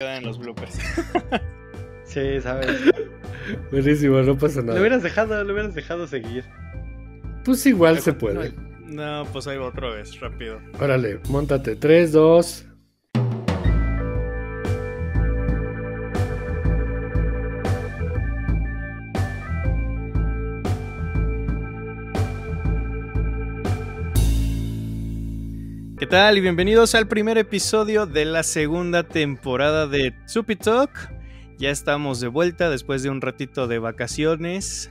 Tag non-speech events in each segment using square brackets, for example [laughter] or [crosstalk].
quedan en los bloopers. [laughs] sí, sabes. Buenísimo, no pasa nada. Lo hubieras dejado, lo hubieras dejado seguir. Pues igual se puede. No, pues ahí va otra vez, rápido. Órale, montate. 3, 2, ¿Qué tal? Y bienvenidos al primer episodio de la segunda temporada de Tsupi Talk. Ya estamos de vuelta después de un ratito de vacaciones.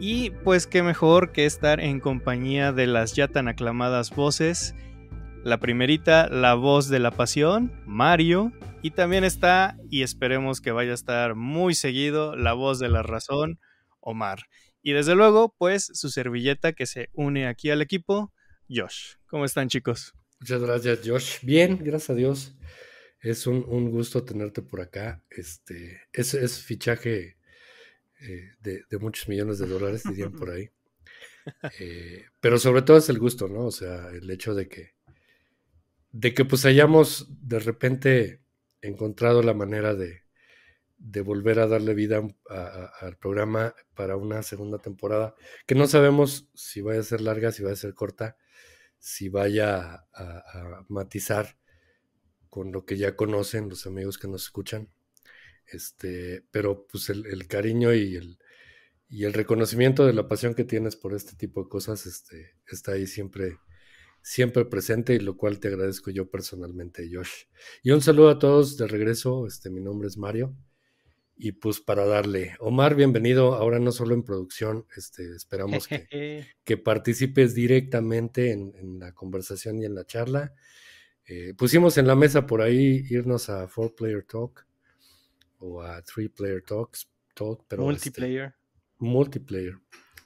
Y pues qué mejor que estar en compañía de las ya tan aclamadas voces. La primerita, la voz de la pasión, Mario. Y también está, y esperemos que vaya a estar muy seguido, la voz de la razón, Omar. Y desde luego, pues su servilleta que se une aquí al equipo, Josh. ¿Cómo están chicos? Muchas gracias, Josh. Bien, gracias a Dios. Es un, gusto tenerte por acá. Este, es, es fichaje eh, de, muchos millones de dólares, dirían por ahí. [laughs] Eh, pero sobre todo es el gusto, ¿no? O sea, el hecho de que, de que pues hayamos de repente encontrado la manera de, de volver a darle vida al programa para una segunda temporada, que no sabemos si va a ser larga, si va a ser corta, si vaya a, matizar con lo que ya conocen los amigos que nos escuchan. Este, pero pues el, cariño y el, y el reconocimiento de la pasión que tienes por este tipo de cosas este, está ahí siempre, siempre presente y lo cual te agradezco yo personalmente, Josh. Y un saludo a todos de regreso. Este, mi nombre es Mario y pues para darle. Omar, bienvenido, ahora no solo en producción, este, esperamos que, [laughs] que participes directamente en, la conversación y en la charla. Eh, pusimos en la mesa por ahí irnos a Four Player Talk o a Three Player Talks, Talk, pero este, multiplayer. multiplayer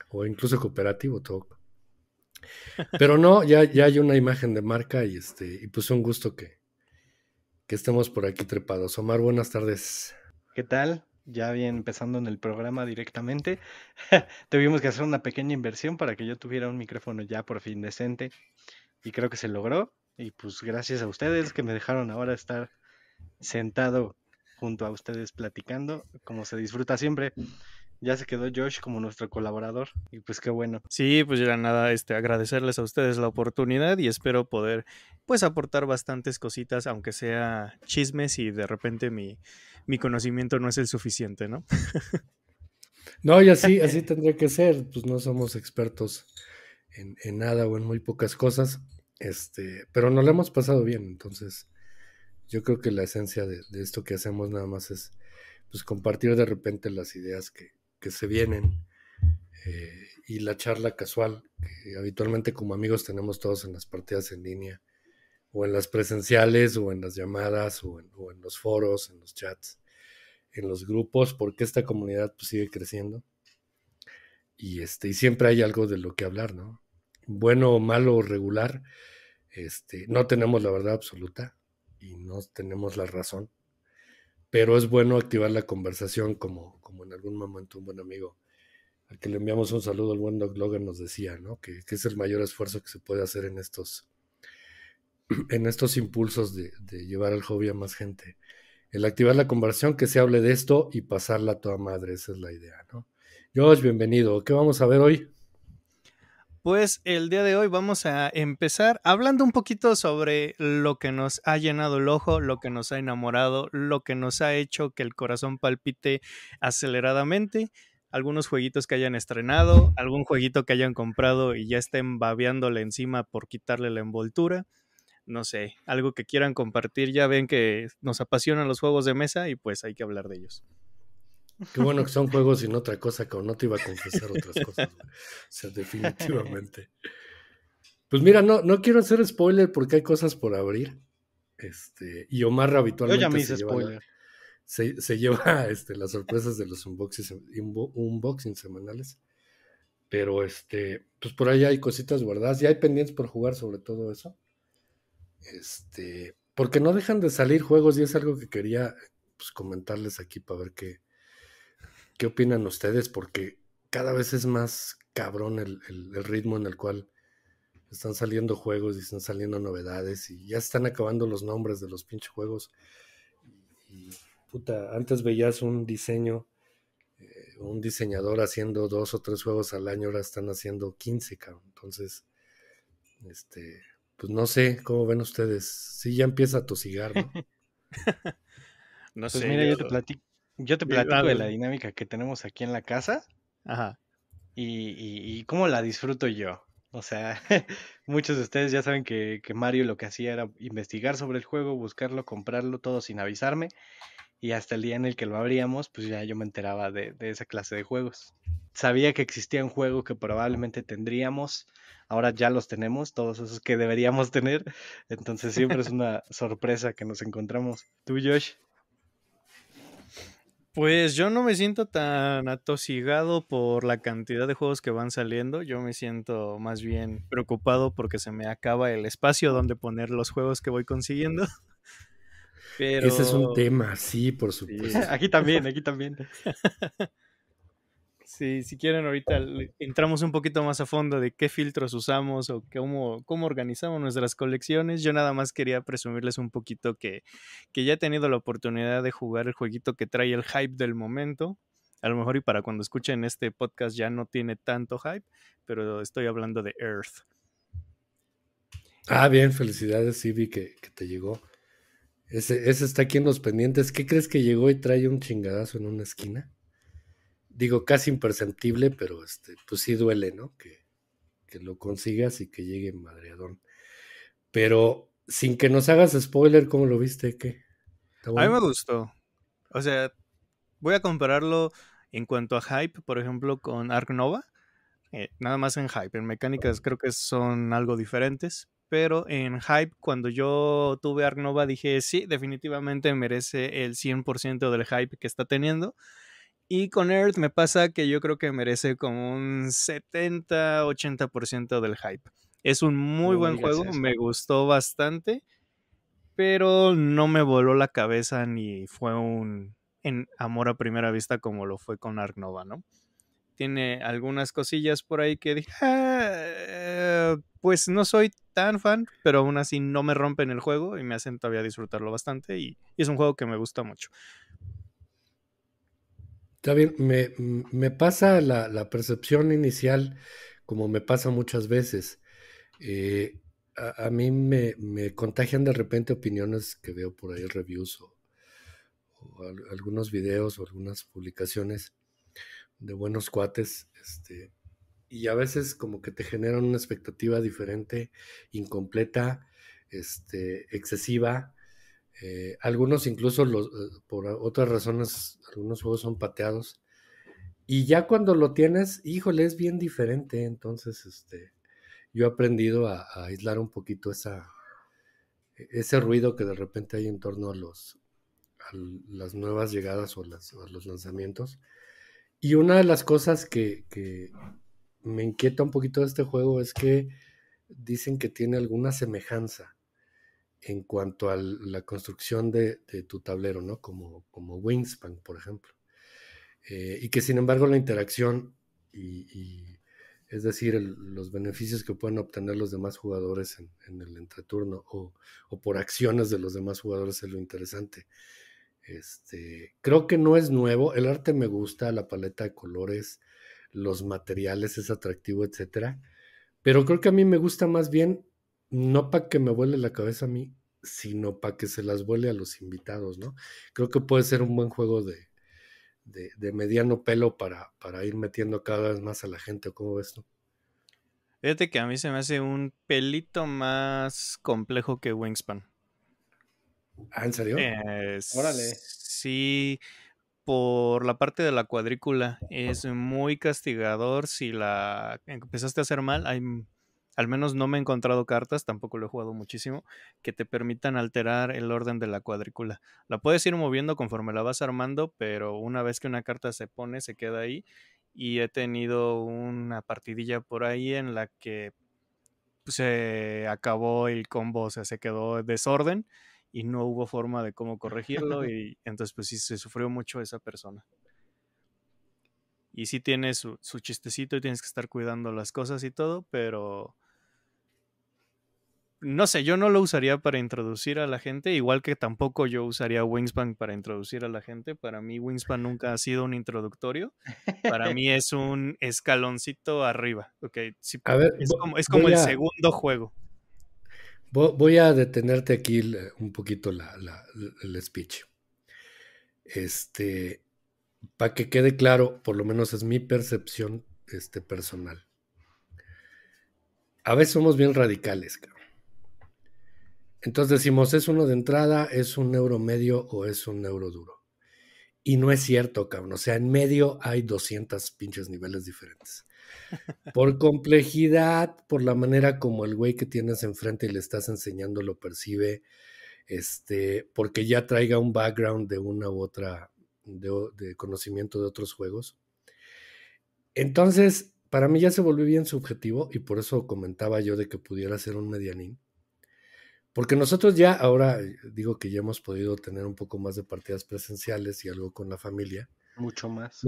o incluso cooperativo Talk. Pero no, ya, ya hay una imagen de marca y, este, y pues un gusto que, que estemos por aquí trepados. Omar, buenas tardes. ¿Qué tal? Ya bien empezando en el programa directamente. [laughs] Tuvimos que hacer una pequeña inversión para que yo tuviera un micrófono ya por fin decente. Y creo que se logró. Y pues gracias a ustedes que me dejaron ahora estar sentado junto a ustedes platicando, como se disfruta siempre ya se quedó Josh como nuestro colaborador y pues qué bueno. Sí, pues ya nada, este, agradecerles a ustedes la oportunidad y espero poder pues aportar bastantes cositas, aunque sea chismes y de repente mi, conocimiento no es el suficiente, ¿no? [laughs] no, y así, así tendría que ser, pues no somos expertos en, nada o en muy pocas cosas, este, pero nos lo hemos pasado bien, entonces yo creo que la esencia de, de esto que hacemos nada más es pues compartir de repente las ideas que, que se vienen eh, y la charla casual que habitualmente como amigos tenemos todos en las partidas en línea o en las presenciales o en las llamadas o en, los foros, en los chats, en los grupos, porque esta comunidad pues, sigue creciendo y, este, siempre hay algo de lo que hablar, ¿no? Bueno, malo o regular, este, no tenemos la verdad absoluta y no tenemos la razón pero es bueno activar la conversación como, como en algún momento un buen amigo al que le enviamos un saludo, el buen Doc Logan nos decía, ¿no? Que, es el mayor esfuerzo que se puede hacer en estos, [clears throat] en estos impulsos de, llevar el hobby a más gente. El activar la conversación, que se hable de esto y pasarla a toda madre, esa es la idea, ¿no? Josh, bienvenido. ¿Qué vamos a ver hoy? Pues el día de hoy vamos a empezar hablando un poquito sobre lo que nos ha llenado el ojo, lo que nos ha enamorado, lo que nos ha hecho que el corazón palpite aceleradamente, algunos jueguitos que hayan estrenado, algún jueguito que hayan comprado y ya estén babeándole encima por quitarle la envoltura. No sé, algo que quieran compartir, ya ven que nos apasionan los juegos de mesa y pues hay que hablar de ellos. Qué bueno que son juegos y no otra cosa, como no te iba a confesar otras cosas. O sea, definitivamente. Pues mira, no, no quiero hacer spoiler porque hay cosas por abrir. Este, y Omar habitualmente. se Lleva, este, las sorpresas de los unboxings, semanales. Pero este, pues por ahí hay cositas guardadas y hay pendientes por jugar sobre todo eso. Este, porque no dejan de salir juegos y es algo que quería pues, comentarles aquí para ver qué, ¿Qué opinan ustedes? Porque cada vez es más cabrón el, ritmo en el cual están saliendo juegos y están saliendo novedades y ya están acabando los nombres de los pinches juegos. puta, antes veías un diseño, eh, un diseñador haciendo dos o tres juegos al año, ahora están haciendo 15, cabrón. Entonces, este, pues no sé, ¿cómo ven ustedes? Sí, ya empieza a tosigar, ¿no? [laughs] no pues sé. Mira, yo te platico yo te platico de la dinámica que tenemos aquí en la casa. Ajá. Y, cómo la disfruto yo. O sea, [laughs] muchos de ustedes ya saben que, Mario lo que hacía era investigar sobre el juego, buscarlo, comprarlo, todo sin avisarme. Y hasta el día en el que lo abríamos, pues ya yo me enteraba de, de esa clase de juegos. Sabía que existía un juego que probablemente tendríamos. Ahora ya los tenemos, todos esos que deberíamos tener. Entonces siempre es [laughs] una sorpresa que nos encontramos. ¿Tú, Josh? Pues yo no me siento tan atosigado por la cantidad de juegos que van saliendo. Yo me siento más bien preocupado porque se me acaba el espacio donde poner los juegos que voy consiguiendo. Ese es un tema, sí, por supuesto. Aquí también, aquí también. [laughs] Si, si quieren ahorita entramos un poquito más a fondo de qué filtros usamos o cómo, cómo organizamos nuestras colecciones. Yo nada más quería presumirles un poquito que, que ya he tenido la oportunidad de jugar el jueguito que trae el hype del momento. A lo mejor y para cuando escuchen este podcast ya no tiene tanto hype, pero estoy hablando de Earth. Ah, bien, felicidades, Sibi, que, que te llegó. Ese, ese está aquí en los pendientes. ¿Qué crees que llegó y trae un chingadazo en una esquina? digo, casi imperceptible, pero este, pues sí duele, ¿no? Que, lo consigas y que llegue madreadón. Pero sin que nos hagas spoiler, ¿cómo lo viste? ¿Qué? A mí me gustó. O sea, voy a compararlo en cuanto a hype, por ejemplo, con Ark Nova. Eh, nada más en hype. En mecánicas creo que son algo diferentes. Pero en hype, cuando yo tuve Ark Nova, dije, sí, definitivamente merece el 100% del hype que está teniendo. Y con Earth me pasa que yo creo que merece como un 70-80% del hype. Es un muy buen juego, me gustó bastante, pero no me voló la cabeza ni fue un amor a primera vista como lo fue con Ark Nova, ¿no? Tiene algunas cosillas por ahí que dije, ah, pues no soy tan fan, pero aún así no me rompen el juego y me hacen todavía disfrutarlo bastante y es un juego que me gusta mucho. Está bien, me, pasa la, percepción inicial, como me pasa muchas veces. Eh, a, mí me, contagian de repente opiniones que veo por ahí, reviews o, algunos videos o algunas publicaciones de buenos cuates. Este, y a veces como que te generan una expectativa diferente, incompleta, este, excesiva, eh, algunos incluso eh, por otras razones, algunos juegos son pateados. Y ya cuando lo tienes, híjole, es bien diferente. Entonces, este, yo he aprendido a, aislar un poquito esa, e, ese ruido que de repente hay en torno a, los, las nuevas llegadas o, a los lanzamientos. Y una de las cosas que, que, me inquieta un poquito de este juego es que dicen que tiene alguna semejanza en cuanto a la construcción de, tu tablero, ¿no? Como, como Wingspan, por ejemplo. Eh, y que sin embargo la interacción y, es decir, los beneficios que pueden obtener los demás jugadores en, el entreturno o, o, por acciones de los demás jugadores es lo interesante. Este, creo que no es nuevo, el arte me gusta, la paleta de colores, los materiales es atractivo, etcétera, pero creo que a mí me gusta más bien no para que me vuele la cabeza a mí, sino para que se las vuele a los invitados, ¿no? Creo que puede ser un buen juego de, de, mediano pelo para, para, ir metiendo cada vez más a la gente, ¿cómo ves tú? Fíjate que a mí se me hace un pelito más complejo que Wingspan. ¿Ah, en serio? Eh, Órale. Sí, por la parte de la cuadrícula es muy castigador. Si la empezaste a hacer mal, hay al menos no me he encontrado cartas, tampoco lo he jugado muchísimo, que te permitan alterar el orden de la cuadrícula. La puedes ir moviendo conforme la vas armando, pero una vez que una carta se pone, se queda ahí. Y he tenido una partidilla por ahí en la que se acabó el combo, o sea, se quedó desorden y no hubo forma de cómo corregirlo [laughs] y entonces pues sí se sufrió mucho esa persona. Y sí tiene su chistecito y tienes que estar cuidando las cosas y todo, pero no sé, yo no lo usaría para introducir a la gente, igual que tampoco yo usaría Wingspan para introducir a la gente. Para mí Wingspan nunca ha sido un introductorio. Para [laughs] mí es un escaloncito arriba. Okay, es como, el segundo juego. Voy a detenerte aquí eh, un poquito el speech. Este, para que quede claro, por lo menos es mi percepción este, personal. A veces somos bien radicales, cabrón. Entonces decimos, ¿es uno de entrada, es un euro medio o es un euro duro? Y no es cierto, cabrón. O sea, en medio hay 200 pinches niveles diferentes. Por complejidad, por la manera como el güey que tienes enfrente y le estás enseñando lo percibe, este, porque ya traiga un background de una u otra, de, de conocimiento de otros juegos. Entonces, para mí ya se volvió bien subjetivo y por eso comentaba yo de que pudiera ser un medianín porque nosotros ya ahora, eh, digo que ya hemos podido tener un poco más de partidas presenciales y algo con la familia. Mucho más.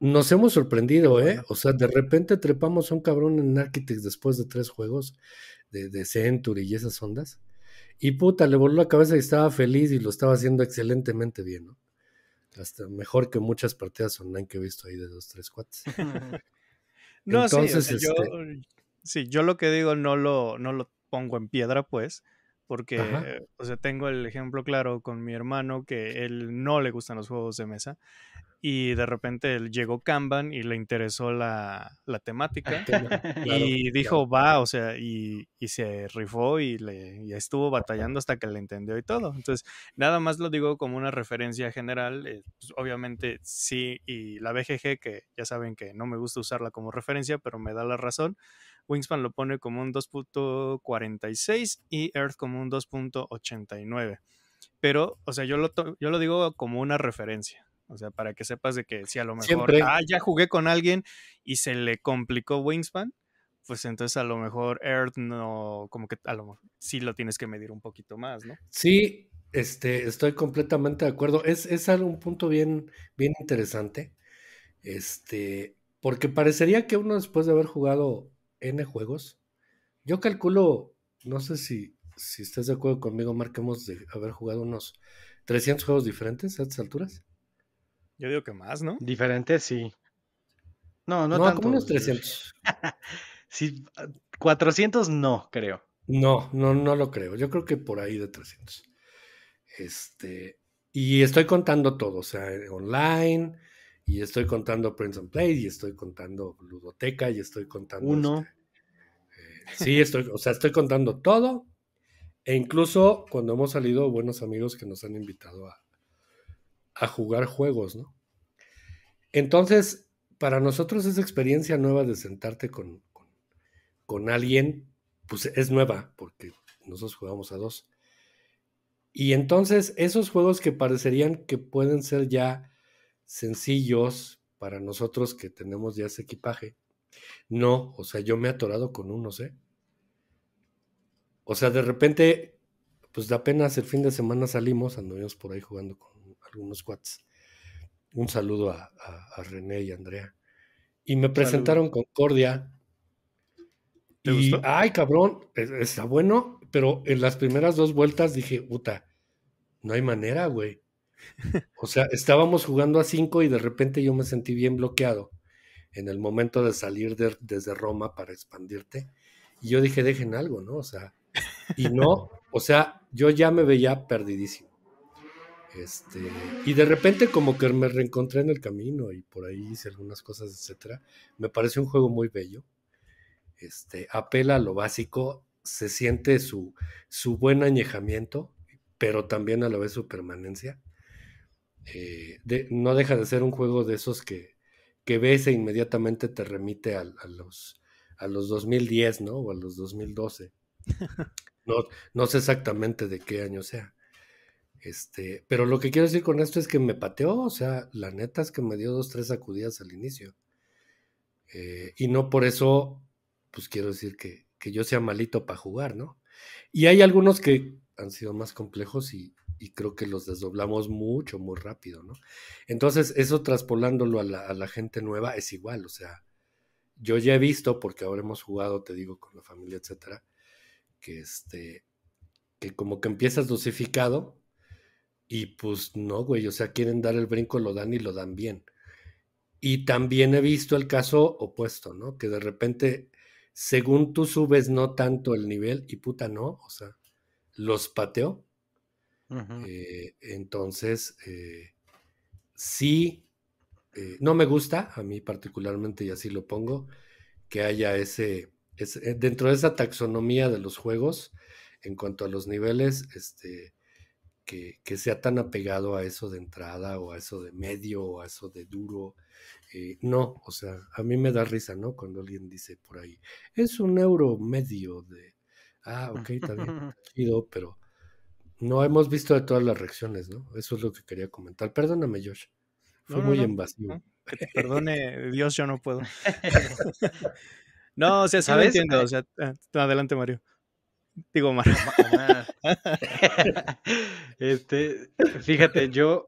Nos, hemos sorprendido, ¿eh? O sea, de repente trepamos a un cabrón en Architects después de tres juegos de, Century y esas ondas. Y puta, le voló la cabeza y estaba feliz y lo estaba haciendo excelentemente bien, ¿no? Hasta mejor que muchas partidas online que he visto ahí de dos, tres cuates. [laughs] no, Entonces, yo, este sí, yo lo que digo no lo, no lo pongo en piedra, pues porque o sea, tengo el ejemplo claro con mi hermano que él no le gustan los juegos de mesa y de repente él llegó Kanban y le interesó la, la ah, temática y dijo va, o sea, y, y se rifó y, le, estuvo batallando hasta que le entendió y todo. Entonces, nada más lo digo como una referencia general, eh, pues, obviamente sí, y la BGG que ya saben que no me gusta usarla como referencia, pero me da la razón. Wingspan lo pone como un 2.46 y Earth como un 2.89. Pero, o sea, yo lo, yo lo digo como una referencia. O sea, para que sepas de que si a lo mejor ah, ya jugué con alguien y se le complicó Wingspan, pues entonces a lo mejor Earth no, como que a lo mejor sí lo tienes que medir un poquito más, ¿no? Sí, este, estoy completamente de acuerdo. Es, un punto bien, bien interesante. Este, porque parecería que uno después de haber jugado N juegos. Yo calculo, no sé si, si estás de acuerdo conmigo, Marquemos de haber jugado unos 300 juegos diferentes a estas alturas. Yo digo que más, ¿no? Diferentes, sí. No, no, no como unos 300. [laughs] sí, 400 no, creo. No, no, no lo creo. Yo creo que por ahí de 300. Este, y estoy contando todo, o sea, online, y estoy contando Prince and Play, y estoy contando Ludoteca, y estoy contando. Uno. Este, eh, sí, estoy, o sea, estoy contando todo. E incluso cuando hemos salido, buenos amigos que nos han invitado a, jugar juegos, ¿no? Entonces, para nosotros esa experiencia nueva de sentarte con, con alguien, pues es nueva, porque nosotros jugamos a dos. Y entonces, esos juegos que parecerían que pueden ser ya sencillos para nosotros que tenemos ya ese equipaje. No, o sea, yo me he atorado con unos, ¿eh? O sea, de repente, pues apenas el fin de semana salimos, anduvimos por ahí jugando con algunos cuates. Un saludo a, a, René y Andrea. Y me presentaron Concordia. y, ay, cabrón, está bueno, pero en las primeras dos vueltas dije, puta, no hay manera, güey. O sea, estábamos jugando a 5 y de repente yo me sentí bien bloqueado en el momento de salir desde Roma para expandirte. Y yo dije, dejen algo, ¿no? O sea, y no, o sea, yo ya me veía perdidísimo. Este, y de repente como que me reencontré en el camino y por ahí hice algunas cosas, etcétera. Me parece un juego muy bello. Este, apela a lo básico, se siente su, su buen añejamiento, pero también a la vez su permanencia. Eh, no deja de ser un juego de esos que, ves e inmediatamente te remite a, los, a los 2010, ¿no? O a los 2012. [laughs] No, no sé exactamente de qué año sea. Este, pero lo que quiero decir con esto es que me pateó, o sea, la neta es que me dio dos, tres sacudidas al inicio. Eh, y no por eso, pues quiero decir que, que yo sea malito para jugar, ¿no? Y hay algunos que han sido más complejos y, y creo que los desdoblamos mucho, muy rápido, ¿no? Entonces, eso traspolándolo a la, gente nueva es igual, o sea, yo ya he visto, porque ahora hemos jugado, te digo, con la familia, etcétera, que este, que como que empiezas dosificado y pues no, güey, o sea, quieren dar el brinco, lo dan y lo dan bien. Y también he visto el caso opuesto, ¿no? Que de repente, según tú subes no tanto el nivel y puta no, o sea, los pateó eh, entonces, eh, sí, eh, no me gusta, a mí particularmente, y así lo pongo, que haya ese, dentro de esa taxonomía de los juegos, en cuanto a los niveles, este, que, sea tan apegado a eso de entrada o a eso de medio o a eso de duro. no, o sea, a mí me da risa, ¿no? Cuando alguien dice por ahí, es un euro medio de, ah, ok, está bien, [laughs] pero no hemos visto de todas las reacciones, ¿no? Eso es lo que quería comentar. Perdóname, Josh. Fue muy envasivo. perdone, Dios, yo no puedo. [laughs] no, o sea, ¿sabes? Eh, adelante, Mario. Digo, Mario. [laughs] este, fíjate, yo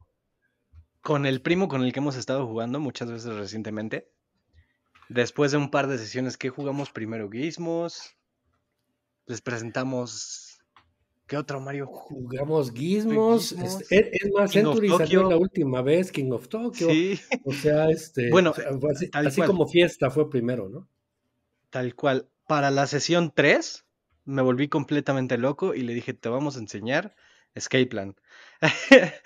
con el primo con el que hemos estado jugando muchas veces recientemente, después de un par de sesiones que jugamos primero guismos, les presentamos ¿Qué otro Mario? Jugamos guismos. Este, es, más, Century salió la última vez, King of Tokyo. O sea, este. [laughs] Bueno, así, como fiesta fue primero, ¿no? Tal cual. Para la sesión 3, me volví completamente loco y le dije, te vamos a enseñar Escape Plan. [laughs]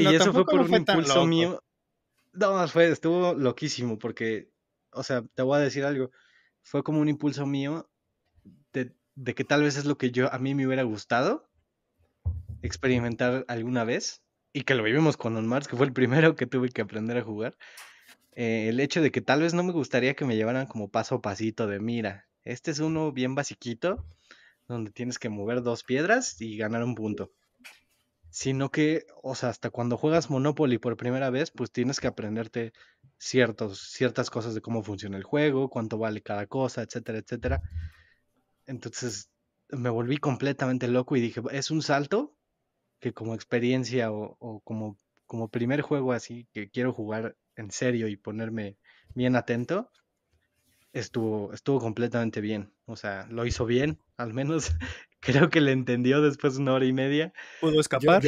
y eso fue por un impulso mío. mío. No, fue, estuvo loquísimo porque, o sea, te voy a decir algo. Fue como un impulso mío de de que tal vez es lo que yo a mí me hubiera gustado experimentar alguna vez y que lo vivimos con On Mars, que fue el primero que tuve que aprender a jugar. Eh, el hecho de que tal vez no me gustaría que me llevaran como paso a pasito de mira. Este es uno bien basiquito, donde tienes que mover dos piedras y ganar un punto. Sino que, o sea, hasta cuando juegas Monopoly por primera vez, pues tienes que aprenderte ciertos, ciertas cosas de cómo funciona el juego, cuánto vale cada cosa, etcétera, etcétera. Entonces me volví completamente loco y dije, es un salto que como experiencia o, como, como primer juego así que quiero jugar en serio y ponerme bien atento, estuvo, estuvo completamente bien. O sea, lo hizo bien, al menos [laughs] creo que le entendió después de una hora y media. Pudo escapar.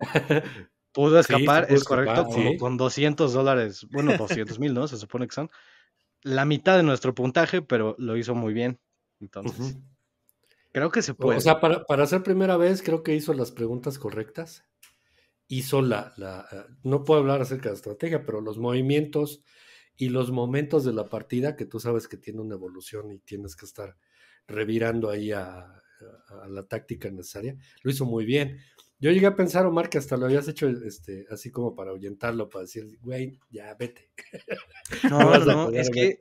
[laughs] Pudo escapar, es correcto, con, con, 200 dólares, bueno, 200 mil, ¿no? Se supone que son la mitad de nuestro puntaje, pero lo hizo muy bien. Entonces, creo que se puede. O sea, para, para hacer primera vez, creo que hizo las preguntas correctas. Hizo la, la. Eh, no puedo hablar acerca de la estrategia, pero los movimientos y los momentos de la partida que tú sabes que tiene una evolución y tienes que estar revirando ahí a, la táctica necesaria. Lo hizo muy bien. Yo llegué a pensar, Omar, que hasta lo habías hecho este, así como para ahuyentarlo, para decir, güey, ya vete. no, [laughs] no es que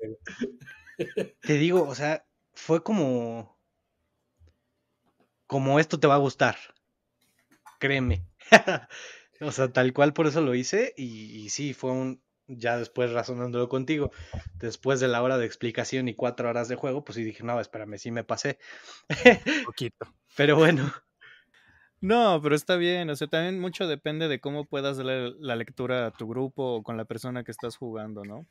te digo, o sea, fue como, como esto te va a gustar, créeme. [laughs] o sea, tal cual por eso lo hice y, sí, fue un, ya después razonándolo contigo, después de la hora de explicación y cuatro horas de juego, pues sí dije, no, espérame, sí me pasé. Un poquito. [laughs] pero bueno. No, pero está bien, o sea, también mucho depende de cómo puedas leer la lectura a tu grupo o con la persona que estás jugando, ¿no?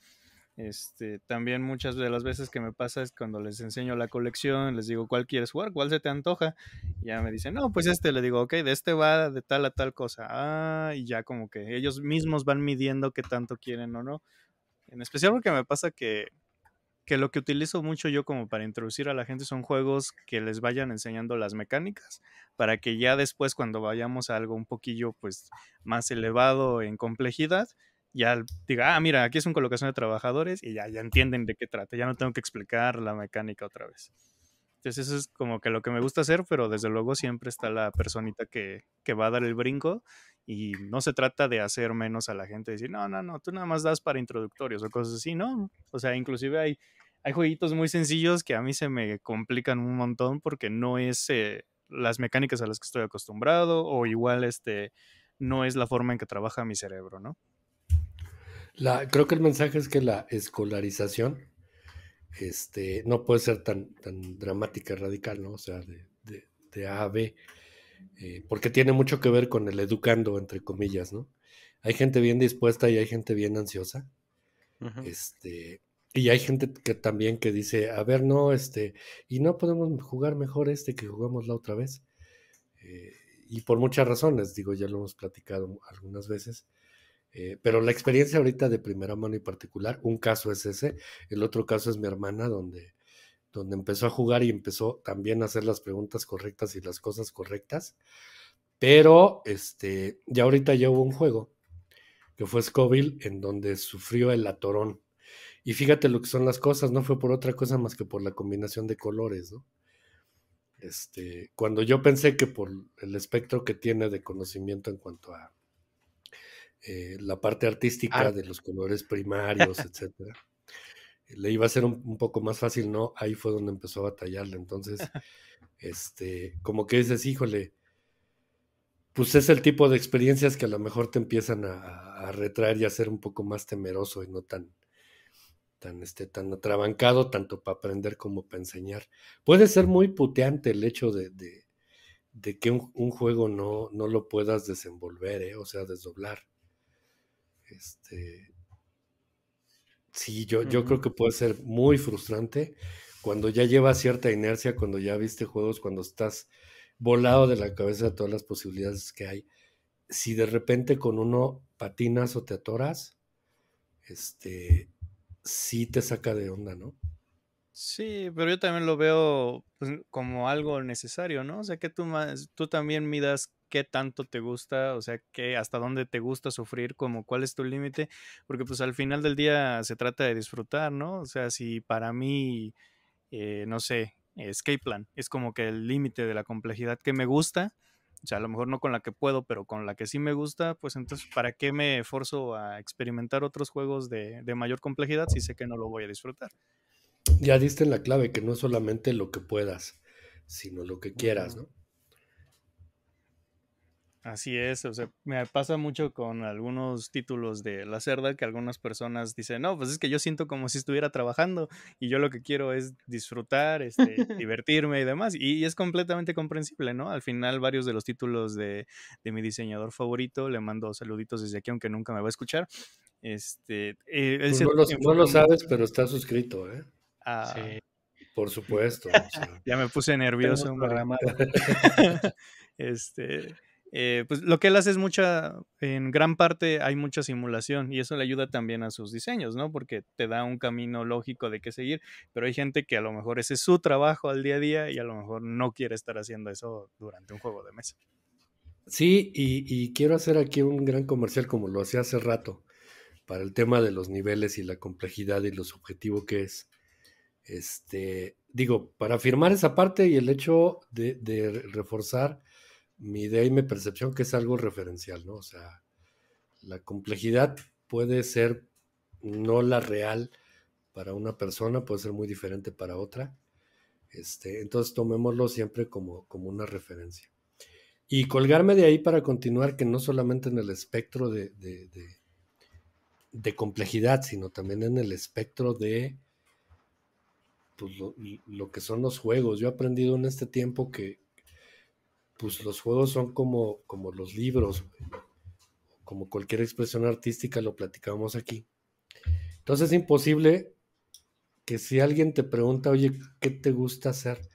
Este, también muchas de las veces que me pasa es cuando les enseño la colección, les digo cuál quieres jugar, cuál se te antoja. Y ya me dicen, no, pues este, le digo, ok, de este va de tal a tal cosa. Ah, y ya como que ellos mismos van midiendo qué tanto quieren o no. En especial porque me pasa que, que lo que utilizo mucho yo como para introducir a la gente son juegos que les vayan enseñando las mecánicas, para que ya después cuando vayamos a algo un poquillo pues más elevado en complejidad, ya diga, ah, mira, aquí es un colocación de trabajadores y ya, ya entienden de qué trata, ya no tengo que explicar la mecánica otra vez. Entonces eso es como que lo que me gusta hacer, pero desde luego siempre está la personita que, que va a dar el brinco y no se trata de hacer menos a la gente, decir, no, no, no, tú nada más das para introductorios o cosas así, ¿no? O sea, inclusive hay, hay jueguitos muy sencillos que a mí se me complican un montón porque no es eh, las mecánicas a las que estoy acostumbrado o igual este no es la forma en que trabaja mi cerebro, ¿no? creo que el mensaje es que la escolarización este, no puede ser tan, tan dramática, radical, ¿no? O sea, de, A a B, eh, porque tiene mucho que ver con el educando, entre comillas, ¿no? Hay gente bien dispuesta y hay gente bien ansiosa. Este, y hay gente que también que dice, a ver, no, este, y no podemos jugar mejor este que jugamos la otra vez. Eh, y por muchas razones, digo, ya lo hemos platicado algunas veces. Eh, pero la experiencia ahorita de primera mano y particular, un caso es ese, el otro caso es mi hermana, donde, donde empezó a jugar y empezó también a hacer las preguntas correctas y las cosas correctas. Pero este, ya ahorita ya hubo un juego que fue Scoville, en donde sufrió el atorón. Y fíjate lo que son las cosas, no fue por otra cosa más que por la combinación de colores, ¿no? Este, cuando yo pensé que por el espectro que tiene de conocimiento en cuanto a eh, la parte artística de los colores [laughs] primarios, etcétera. Le iba a ser un, poco más fácil, ¿no? Ahí fue donde empezó a batallarle. Entonces, [laughs] este, como que dices, híjole, pues es el tipo de experiencias que a lo mejor te empiezan a, retraer y a ser un poco más temeroso y no tan, tan, este, tan atrabancado, tanto para aprender como para enseñar. Puede ser muy puteante el hecho de, que un, juego no, no lo puedas desenvolver, ¿eh? o sea, desdoblar. Este, sí, yo, yo creo que puede ser muy frustrante cuando ya llevas cierta inercia, cuando ya viste juegos, cuando estás volado de la cabeza de todas las posibilidades que hay. Si de repente con uno patinas o te atoras, este, sí te saca de onda, ¿no? Sí, pero yo también lo veo pues, como algo necesario, ¿no? O sea, que tú, tú también midas qué tanto te gusta, o sea, qué, hasta dónde te gusta sufrir, como cuál es tu límite, porque pues al final del día se trata de disfrutar, ¿no? O sea, si para mí, eh, no sé, escape plan es como que el límite de la complejidad que me gusta, o sea, a lo mejor no con la que puedo, pero con la que sí me gusta, pues entonces, ¿para qué me esforzo a experimentar otros juegos de, de mayor complejidad si sé que no lo voy a disfrutar? Ya diste en la clave, que no es solamente lo que puedas, sino lo que quieras, ¿no? Así es, o sea, me pasa mucho con algunos títulos de La Cerda que algunas personas dicen, no, pues es que yo siento como si estuviera trabajando y yo lo que quiero es disfrutar, este, [laughs] divertirme y demás. Y, es completamente comprensible, ¿no? Al final varios de los títulos de, mi diseñador favorito, le mando saluditos desde aquí, aunque nunca me va a escuchar. Este, eh, no, lo, sabes, pero está suscrito, ¿eh? Ah. sí. Por supuesto. [laughs] ya me puse nervioso. [laughs] Este, eh, pues lo que él hace es mucha, en gran parte hay mucha simulación y eso le ayuda también a sus diseños, ¿no? Porque te da un camino lógico de qué seguir, pero hay gente que a lo mejor ese es su trabajo al día a día y a lo mejor no quiere estar haciendo eso durante un juego de mesa. Sí, y, quiero hacer aquí un gran comercial como lo hacía hace rato, para el tema de los niveles y la complejidad y lo objetivos que es. Este, digo, para afirmar esa parte y el hecho de reforzar mi idea y mi percepción que es algo referencial, ¿no? O sea, la complejidad puede ser no la real para una persona, puede ser muy diferente para otra. Este, entonces tomémoslo siempre como, una referencia. Y colgarme de ahí para continuar, que no solamente en el espectro de, de, complejidad, sino también en el espectro de pues, lo, lo, que son los juegos. Yo he aprendido en este tiempo que, pues los juegos son como, como los libros, como cualquier expresión artística, lo platicamos aquí. Entonces es imposible que si alguien te pregunta, oye, ¿qué te gusta hacer?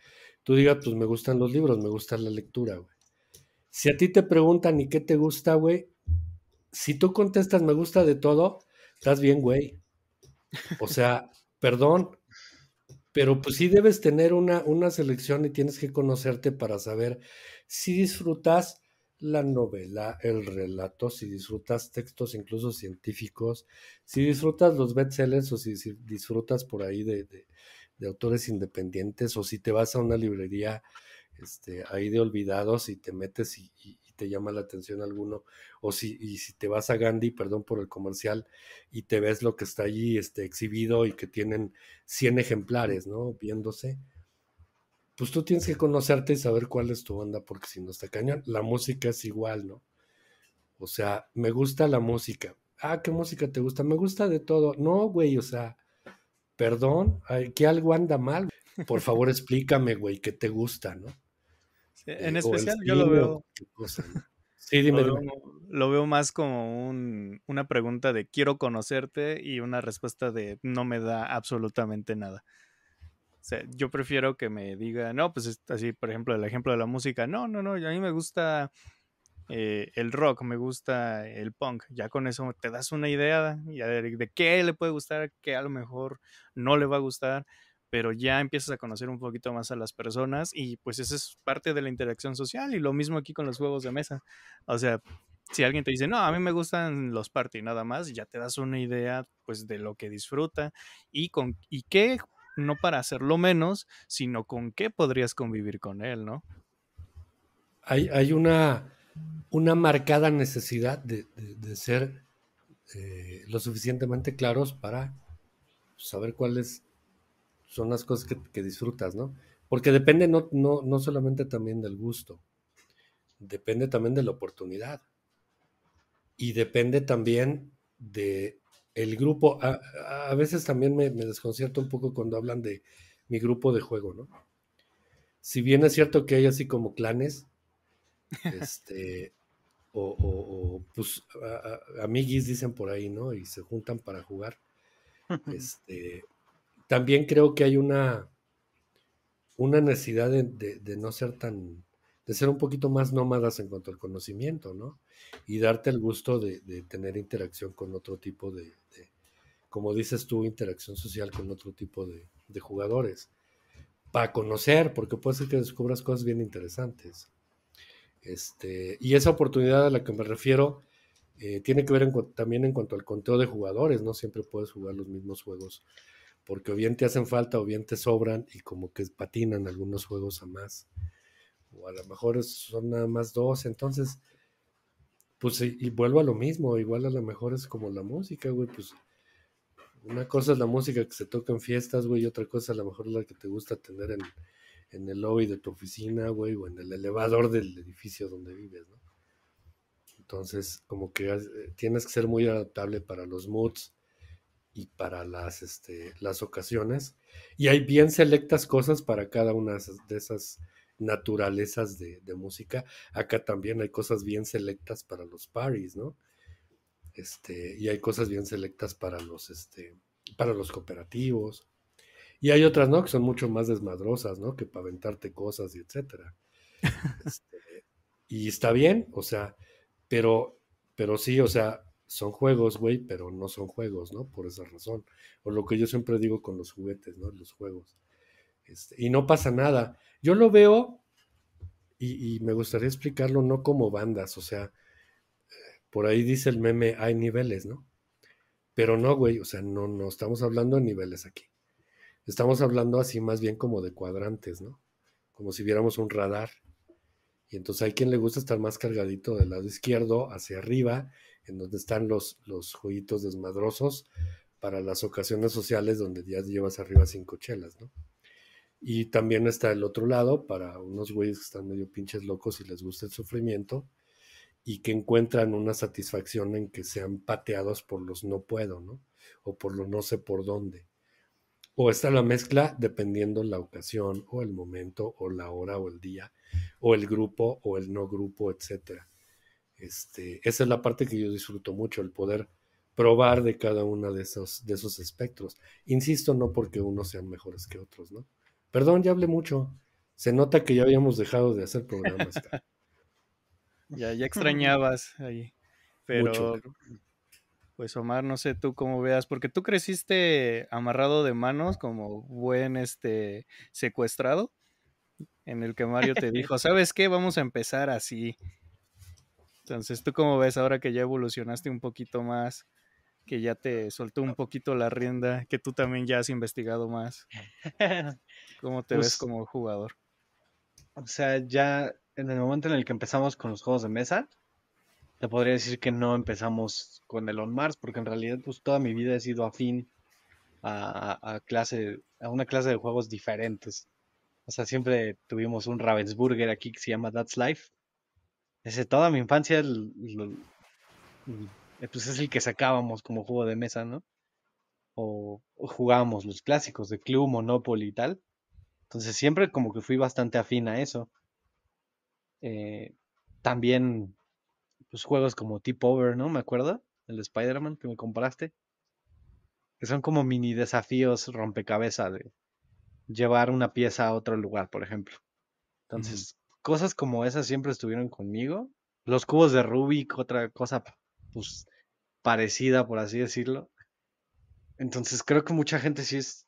Tú digas, pues me gustan los libros, me gusta la lectura, güey. Si a ti te preguntan, ¿y qué te gusta, güey? Si tú contestas, me gusta de todo, estás bien, güey. O sea, [laughs] perdón, pero pues sí debes tener una, una selección y tienes que conocerte para saber si disfrutas la novela, el relato, si disfrutas textos incluso científicos, si disfrutas los bestsellers o si disfrutas por ahí de, de, autores independientes o si te vas a una librería este, ahí de olvidados y te metes y, te llama la atención alguno, o si, y si te vas a Gandhi, perdón por el comercial, y te ves lo que está allí este, exhibido y que tienen 100 ejemplares, ¿no? Viéndose pues tú tienes que conocerte y saber cuál es tu onda, porque si no está cañón. La música es igual, ¿no? O sea, me gusta la música. Ah, ¿qué música te gusta? Me gusta de todo. No, güey, o sea, perdón, que algo anda mal. Por favor, explícame, güey, qué te gusta, ¿no? en eh, especial yo lo veo. Sí, dime, lo, veo, dime. lo veo más como un, una pregunta de quiero conocerte y una respuesta de no me da absolutamente nada. O sea, yo prefiero que me diga, no, pues así, por ejemplo, el ejemplo de la música, no, no, no, a mí me gusta eh, el rock, me gusta el punk, ya con eso te das una idea de, qué le puede gustar, qué a lo mejor no le va a gustar, pero ya empiezas a conocer un poquito más a las personas y pues esa es parte de la interacción social y lo mismo aquí con los juegos de mesa, o sea... Si alguien te dice, no, a mí me gustan los party nada más, ya te das una idea pues de lo que disfruta y con y qué no para hacerlo menos, sino con qué podrías convivir con él, ¿no? Hay, una, una marcada necesidad de, ser eh, lo suficientemente claros para saber cuáles son las cosas que, disfrutas, ¿no? Porque depende no solamente también del gusto, depende también de la oportunidad y depende también de el grupo, a, veces también me, desconcierto un poco cuando hablan de mi grupo de juego, ¿no? Si bien es cierto que hay así como clanes, este, [laughs] o, pues amiguis dicen por ahí, ¿no? Y se juntan para jugar. [laughs] Este, también creo que hay una, una necesidad de no ser tan de ser un poquito más nómadas en cuanto al conocimiento, ¿no? Y darte el gusto de, tener interacción con otro tipo de, como dices tú, interacción social con otro tipo de, jugadores, para conocer, porque puede ser que descubras cosas bien interesantes. Este, y esa oportunidad a la que me refiero eh, tiene que ver también en cuanto al conteo de jugadores, no siempre puedes jugar los mismos juegos, porque o bien te hacen falta o bien te sobran y como que patinan algunos juegos a más o a lo mejor son nada más dos, entonces, pues y, vuelvo a lo mismo, igual a lo mejor es como la música, güey, pues una cosa es la música que se toca en fiestas, güey, y otra cosa a lo mejor es la que te gusta tener en, en el lobby de tu oficina, güey, o en el elevador del edificio donde vives, ¿no? Entonces, como que eh, tienes que ser muy adaptable para los moods y para las, este, las ocasiones. Y hay bien selectas cosas para cada una de esas naturalezas de, música. Acá también hay cosas bien selectas para los paris, ¿no? Este, y hay cosas bien selectas para los, este, para los cooperativos. Y hay otras, ¿no? Que son mucho más desmadrosas, ¿no? Que para aventarte cosas y etcétera. Este, y está bien, o sea, pero, pero sí, o sea, son juegos, güey, pero no son juegos, ¿no? Por esa razón. O lo que yo siempre digo con los juguetes, ¿no? Los juegos. Este, y no pasa nada. Yo lo veo, y, me gustaría explicarlo no como bandas, o sea, por ahí dice el meme, hay niveles, ¿no? Pero no, güey, o sea, no, no estamos hablando de niveles aquí. Estamos hablando así más bien como de cuadrantes, ¿no? Como si viéramos un radar. Y entonces hay quien le gusta estar más cargadito del lado izquierdo hacia arriba, en donde están los, los jueguitos desmadrosos para las ocasiones sociales donde ya llevas arriba cinco chelas, ¿no? Y también está el otro lado para unos güeyes que están medio pinches locos y les gusta el sufrimiento y que encuentran una satisfacción en que sean pateados por los no puedo, ¿no? O por los no sé por dónde. O está la mezcla dependiendo la ocasión o el momento o la hora o el día o el grupo o el no grupo, etc. Este, esa es la parte que yo disfruto mucho, el poder probar de cada uno de esos, de esos espectros. Insisto, no porque unos sean mejores que otros, ¿no? Perdón, ya hablé mucho. Se nota que ya habíamos dejado de hacer programas. [laughs] ya, extrañabas ahí. Pero, pues Omar, no sé tú cómo veas, porque tú creciste amarrado de manos como buen este secuestrado, en el que Mario te dijo, [laughs] ¿sabes qué? Vamos a empezar así. Entonces, ¿tú cómo ves ahora que ya evolucionaste un poquito más? que ya te soltó un poquito la rienda, que tú también ya has investigado más. [laughs] ¿Cómo te ves pues como jugador? O sea, ya en el momento en el que empezamos con los juegos de mesa, te podría decir que no empezamos con el On Mars, porque en realidad pues toda mi vida he sido afín a, clase, a una clase de juegos diferentes. O sea, siempre tuvimos un Ravensburger aquí que se llama That's Life. Desde toda mi infancia eh, pues es el que sacábamos como juego de mesa, ¿no? O, jugamos jugábamos los clásicos de Club, Monopoly y tal. Entonces siempre como que fui bastante afín a eso. Eh, también, pues juegos como Tip Over, ¿no? ¿Me acuerdo? El Spider-Man que me compraste. Que son como mini desafíos rompecabezas de llevar una pieza a otro lugar, por ejemplo. Entonces, cosas como esas siempre estuvieron conmigo. Los cubos de Rubik, otra cosa, pues parecida, por así decirlo. Entonces creo que mucha gente sí, es,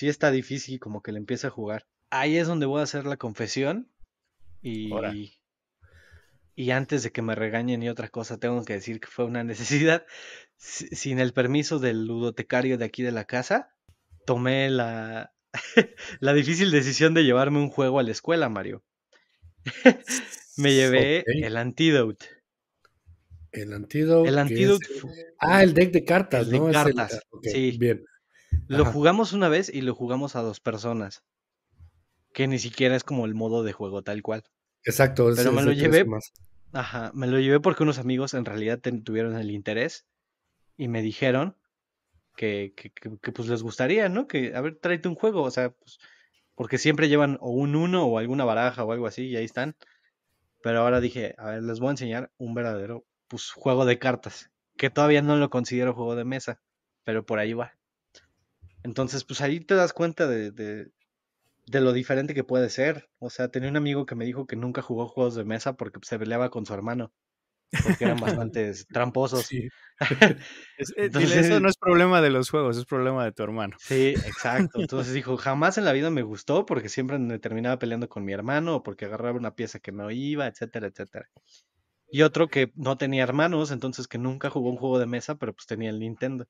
está difícil como que le empieza a jugar. Ahí es donde voy a hacer la confesión. Y, y antes de que me regañen y otra cosa, tengo que decir que fue una [laughs] necesidad. Sin el permiso del ludotecario de aquí de la casa, tomé la, [laughs] la difícil decisión de llevarme un juego a la escuela, Mario. [laughs] me llevé el Antidote. El Antídoto. Ah, el deck de cartas, ¿no? De sí. Bien. Lo jugamos una vez y lo jugamos a dos personas. Que ni siquiera es como el modo de juego tal cual. Exacto. Pero me lo llevé. Ajá, me lo llevé porque unos amigos en realidad tuvieron el interés y me dijeron que, pues les gustaría, ¿no? Que, a ver, tráete un juego, o sea, pues, porque siempre llevan o un uno o alguna baraja o algo así y ahí están. Pero ahora dije, a ver, les voy a enseñar un verdadero pues, juego de cartas, que todavía no lo considero juego de mesa, pero por ahí va. Entonces, pues ahí te das cuenta de, de, lo diferente que puede ser. O sea, tenía un amigo que me dijo que nunca jugó juegos de mesa porque se peleaba con su hermano porque eran bastante [laughs] tramposos. [laughs] Eh, eso no es problema de los juegos, es problema de tu hermano. Sí, exacto. [laughs] Entonces dijo, jamás en la vida me gustó porque siempre me terminaba peleando con mi hermano o porque agarraba una pieza que no iba, etcétera, etcétera y otro que no tenía hermanos, entonces que nunca jugó un juego de mesa, pero pues tenía el Nintendo.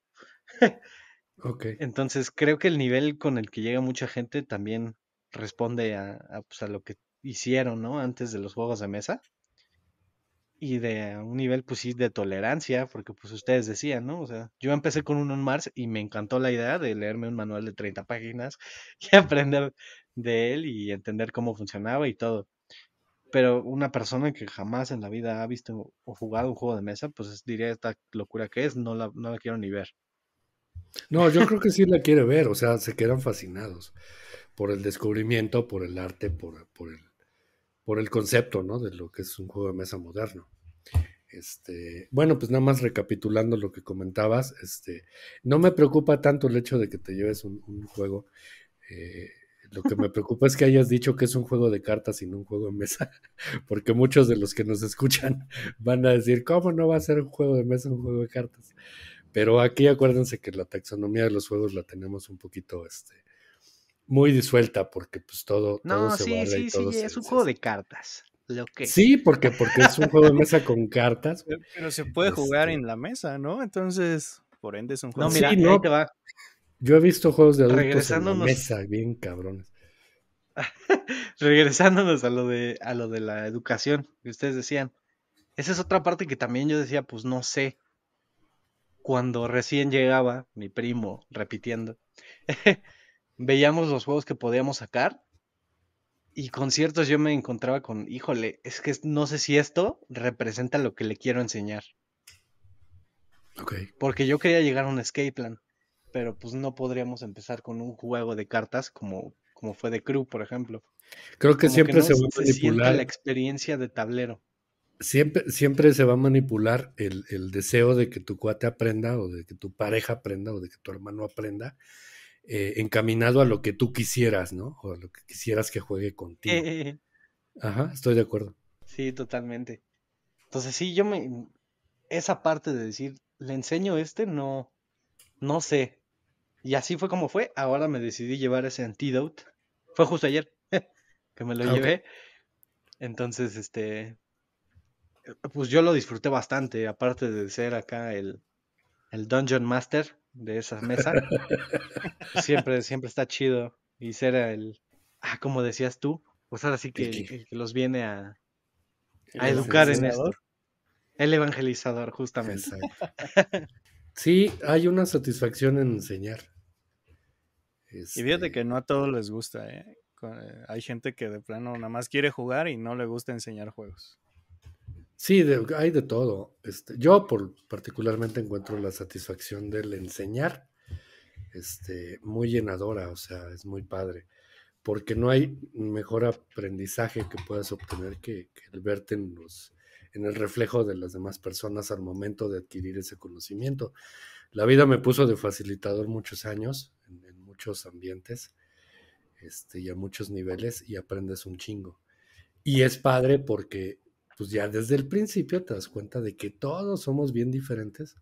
ok Entonces creo que el nivel con el que llega mucha gente también responde a, pues, a, lo que hicieron, ¿no? Antes de los juegos de mesa. Y de un nivel, pues sí, de tolerancia, porque pues ustedes decían, ¿no? O sea, yo empecé con uno en Mars y me encantó la idea de leerme un manual de 30 páginas [laughs] y aprender de él y entender cómo funcionaba y todo. Pero una persona que jamás en la vida ha visto o jugado un juego de mesa, pues diría esta locura que es, no la, no la quiero ni ver. No, yo creo que sí la quiere ver, o sea, se quedan fascinados por el descubrimiento, por el arte, por, por, el, por el concepto, ¿no? De lo que es un juego de mesa moderno. Este, bueno, pues nada más recapitulando lo que comentabas, este, no me preocupa tanto el hecho de que te lleves un, juego eh, lo que me preocupa es que hayas dicho que es un juego de cartas y no un juego de mesa, [laughs] porque muchos de los que nos escuchan [laughs] van a decir, ¿cómo no va a ser un juego de mesa un juego de cartas? Pero aquí acuérdense que la taxonomía de los juegos la tenemos un poquito este, muy disuelta, porque pues todo, todo se sí, sí, sí, es un juego de cartas. Lo que... Sí, porque, porque es un juego de mesa con cartas. [laughs] Pero se puede jugar este. en la mesa, ¿no? Entonces, por ende es un juego. No, mira, no. te va. Yo he visto juegos de adultos en la mesa, bien cabrones. [laughs] Regresándonos a lo, de, a lo de la educación que ustedes decían. Esa es otra parte que también yo decía, pues no sé. Cuando recién llegaba, mi primo, repitiendo, [laughs] veíamos los juegos que podíamos sacar y con ciertos yo me encontraba con, híjole, es que no sé si esto representa lo que le quiero enseñar. Porque yo quería llegar a un skate plan pero pues no podríamos empezar con un juego de cartas como, como fue de Crew, por ejemplo. Creo que siempre se va a manipular. la experiencia de tablero. Siempre, siempre se va a manipular el, deseo de que tu cuate aprenda o de que tu pareja aprenda o de que tu hermano aprenda, eh, encaminado a lo que tú quisieras, ¿no? O a lo que quisieras que juegue contigo. [laughs] Ajá, estoy de acuerdo. Sí, totalmente. Entonces sí, yo me... Esa parte de decir, le enseño este, no, no sé. Y así fue como fue. Ahora me decidí llevar ese antidote. Fue justo ayer [laughs] que me lo ah, llevé. Entonces, este. Pues yo lo disfruté bastante. Aparte de ser acá el, el Dungeon Master de esa mesa. [laughs] siempre, siempre está chido. Y ser el. Ah, como decías tú. Pues ahora sí que, que... los viene a, a educar en esto. El evangelizador, justamente. [laughs] Sí, hay una satisfacción en enseñar. Y fíjate este que no a todos les gusta. ¿eh? ¿eh? Hay gente que de plano nada más quiere jugar y no le gusta enseñar juegos. Sí, hay de todo. Este, yo por, particularmente encuentro la satisfacción del enseñar este, muy llenadora, o sea, es muy padre, porque no hay mejor aprendizaje que puedas obtener que, que el verte en los en el reflejo de las demás personas al momento de adquirir ese conocimiento. La vida me puso de facilitador muchos años, en, muchos ambientes este, y a muchos niveles, y aprendes un chingo. Y es padre porque pues ya desde el principio te das cuenta de que todos somos bien diferentes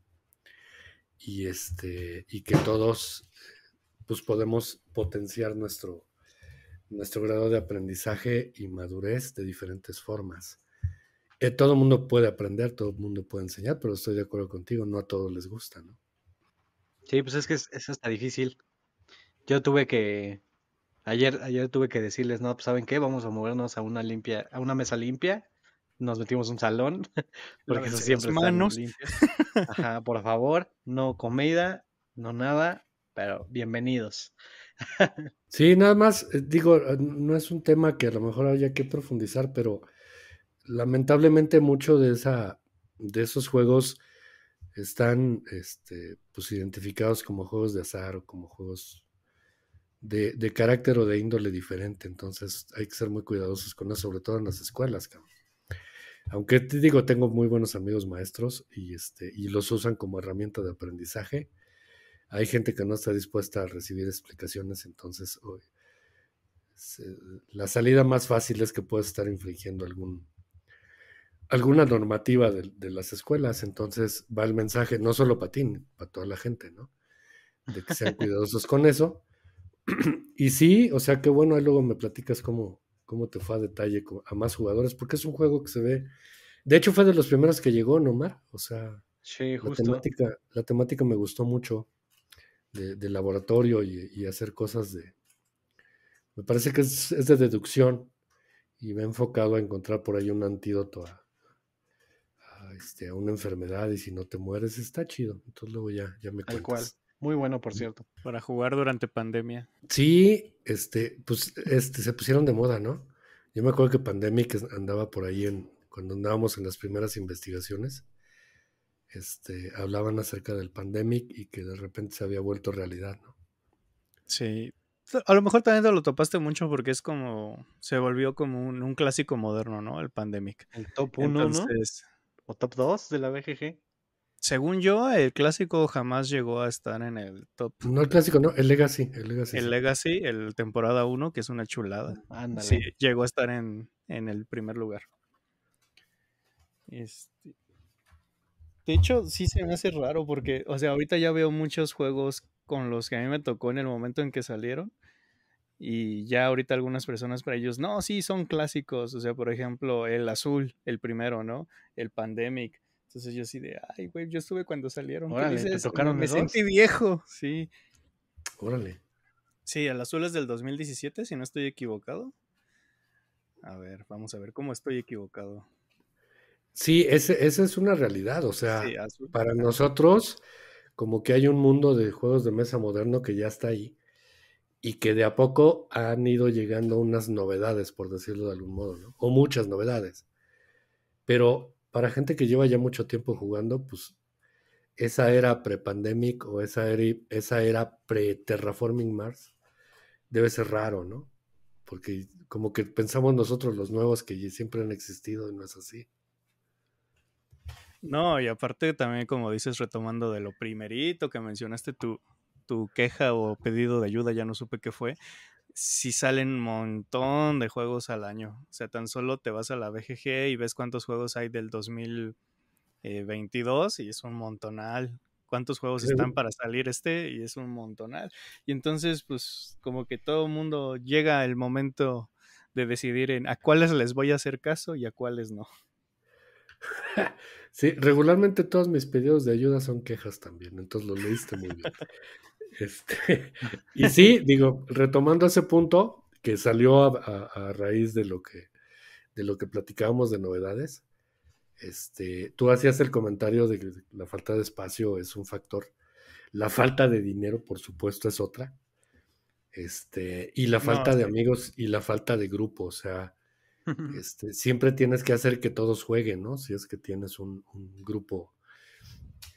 y, este, y que todos pues podemos potenciar nuestro, nuestro grado de aprendizaje y madurez de diferentes formas todo el mundo puede aprender, todo el mundo puede enseñar, pero estoy de acuerdo contigo, no a todos les gusta, ¿no? Sí, pues es que eso está difícil. Yo tuve que, ayer, ayer tuve que decirles, no, pues saben qué, vamos a movernos a una limpia, a una mesa limpia, nos metimos un salón, [laughs] porque eso siempre manos. [laughs] Ajá, por favor, no comida, no nada, pero bienvenidos. [laughs] Sí, nada más, eh, digo, eh, no es un tema que a lo mejor haya que profundizar, pero lamentablemente mucho de, esa, de esos juegos están este, pues, identificados como juegos de azar o como juegos de, carácter o de índole diferente. Entonces hay que ser muy cuidadosos con eso, sobre todo en las escuelas. Aunque te digo, tengo muy buenos amigos maestros y, este, y los usan como herramienta de aprendizaje. Hay gente que no está dispuesta a recibir explicaciones, entonces la salida más fácil es que puedas estar infringiendo algún, alguna normativa de, las escuelas, entonces va el mensaje, no solo para ti, para toda la gente, ¿no? De que sean [laughs] cuidadosos con eso. [clears throat] y sí, o sea, qué bueno, ahí luego me platicas cómo, cómo te fue a detalle a más jugadores, porque es un juego que se ve, de hecho fue de los primeros que llegó, ¿no, Mar? O sea, La, temática, la temática me gustó mucho de, laboratorio y, hacer cosas de, me parece que es, de deducción y me he enfocado a encontrar por ahí un antídoto a este, a una enfermedad y si no te mueres está chido. Entonces luego ya, ya me Tal cual. Muy bueno, por cierto. Para jugar durante pandemia. Sí, este, pues este, se pusieron de moda, ¿no? Yo me acuerdo que Pandemic andaba por ahí en, cuando andábamos en las primeras investigaciones. Este, hablaban acerca del pandemic y que de repente se había vuelto realidad, ¿no? Sí. A lo mejor también te lo topaste mucho porque es como, se volvió como un, clásico moderno, ¿no? El pandemic. El top 1, Entonces, o top 2 de la BGG. Según yo, el clásico jamás llegó a estar en el top. No el clásico, no, el Legacy. El Legacy, el, temporada 1, que es una chulada. Ándale. Sí, llegó a estar en, el primer lugar. Este, de hecho, sí se me hace raro porque, o sea, ahorita ya veo muchos juegos con los que a mí me tocó en el momento en que salieron, y ya ahorita algunas personas para ellos, no, sí, son clásicos. O sea, por ejemplo, el azul, el primero, ¿no? El pandemic. Entonces yo sí de, ay, güey, yo estuve cuando salieron. Me, sentí viejo, sí. Órale. Sí, el azul es del 2017, si no estoy equivocado. A ver, vamos a ver cómo estoy equivocado. Sí, esa es una realidad. O sea, para nosotros, como que hay un mundo de juegos de mesa moderno que ya está ahí y que de a poco han ido llegando unas novedades, por decirlo de algún modo, ¿no? o muchas novedades. Pero para gente que lleva ya mucho tiempo jugando, pues esa era pre-pandemic o esa era, esa era pre-terraforming Mars debe ser raro, ¿no? Porque como que pensamos nosotros los nuevos que siempre han existido y no es así. No, y aparte también como dices, retomando de lo primerito que mencionaste tú, tu queja o pedido de ayuda, ya no supe qué fue, si salen un montón de juegos al año. O sea, tan solo te vas a la BGG y ves cuántos juegos hay del 2022 eh, y es un montonal. Cuántos juegos están para salir este y es un montonal. Y entonces, pues, como que todo el mundo llega el momento de decidir en a cuáles les voy a hacer caso y a cuáles no. [laughs] Sí, regularmente todos mis pedidos de ayuda son quejas también, entonces lo leíste muy bien. Este, [laughs] y sí, digo, retomando ese punto que salió a, raíz de lo que de lo que platicábamos de novedades, este, tú hacías el comentario de que la falta de espacio es un factor, la falta de dinero, por supuesto, es otra, este, y la falta de amigos y la falta de grupo, o sea, [laughs] este, siempre tienes que hacer que todos jueguen, ¿no? Si es que tienes un grupo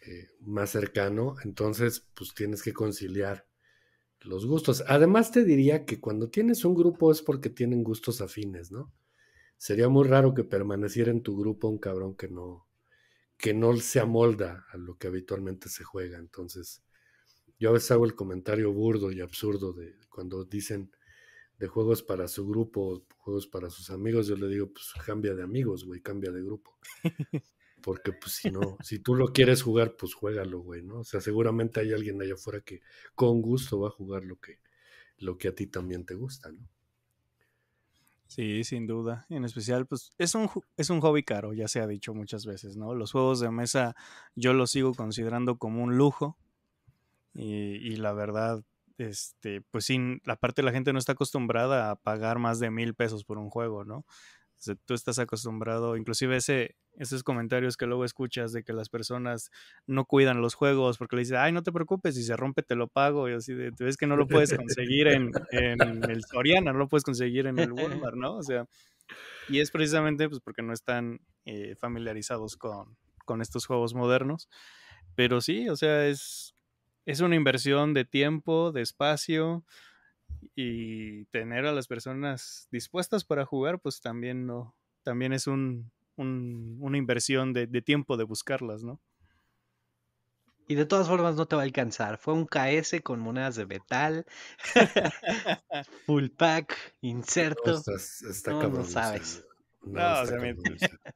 este, más cercano, entonces pues tienes que conciliar los gustos. Además te diría que cuando tienes un grupo es porque tienen gustos afines, ¿no? Sería muy raro que permaneciera en tu grupo un cabrón que no que no se amolda a lo que habitualmente se juega. Entonces, yo a veces hago el comentario burdo y absurdo de cuando dicen de juegos para su grupo, juegos para sus amigos, yo le digo, pues cambia de amigos, güey, cambia de grupo. [laughs] Porque pues si no, [laughs] si tú lo quieres jugar, pues juégalo, güey, ¿no? O sea, seguramente hay alguien allá afuera que con gusto va a jugar lo que, lo que a ti también te gusta, ¿no? Sí, sin duda. En especial, pues es un, es un hobby caro, ya se ha dicho muchas veces, ¿no? Los juegos de mesa yo los sigo considerando como un lujo. Y, y la verdad, este, pues sin, aparte la gente no está acostumbrada a pagar más de mil pesos por un juego, ¿no? tú estás acostumbrado, inclusive ese, esos comentarios que luego escuchas de que las personas no cuidan los juegos porque le dicen, ay, no te preocupes, si se rompe te lo pago, y así ves que no lo puedes conseguir en, el Soriana, no lo puedes conseguir en el [laughs] Walmart, ¿no? O sea, y es precisamente pues porque no están eh, familiarizados con, estos juegos modernos, pero sí, o sea, es, es una inversión de tiempo, de espacio, y tener a las personas dispuestas para jugar, pues también no, también es un, una inversión de, tiempo de buscarlas, ¿no? Y de todas formas no te va a alcanzar. Fue un KS con monedas de metal, [laughs] full pack, inserto. no, sabes.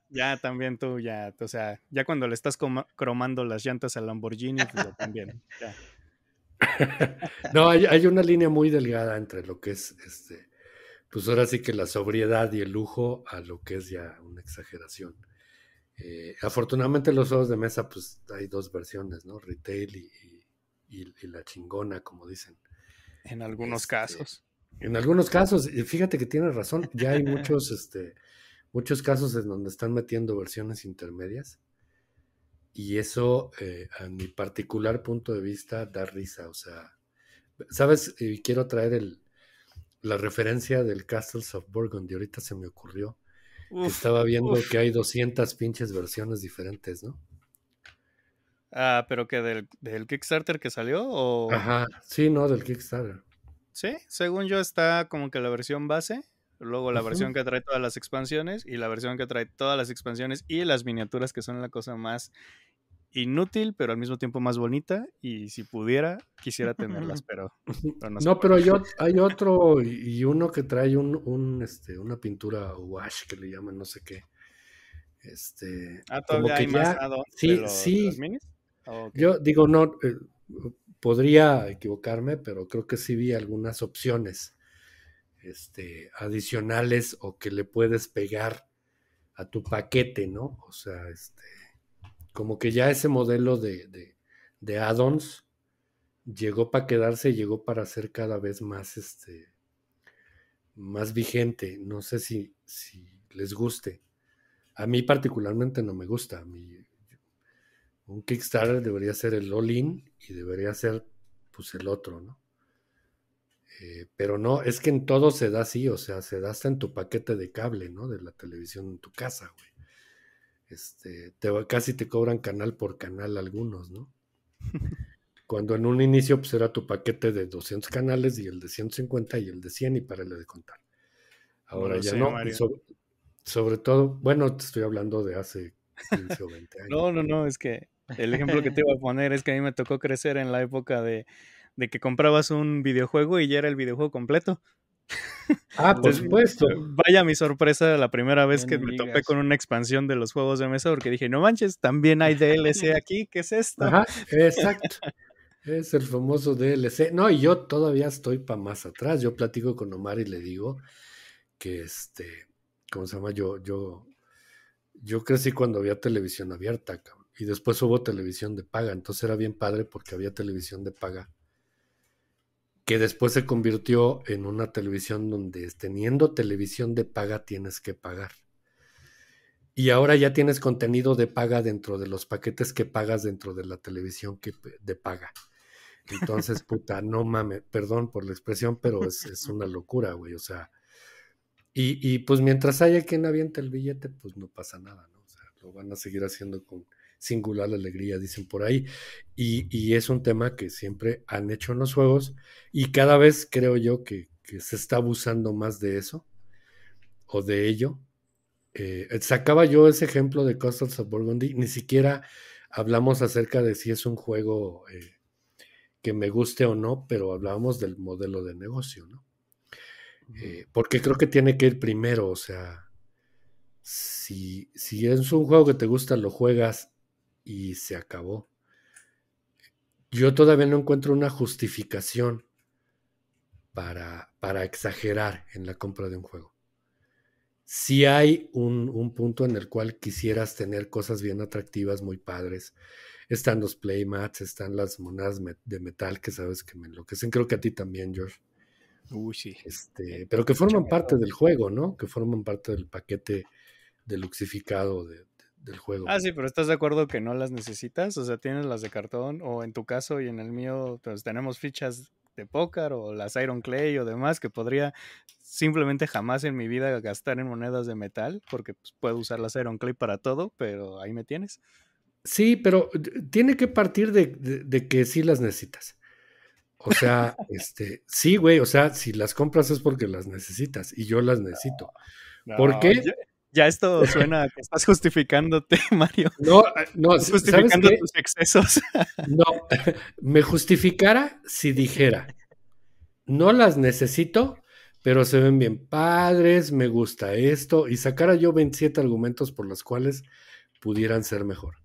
ya también tú, ya, o sea, ya cuando le estás cromando las llantas al Lamborghini, pues también. [laughs] no, hay, una línea muy delgada entre lo que es, este, pues ahora sí que la sobriedad y el lujo a lo que es ya una exageración. Eh, afortunadamente los juegos de mesa, pues hay dos versiones, ¿no? Retail y, la chingona, como dicen. En algunos este, casos. En algunos casos, y fíjate que tienes razón, ya hay muchos, [laughs] este, muchos casos en donde están metiendo versiones intermedias y eso, eh, a mi particular punto de vista, da risa. O sea, ¿sabes? Y quiero traer el, la referencia del Castles of Burgundy. Ahorita se me ocurrió. Estaba viendo que hay 200 pinches versiones diferentes, ¿no? Ah, pero que del, del Kickstarter que salió o... Ajá, sí, no, del Kickstarter. Sí, según yo está como que la versión base Luego la versión que trae todas las expansiones y la versión que trae todas las expansiones y las miniaturas que son la cosa más inútil, pero al mismo tiempo más bonita. Y si pudiera, quisiera tenerlas, [laughs] pero, no. pero yo, hay otro y uno que trae este, una pintura wash que le llaman no sé qué. Este, ah, Sí, sí. Yo digo, no, eh, podría equivocarme, pero creo que sí vi algunas opciones este, adicionales o que le puedes pegar a tu paquete, ¿no? O sea, este, como que ya ese modelo de, de, add-ons llegó para quedarse, llegó para ser cada vez más, este, más vigente. No sé si, si les guste. A mí particularmente no me gusta. un Kickstarter debería ser el all-in y debería ser pues el otro, ¿no? Eh, pero no, es que en todo se da así, o sea, se da hasta en tu paquete de cable, ¿no? De la televisión en tu casa, güey. Este, te, casi te cobran canal por canal algunos, ¿no? Cuando en un inicio pues era tu paquete de 200 canales y el de 150 y el de 100 y para de contar. Ahora ya no. Sobre, sobre, todo, bueno, te estoy hablando de hace 15 o 20 años. no, no, no, es que el ejemplo que te iba a poner es que a mí me tocó crecer en la época de de que comprabas un videojuego y ya era el videojuego completo. Ah, por supuesto. Vaya mi sorpresa la primera vez que me topé con una expansión de los juegos de mesa, porque dije, no manches, también hay DLC aquí, ¿qué es esto? Ajá, exacto. es el famoso DLC. No, y yo todavía estoy para más atrás. Yo platico con Omar y le digo que este, ¿cómo se llama? Yo, yo, yo crecí cuando había televisión abierta, Y después hubo televisión de paga, entonces era bien padre porque había televisión de paga que después se convirtió en una televisión donde teniendo televisión de paga tienes que pagar. Y ahora ya tienes contenido de paga dentro de los paquetes que pagas dentro de la televisión que, de paga. Entonces, [laughs] puta, no mames, perdón por la expresión, pero es, una locura, güey. O sea, y, y, pues mientras haya quien aviente el billete, pues no pasa nada, ¿no? O sea, lo van a seguir haciendo con, singular alegría, dicen por ahí. Y, es un tema que siempre han hecho en los juegos y cada vez creo yo que, se está abusando más de eso o de ello. Eh, sacaba yo ese ejemplo de Castles of Burgundy, ni siquiera hablamos acerca de si es un juego eh, que me guste o no, pero hablábamos del modelo de negocio, ¿no? Eh, porque creo que tiene que ir primero, o sea, si, si es un juego que te gusta, lo juegas y se acabó. Yo todavía no encuentro una justificación para, para exagerar en la compra de un juego. Si hay un, punto en el cual quisieras tener cosas bien atractivas, muy padres. Están los playmats, están las monedas de metal que sabes que me enloquecen. Creo que a ti también, George. Uy, sí. Este, pero que forman parte del juego, ¿no? Que forman parte del paquete deluxificado de, del juego. Ah, sí, pero ¿estás de acuerdo que no las necesitas? O sea, tienes las de cartón, o en tu caso y en el mío, pues tenemos fichas de póker o las Iron Clay o demás que podría simplemente jamás en mi vida gastar en monedas de metal, porque pues, puedo usar las Iron Clay para todo, pero ahí me tienes. Sí, pero tiene que partir de, que sí las necesitas. O sea, [laughs] este, sí, güey, o sea, si las compras es porque las necesitas y yo las necesito. ¿Por qué? Ya esto suena a que estás justificándote, [laughs] Mario. No, eh, no, justificando tus excesos. [laughs] No, me justificara si dijera, no las necesito, pero se ven bien padres, me gusta esto, y sacara yo 27 argumentos por los cuales pudieran ser mejor.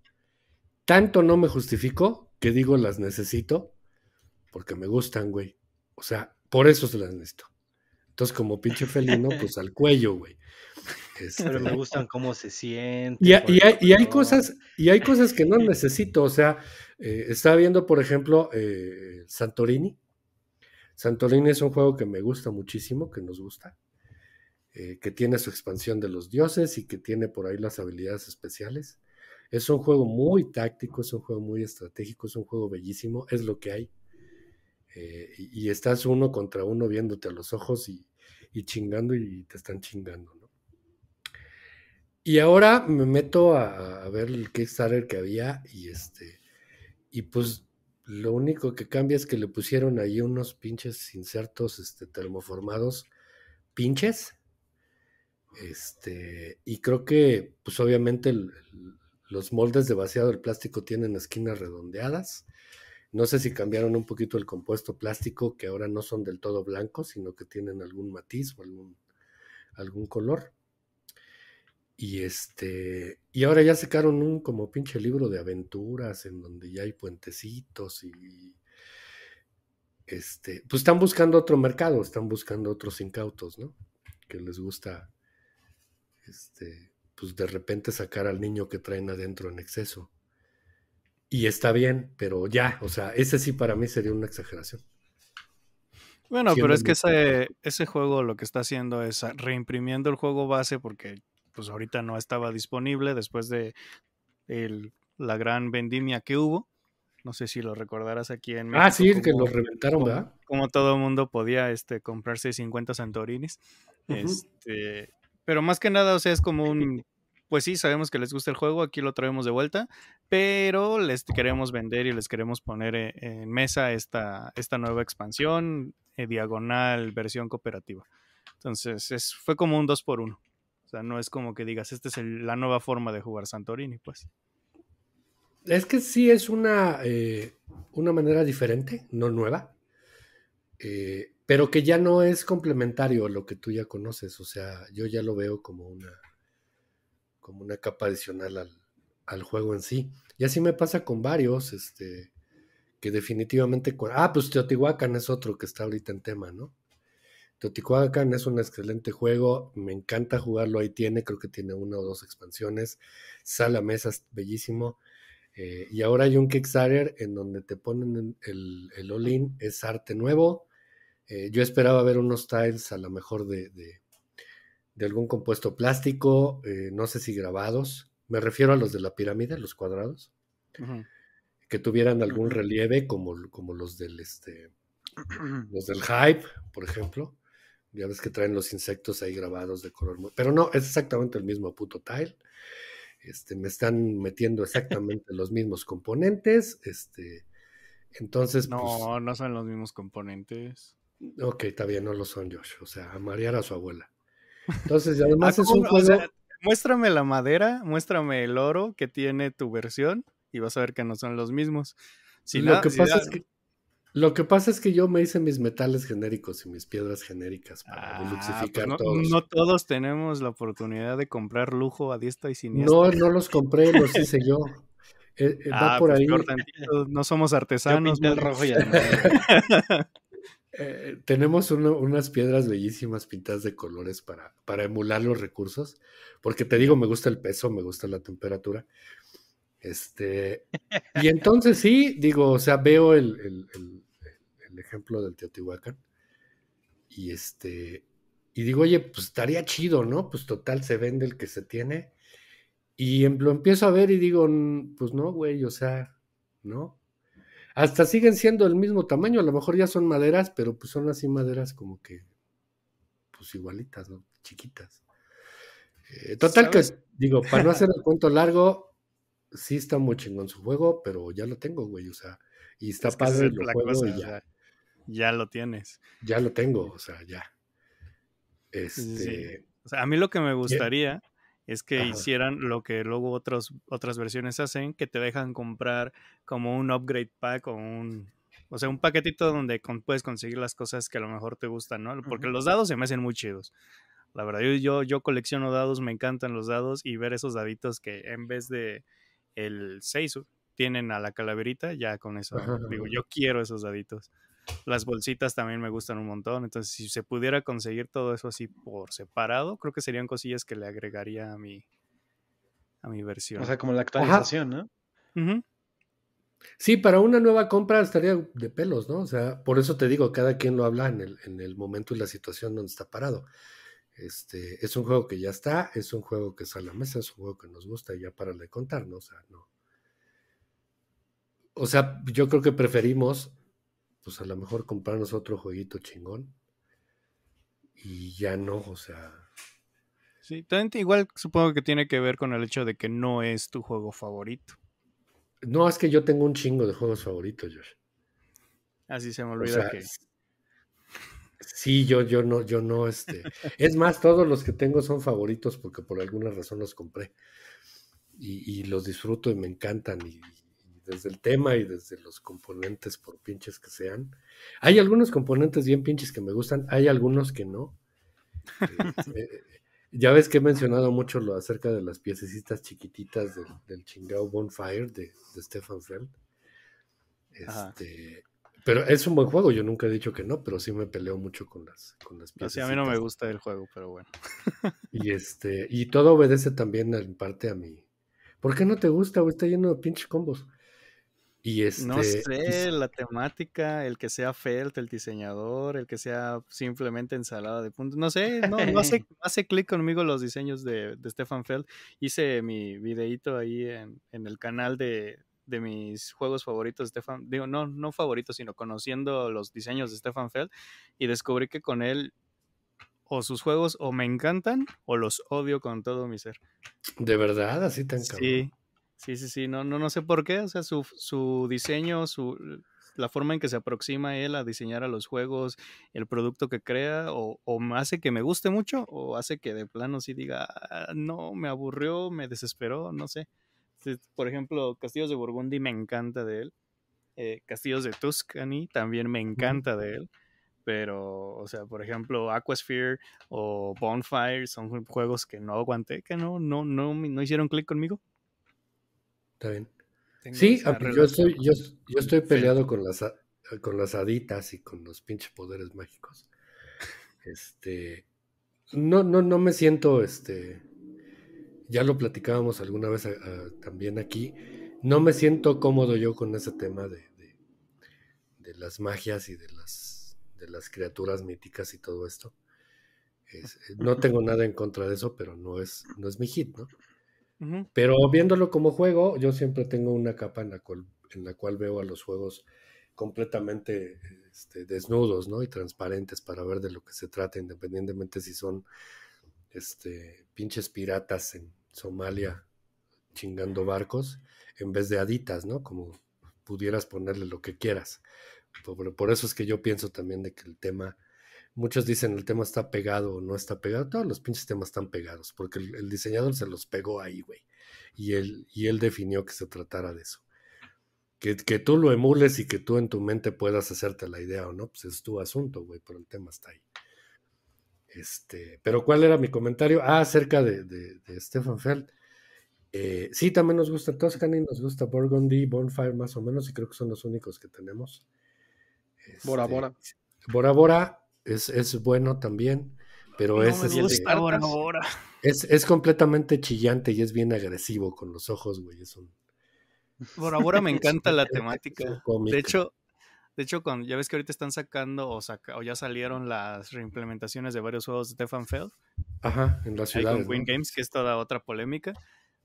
Tanto no me justifico que digo las necesito porque me gustan, güey. O sea, por eso se las necesito. Entonces, como pinche felino, pues al cuello, güey. Pero me este, gustan cómo se siente. Y, hay, cosas, y hay cosas que no [laughs] necesito. O sea, eh, estaba viendo, por ejemplo, eh, Santorini. Santorini es un juego que me gusta muchísimo, que nos gusta, eh, que tiene su expansión de los dioses y que tiene por ahí las habilidades especiales. Es un juego muy táctico, es un juego muy estratégico, es un juego bellísimo, es lo que hay. y, estás uno contra uno viéndote a los ojos y, y chingando y te están chingando. Y ahora me meto a, ver el Kickstarter que había y este y pues lo único que cambia es que le pusieron ahí unos pinches insertos este, termoformados pinches. Este, y creo que pues obviamente los moldes de vaciado del plástico tienen esquinas redondeadas. No sé si cambiaron un poquito el compuesto plástico que ahora no son del todo blancos, sino que tienen algún matiz o algún, algún color. Y este, y ahora ya sacaron un como pinche libro de aventuras en donde ya hay puentecitos y este, pues están buscando otro mercado, están buscando otros incautos, ¿no? Que les gusta este, pues de repente sacar al niño que traen adentro en exceso. Y está bien, pero ya, o sea, ese sí para mí sería una exageración. Bueno, pero es que ese, ese, juego lo que está haciendo es ah, reimprimiendo el juego base porque pues ahorita no estaba disponible después de la gran vendimia que hubo. No sé si lo recordarás aquí en ah, México. Ah, sí, que lo reventaron, ¿verdad? Como todo mundo podía este, comprarse 50 Santorinis. Este, pero más que nada, o sea, es como un. Pues sí, sabemos que les gusta el juego, aquí lo traemos de vuelta, pero les queremos vender y les queremos poner eh, en mesa esta, esta nueva expansión, eh, diagonal, versión cooperativa. Entonces, fue como un 2 por 1 o sea, no es como que digas, esta es la nueva forma de jugar Santorini, pues. Es que sí es una, eh, una manera diferente, no nueva, eh, pero que ya no es complementario a lo que tú ya conoces. O sea, yo ya lo veo como una, como una capa adicional al, al juego en sí. Y así me pasa con varios, este, que definitivamente... Ah, pues Teotihuacán es otro que está ahorita en tema, ¿no? Teotihuacán es un excelente juego, me encanta jugarlo, ahí tiene, creo que tiene una o dos expansiones, sala mesas, bellísimo. Eh, y ahora hay un Kickstarter en donde te ponen el, el all-in, es arte nuevo. Eh, yo esperaba ver unos tiles a lo mejor de, de, algún compuesto plástico, eh, no sé si grabados, me refiero a los de la pirámide, los cuadrados, que tuvieran algún relieve como, como los del... Este, [clears throat] los del hype, por ejemplo. Ya ves que traen los insectos ahí grabados de color. Pero no, es exactamente el mismo puto tile. Este, me están metiendo exactamente los mismos componentes. Este, entonces. No, pues no son los mismos componentes. Ok, está bien, no lo son, Josh. O sea, a marear a su abuela. Entonces, [laughs] además es un muéstrame la madera, muéstrame el oro que tiene tu versión y vas a ver que no son los mismos. lo que pasa es que lo que pasa es que yo me hice mis metales genéricos y mis piedras genéricas para ah, pues luxificar no, todos. No todos tenemos la oportunidad de comprar lujo a diestra y siniestra. No, no los compré, los hice yo. Eh, eh, ah, por pues ahí. no somos artesanos. Yo rojo y [laughs] eh, tenemos unas piedras bellísimas pintadas de colores para, para emular los recursos, porque te digo, me gusta el peso, me gusta la temperatura, este, y entonces sí, digo, o sea, veo el, ejemplo del Teotihuacán y este, y digo, oye, pues estaría chido, ¿no? Pues total, se vende el que se tiene. Y em, lo empiezo a ver y digo, mm, pues no, güey, o sea, ¿no? Hasta siguen siendo el mismo tamaño, a lo mejor ya son maderas, pero pues son así maderas como que, pues igualitas, ¿no? Chiquitas. Eh, total que, digo, para no hacer el cuento largo, sí está muy chingón su juego, pero ya lo tengo, güey, o sea, y está padre juego ya. lo tienes. Ya lo tengo, o sea, ya. Este... O sea, a mí lo que me gustaría es que hicieran lo que luego otras versiones hacen, que te dejan comprar como un upgrade pack o un, o sea, un paquetito donde puedes conseguir las cosas que a lo mejor te gustan, ¿no? Porque los dados se me hacen muy chidos. La verdad, yo, yo, yo colecciono dados, me encantan los dados y ver esos daditos que en vez de, el 6 tienen a la calaverita, ya con eso, digo, yo quiero esos daditos. Las bolsitas también me gustan un montón, entonces si se pudiera conseguir todo eso así por separado, creo que serían cosillas que le agregaría a mi, a mi versión. O sea, como la actualización, ¿no? Sí, para una nueva compra estaría de pelos, ¿no? O sea, por eso te digo, cada quien lo habla en el, en el momento y la situación donde está parado. Este, es un juego que ya está, es un juego que sale a la mesa, es un juego que nos gusta y ya para de contar, ¿no? O sea, no. O sea, yo creo que preferimos, pues a lo mejor comprarnos otro jueguito chingón y ya no, o sea. Sí, también igual supongo que tiene que ver con el hecho de que no es tu juego favorito. No, es que yo tengo un chingo de juegos favoritos, Josh. Así se me olvida que. Sí, yo, yo no, yo no, este. Es más, todos los que tengo son favoritos porque por alguna razón los compré. Y, los disfruto y me encantan. Y, desde el tema y desde los componentes, por pinches que sean. Hay algunos componentes bien pinches que me gustan, hay algunos que no. Este, eh, ya ves que he mencionado mucho lo acerca de las piececitas chiquititas del, chingao Bonfire de, Stefan Feld. Este. Pero es un buen juego, yo nunca he dicho que no, pero sí me peleo mucho con las, con las piezas. Sí, a mí no me gusta el juego, pero bueno. [laughs] y este, y todo obedece también en parte a mí. ¿Por qué no te gusta, güey? Está lleno de pinches combos. Y este, no sé, la temática, el que sea Felt, el diseñador, el que sea simplemente ensalada de puntos. No sé, no, no hace, [laughs] clic conmigo los diseños de, de Stefan Feld. Hice mi videíto ahí en el canal de, de mis juegos favoritos, Stefan, digo, no, no favoritos, sino conociendo los diseños de Stefan Feld y descubrí que con él o sus juegos o me encantan o los odio con todo mi ser. De verdad, así te encanta? Sí, sí, sí, no, no, sé por qué, o sea, su, su diseño, su, la forma en que se aproxima él a diseñar a los juegos, el producto que crea, o, hace que me guste mucho, o hace que de plano sí diga, ah, no, me aburrió, me desesperó, no sé. Por ejemplo, Castillos de Burgundy me encanta de él. Eh, Castillos de Tuscany también me encanta de él. Pero, o sea, por ejemplo, Aquasphere o Bonfire son juegos que no aguanté, que no, no, no, no hicieron clic conmigo. Está bien. sí, ah, pues yo estoy, yo, estoy peleado con las, con las haditas y con los pinches poderes mágicos. [laughs] Este. No, no, no me siento este ya lo platicábamos alguna vez eh, eh, también aquí, no me siento cómodo yo con ese tema de, las magias y de las, de las criaturas míticas y todo esto. Eh, no tengo nada en contra de eso, pero no es, no es mi hit, ¿no? Pero viéndolo como juego, yo siempre tengo una capa en la cual, en la cual veo a los juegos completamente este, desnudos, ¿no? Y transparentes para ver de lo que se trata, independientemente si son este, pinches piratas en, Somalia chingando barcos en vez de aditas, ¿no? Como pudieras ponerle lo que quieras. Por, eso es que yo pienso también de que el tema, muchos dicen el tema está pegado o no está pegado, todos los pinches temas están pegados, porque el, diseñador se los pegó ahí, güey. Y él, y él definió que se tratara de eso. Que, que, tú lo emules y que tú en tu mente puedas hacerte la idea o no, pues es tu asunto, güey, pero el tema está ahí. Este, pero ¿cuál era mi comentario? Ah, acerca de, de, de Stefan Feld. Eh, sí, también nos gusta Toscani, nos gusta Burgundy, Bonfire más o menos, y creo que son los únicos que tenemos. Bora este, Bora. Bora Bora es, es bueno también, pero es, me Bora, es... completamente chillante y es bien agresivo con los ojos, güey. Es un... Bora Bora me [laughs] encanta la temática. De hecho, de hecho, con, ya ves que ahorita están sacando o, o ya salieron las reimplementaciones de varios juegos de Stefan Feld. Ajá, en la ciudad. Con Games, que es toda otra polémica.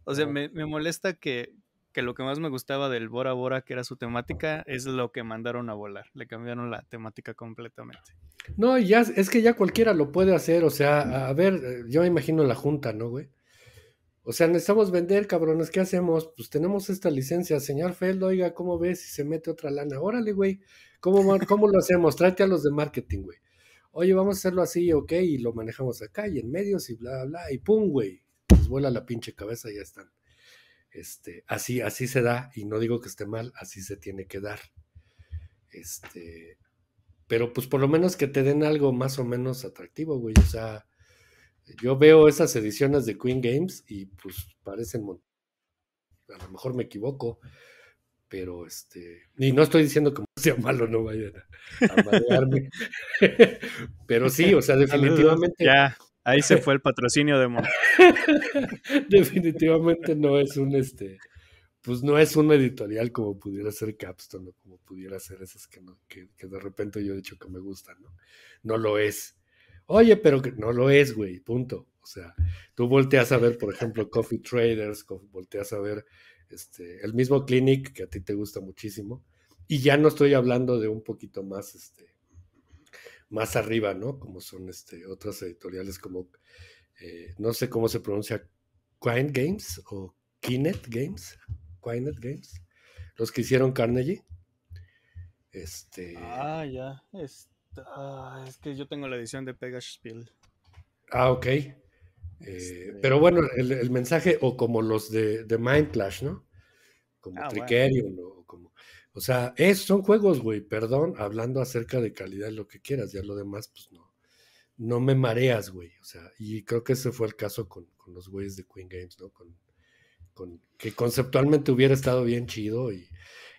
O sea, me, molesta que, que lo que más me gustaba del Bora Bora, que era su temática, es lo que mandaron a volar. Le cambiaron la temática completamente. No, ya, es que ya cualquiera lo puede hacer. O sea, a ver, eh, yo me imagino la junta, ¿no, güey? O sea, necesitamos vender, cabrones, ¿qué hacemos? Pues tenemos esta licencia, señor Feld, oiga, ¿cómo ves si se mete otra lana? Órale, güey, ¿cómo, cómo lo hacemos? Tráete a los de marketing, güey. Oye, vamos a hacerlo así, ok, y lo manejamos acá y en medios y bla, bla, y pum, güey. Pues vuela la pinche cabeza y ya están. Este, así, así se da, y no digo que esté mal, así se tiene que dar. Este, pero pues por lo menos que te den algo más o menos atractivo, güey. O sea, yo veo esas ediciones de Queen Games y pues parecen, a lo mejor me equivoco, pero este, y no estoy diciendo que [laughs] sea malo, no vaya a, marearme, [laughs] pero sí, o sea, definitivamente. Ya, ahí se fue el [laughs] patrocinio de Mon. definitivamente no es un este, pues no es una editorial como pudiera ser Capstone o como pudiera ser esas que, que de repente yo he dicho que me gustan, ¿no? No lo es. Oye, pero que no lo es, güey, punto. O sea, tú volteas a ver, por ejemplo, [laughs] Coffee Traders, volteas a ver este, el mismo Clinic que a ti te gusta muchísimo. Y ya no estoy hablando de un poquito más, este, más arriba, ¿no? Como son este, otras editoriales como, eh, no sé cómo se pronuncia, Quiet Games o Kinet Games, Quiet Games, los que hicieron Carnegie. Este... Ah, ya, este Ah, es que yo tengo la edición de Pegasus Spiel. Ah, ok. Eh, este pero bueno, el, mensaje, o como los de, de Mind Clash, ¿no? Como ah, Trickerion o como. O sea, es, son juegos, güey, perdón, hablando acerca de calidad, lo que quieras, ya lo demás, pues no. No me mareas, güey. O sea, y creo que ese fue el caso con, los güeyes de Queen Games, ¿no? Con, con, que conceptualmente hubiera estado bien chido y,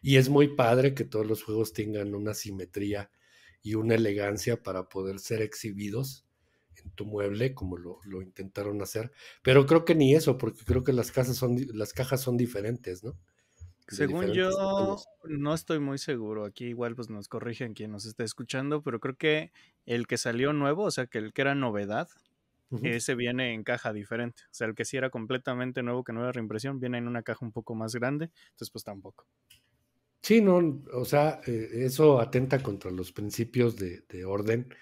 y es muy padre que todos los juegos tengan una simetría y una elegancia para poder ser exhibidos en tu mueble como lo, intentaron hacer. Pero creo que ni eso, porque creo que las, casas son, las cajas son diferentes, ¿no? Según yo, no estoy muy seguro. Aquí igual pues nos corrigen quien nos está escuchando, pero creo que el que salió nuevo, o sea, que el que era novedad, ese viene en caja diferente. O sea, el que sí era completamente nuevo, que no era reimpresión, viene en una caja un poco más grande. Entonces, pues tampoco. Sí, no, o sea, eh, eso atenta contra los principios de, orden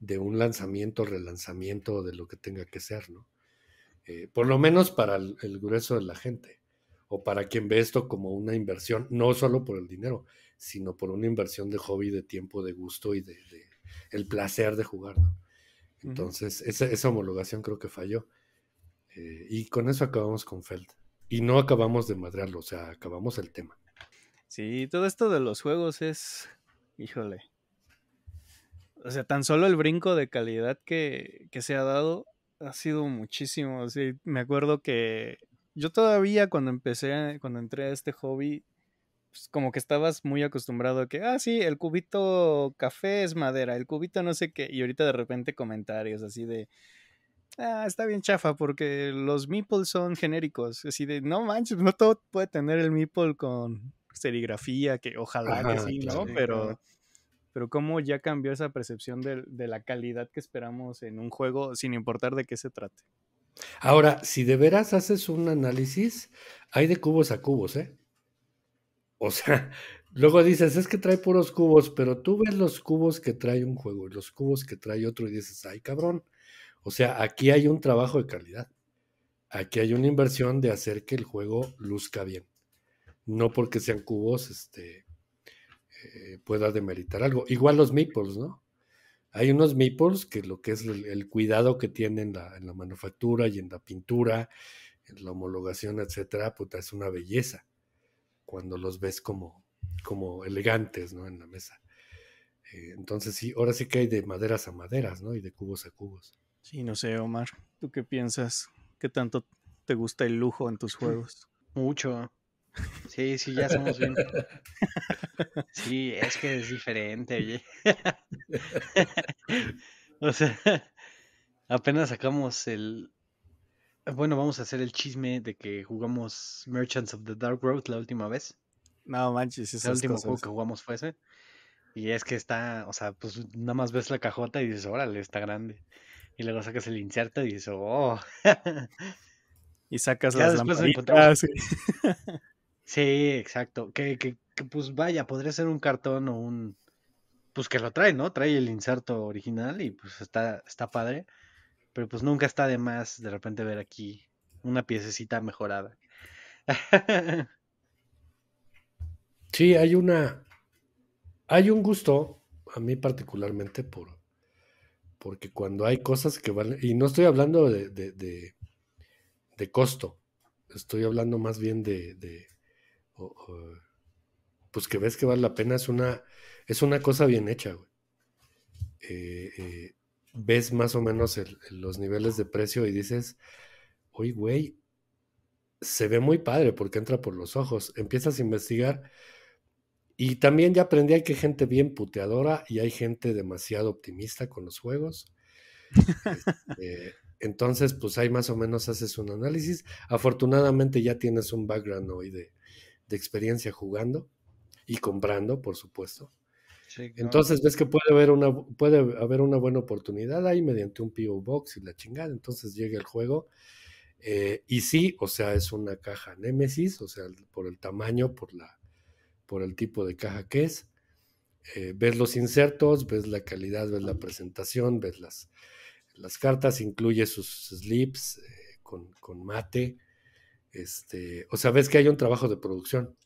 de un lanzamiento, relanzamiento, de lo que tenga que ser, ¿no? Eh, por lo menos para el, grueso de la gente, o para quien ve esto como una inversión, no solo por el dinero, sino por una inversión de hobby, de tiempo, de gusto y de, el placer de jugar, ¿no? Entonces, esa, homologación creo que falló. Eh, y con eso acabamos con Feld. Y no acabamos de madrearlo, o sea, acabamos el tema. Sí, todo esto de los juegos es, híjole. O sea, tan solo el brinco de calidad que, que se ha dado ha sido muchísimo. me acuerdo que yo todavía cuando empecé, cuando entré a este hobby, pues, como que estabas muy acostumbrado a que, ah, sí, el cubito café es madera, el cubito no sé qué, y ahorita de repente comentarios así de, ah, está bien chafa porque los meeples son genéricos, así de, no manches, no todo puede tener el meeple con, serigrafía, que ojalá que sí, ¿no? Pero, pero cómo ya cambió esa percepción de, de, la calidad que esperamos en un juego, sin importar de qué se trate. Ahora, si de veras haces un análisis, hay de cubos a cubos, ¿eh? O sea, [laughs] luego dices, es que trae puros cubos, pero tú ves los cubos que trae un juego y los cubos que trae otro y dices, ay cabrón. O sea, aquí hay un trabajo de calidad. Aquí hay una inversión de hacer que el juego luzca bien no porque sean cubos este, eh, pueda demeritar algo. Igual los meeples, ¿no? Hay unos meeples que lo que es el, cuidado que tienen la, en la manufactura y en la pintura, en la homologación, etcétera, puta, es una belleza cuando los ves como, como elegantes, ¿no? En la mesa. Eh, entonces, sí, ahora sí que hay de maderas a maderas, ¿no? Y de cubos a cubos. Sí, no sé, Omar, ¿tú qué piensas? ¿Qué tanto te gusta el lujo en tus mm. juegos? Mucho. Sí, sí, ya somos bien. [laughs] Sí, es que es diferente, oye. [laughs] O sea, apenas sacamos el. Bueno, vamos a hacer el chisme de que jugamos Merchants of the Dark Road la última vez. No manches, es el último juego que jugamos fue ese. Y es que está, o sea, pues nada más ves la cajota y dices, órale, está grande. Y luego sacas el inserto y dices, oh. y sacas ya las [laughs] Sí, exacto. Que, pues vaya, podría ser un cartón o un. Pues que lo trae, ¿no? Trae el inserto original y pues está, está padre. Pero pues nunca está de más de repente ver aquí una piececita mejorada. [laughs] sí, hay una. Hay un gusto, a mí particularmente, por. Porque cuando hay cosas que valen. Y no estoy hablando de, de costo. Estoy hablando más bien de, pues que ves que vale la pena, es una, es una cosa bien hecha, eh, eh, ves más o menos los niveles de precio y dices, oye, güey, se ve muy padre porque entra por los ojos. Empiezas a investigar y también ya aprendí que hay gente bien puteadora y hay gente demasiado optimista con los juegos. Este, [laughs] entonces, pues ahí más o menos haces un análisis. Afortunadamente ya tienes un background hoy de, de experiencia jugando y comprando, por supuesto. Entonces ves que puede haber una puede haber una buena oportunidad ahí mediante un PO Box y la chingada. Entonces llega el juego eh, y sí, o sea, es una caja Nemesis, o sea, por el tamaño, por la por el tipo de caja que es. Eh, ves los insertos, ves la calidad, ves la presentación, ves las, las cartas, incluye sus slips eh, con, con, mate, este, o sea, ves que hay un trabajo de producción.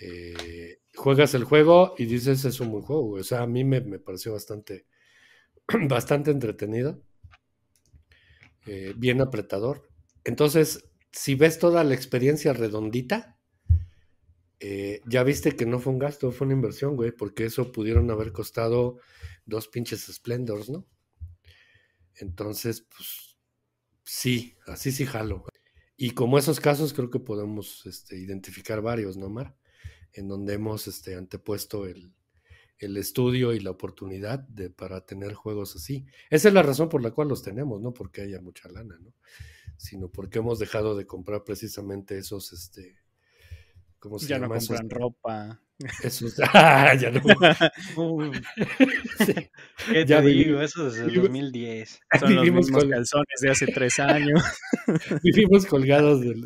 Eh, juegas el juego y dices es un buen juego. O sea, a mí me, pareció bastante, [clears throat] bastante entretenido, eh, bien apretador. Entonces, si ves toda la experiencia redondita, eh, ya viste que no fue un gasto, fue una inversión, güey, porque eso pudieron haber costado dos pinches Splendors, ¿no? Entonces, pues sí, así sí jalo. Güey. Y como esos casos, creo que podemos este, identificar varios, ¿no, Mar? En donde hemos este, antepuesto el, estudio y la oportunidad de, para tener juegos así. Esa es la razón por la cual los tenemos, no porque haya mucha lana, ¿no? Sino porque hemos dejado de comprar precisamente esos, este, ¿cómo se ya llama? no compran ropa. Eso [laughs] ah, ya no. [laughs] [laughs] ya digo? Eso desde el 2010. Son los mismos calzones de hace tres años. Vivimos colgados del,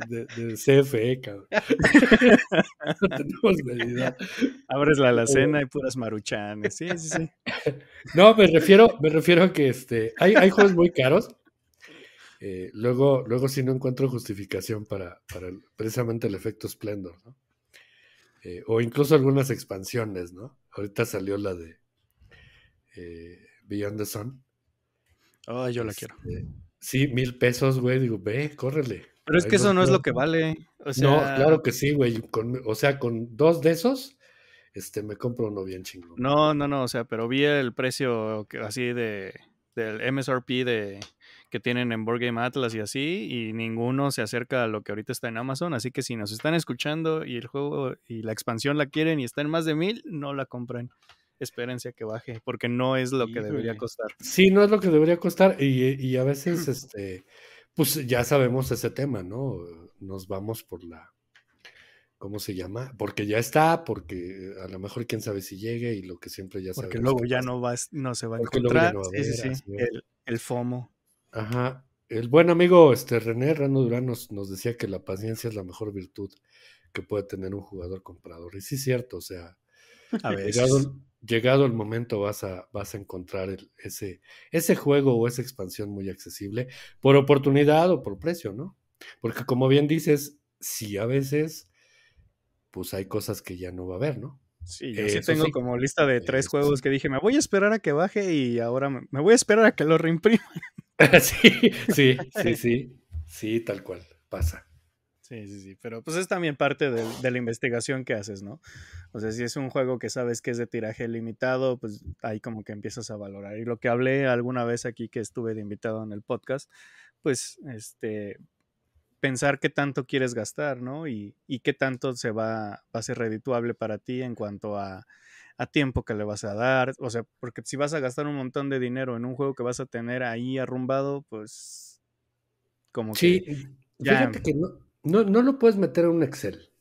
CFE, e, cabrón. no tenemos Abres la alacena y puras maruchanes. Sí, sí, sí. No, me refiero, me refiero a que este, hay, hay juegos muy caros. Eh, luego, luego sí no encuentro justificación para, precisamente el efecto Splendor, ¿no? Eh, o incluso algunas expansiones, ¿no? Ahorita salió la de eh, Beyond the Sun. Ah, yo la quiero. Este, sí, mil pesos, güey. Digo, ve, córrele. Pero es que eso no es lo que vale. No, claro que sí, güey. o sea, con dos de esos, este, me compro uno bien chingón. No, no, no. O sea, pero vi el precio así de del MSRP de que tienen en Board Game Atlas y así, y ninguno se acerca a lo que ahorita está en Amazon. Así que si nos están escuchando y el juego y la expansión la quieren y está en más de mil, no la compren. Espérense a que baje, porque no es lo que debería costar. Sí, no es lo que debería costar. Y, eh, a veces, [clears throat] este, pues ya sabemos ese tema, ¿no? Nos vamos por la, ¿cómo se llama? Porque ya está, porque eh, a lo mejor quién sabe si llegue y lo que siempre ya sabemos. Porque luego ya no, vas, no se va a encontrar. El, el, FOMO. Ajá. El buen amigo este, René Rano Durán nos, decía que la paciencia es la mejor virtud que puede tener un jugador comprador. Y sí es cierto, o sea, llegado, llegado, el momento vas a, vas a encontrar ese, ese juego o esa expansión muy accesible por oportunidad o por precio, ¿no? Porque como bien dices, sí a veces, pues hay cosas que ya no va a haber, ¿no? Sí, yo sí eh, tengo como lista de tres este. juegos que dije, me voy a esperar a que baje y ahora me, voy a esperar a que lo reimpriman. [laughs] sí, sí, [laughs] sí, sí, sí, tal cual, pasa. Sí, sí, sí, pero pues es también parte de, la investigación que haces, ¿no? O sea, si es un juego que sabes que es de tiraje limitado, pues ahí como que empiezas a valorar. Y lo que hablé alguna vez aquí que estuve de invitado en el podcast, pues este, pensar qué tanto quieres gastar, ¿no? Y, qué tanto se va, a ser redituable para ti en cuanto a, tiempo que le vas a dar. O sea, porque si vas a gastar un montón de dinero en un juego que vas a tener ahí arrumbado, pues como sí, que... Ya... Fíjate que no, lo puedes meter en un Excel.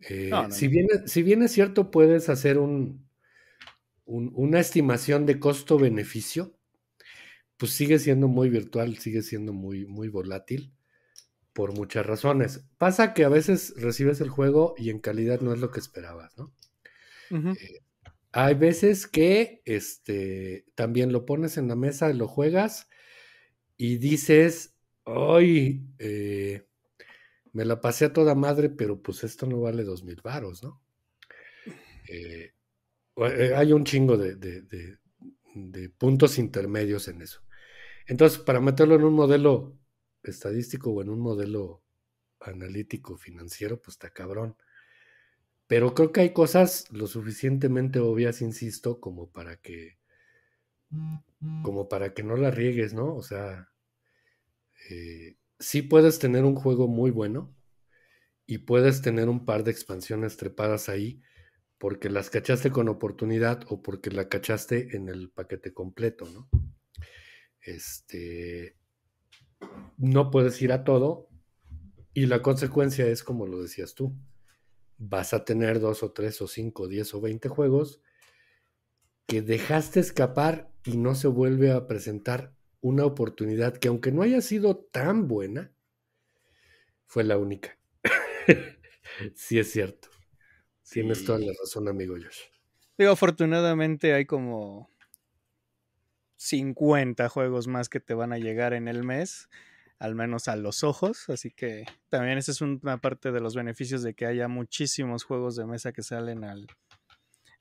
Eh, si, bien, si es cierto, puedes hacer una estimación de costo-beneficio, pues sigue siendo muy virtual, sigue siendo muy, muy volátil por muchas razones. Pasa que a veces recibes el juego y en calidad no es lo que esperabas, ¿no? Eh, hay veces que este, también lo pones en la mesa, lo juegas y dices, hoy eh, me la pasé a toda madre, pero pues esto no vale dos mil varos, ¿no? Eh, hay un chingo de puntos intermedios en eso. Entonces, para meterlo en un modelo estadístico o en un modelo analítico financiero, pues está cabrón. Pero creo que hay cosas lo suficientemente obvias, insisto, como para que como para que no la riegues, ¿no? O sea, eh, sí puedes tener un juego muy bueno y puedes tener un par de expansiones trepadas ahí porque las cachaste con oportunidad o porque la cachaste en el paquete completo, ¿no? Este, no puedes ir a todo y la consecuencia es, como lo decías tú, vas a tener dos o tres o cinco, diez o veinte juegos que dejaste escapar y no se vuelve a presentar una oportunidad que aunque no haya sido tan buena, fue la única. [laughs] sí es cierto. Tienes toda la razón, amigo Josh. Digo, afortunadamente hay como 50 juegos más que te van a llegar en el mes, al menos a los ojos. Así que también esa es una parte de los beneficios de que haya muchísimos juegos de mesa que salen al,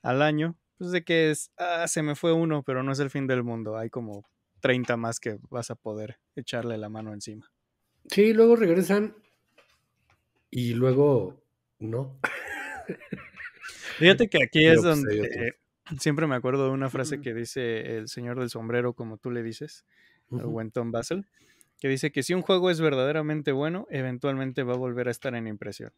al año. Pues de que es, ah, se me fue uno, pero no es el fin del mundo. Hay como 30 más que vas a poder echarle la mano encima. Sí, luego regresan y luego no. Fíjate que aquí es pues, donde siempre me acuerdo de una frase que dice el señor del sombrero, como tú le dices, el -huh. Basel, que dice que si un juego es verdaderamente bueno, eventualmente va a volver a estar en impresión.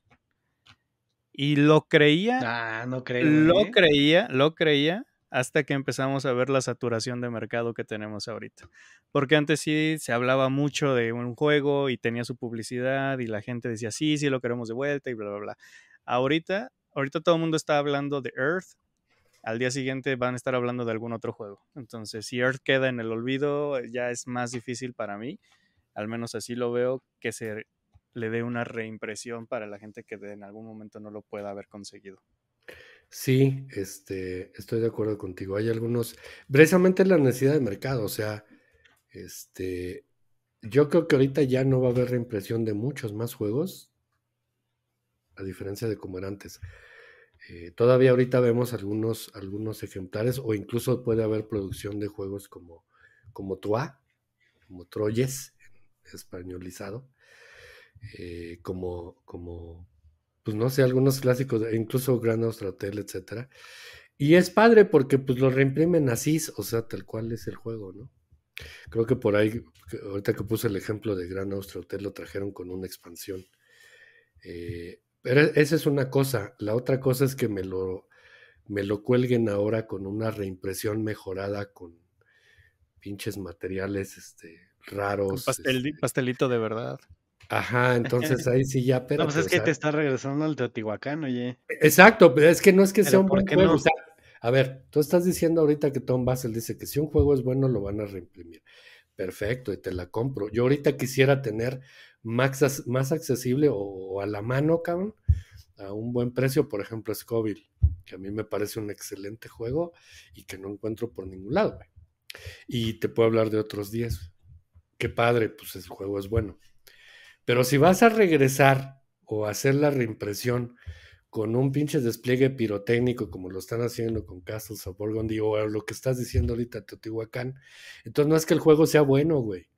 Y lo creía. Ah, no creía. Lo ¿eh? creía, lo creía hasta que empezamos a ver la saturación de mercado que tenemos ahorita. Porque antes sí se hablaba mucho de un juego y tenía su publicidad y la gente decía, sí, sí, lo queremos de vuelta y bla, bla, bla. Ahorita, ahorita todo el mundo está hablando de Earth, al día siguiente van a estar hablando de algún otro juego. Entonces, si Earth queda en el olvido, eh, ya es más difícil para mí, al menos así lo veo, que se le dé una reimpresión para la gente que en algún momento no lo pueda haber conseguido. Sí, este, estoy de acuerdo contigo. Hay algunos, precisamente la necesidad de mercado, o sea, este, yo creo que ahorita ya no va a haber reimpresión de muchos más juegos, a diferencia de como era antes. Eh, todavía ahorita vemos algunos, algunos ejemplares o incluso puede haber producción de juegos como, como como Troyes, españolizado, eh, como, como, pues no sé, algunos clásicos, e incluso Gran Austro Hotel, etc. Y es padre porque pues lo reimprimen así, o sea, tal cual es el juego, ¿no? Creo que por ahí, ahorita que puse el ejemplo de Gran Austro Hotel, lo trajeron con una expansión. Eh, pero e, esa es una cosa. La otra cosa es que me lo, me lo cuelguen ahora con una reimpresión mejorada con pinches materiales este, raros. Este pastelito de verdad. Ajá, entonces [laughs] ahí sí ya, pero. No, pues es pues que te está regresando al Teotihuacán, oye. E, exacto, pero es que no es que sea un buen juego. a ver, tú estás diciendo ahorita que Tom Basel dice que si un juego es bueno lo van a reimprimir. Perfecto, y te la compro. Yo ahorita quisiera tener más, más accesible o, a la mano, cabrón, a un buen precio, por ejemplo, Scoville, que a mí me parece un excelente juego y que no encuentro por ningún lado, güey. Y te puedo hablar de otros 10. Qué padre, pues el juego es bueno. Pero si vas a regresar o hacer la reimpresión con un pinche despliegue pirotécnico como lo están haciendo con Castles of Burgundy o lo que estás diciendo ahorita Teotihuacán, entonces no es que el juego sea bueno, güey.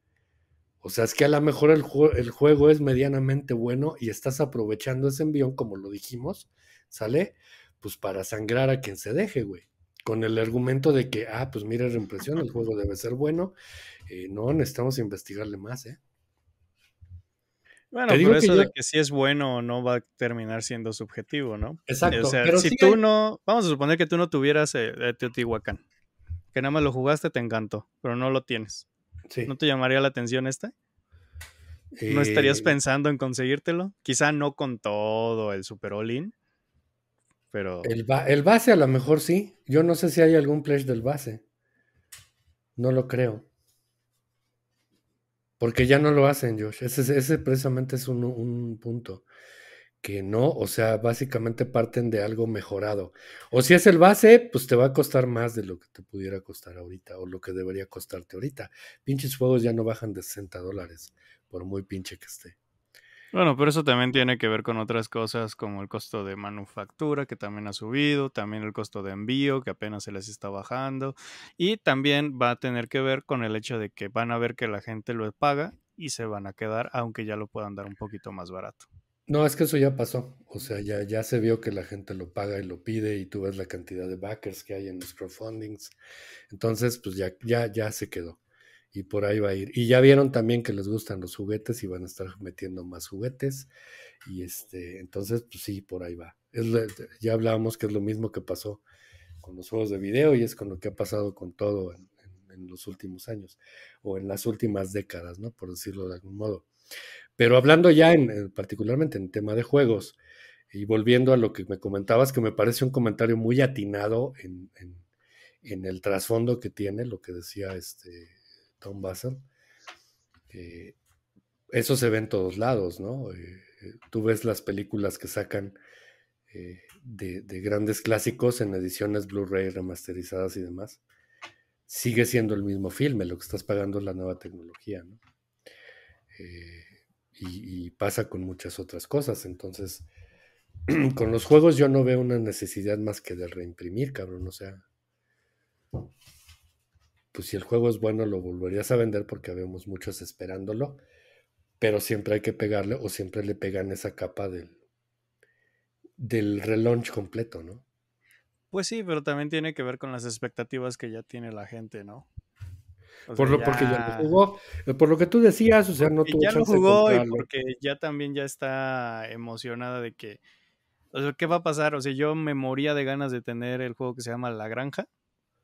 O sea, es que a lo mejor el, juego es medianamente bueno y estás aprovechando ese envión, como lo dijimos, ¿sale? Pues para sangrar a quien se deje, güey con el argumento de que, ah, pues mira, reimpresión, el juego debe ser bueno. Eh, no, necesitamos investigarle más, ¿eh? Bueno, eso de que si es bueno o no va a terminar siendo subjetivo, ¿no? Exacto. O sea, si tú no, vamos a suponer que tú no tuvieras eh, Teotihuacán, que nada más lo jugaste, te encantó, pero no lo tienes. ¿No te llamaría la atención este? ¿No estarías eh, pensando en conseguírtelo? Quizá no con todo el Super All-In, pero... El, base a lo mejor sí. Yo no sé si hay algún pledge del base. No lo creo. Porque ya no lo hacen, Josh. Ese, precisamente es un, un punto que no, o sea, básicamente parten de algo mejorado. O si es el base, pues te va a costar más de lo que te pudiera costar ahorita o lo que debería costarte ahorita. Pinches juegos ya no bajan de 60 dólares, por muy pinche que esté. Bueno, pero eso también tiene que ver con otras cosas como el costo de manufactura, que también ha subido, también el costo de envío, que apenas se les está bajando, y también va a tener que ver con el hecho de que van a ver que la gente lo paga y se van a quedar, aunque ya lo puedan dar un poquito más barato. No, es que eso ya pasó. O sea, ya, ya se vio que la gente lo paga y lo pide y tú ves la cantidad de backers que hay en los crowdfundings. Entonces, pues ya, ya, ya se quedó. Y por ahí va a ir. Y ya vieron también que les gustan los juguetes y van a estar metiendo más juguetes. Y este, entonces, pues sí, por ahí va. ya hablábamos que es lo mismo que pasó con los juegos de video y es con lo que ha pasado con todo en, en los últimos años o en las últimas décadas, ¿no? Por decirlo de algún modo. Pero hablando ya en, particularmente en tema de juegos, y volviendo a lo que me comentabas, que me parece un comentario muy atinado en, el trasfondo que tiene lo que decía este Tom Basson, eh, eso se ve en todos lados, ¿no? Eh, eh, tú ves las películas que sacan de, grandes clásicos en ediciones Blu-ray remasterizadas y demás. Sigue siendo el mismo filme, lo que estás pagando es la nueva tecnología, ¿no? Eh, y, pasa con muchas otras cosas. Entonces, [clears throat] con los juegos yo no veo una necesidad más que de reimprimir, cabrón. O sea, pues si el juego es bueno, lo volverías a vender porque vemos muchos esperándolo, pero siempre hay que pegarle o siempre le pegan esa capa del, del relaunch completo, ¿no? Pues sí, pero también tiene que ver con las expectativas que ya tiene la gente, ¿no? por lo, Porque ya lo jugó. Eh, por lo que tú decías, o sea, no tuvo Ya lo jugó y porque ya también ya está emocionada de que. O sea, ¿qué va a pasar? O sea, yo me moría de ganas de tener el juego que se llama La Granja.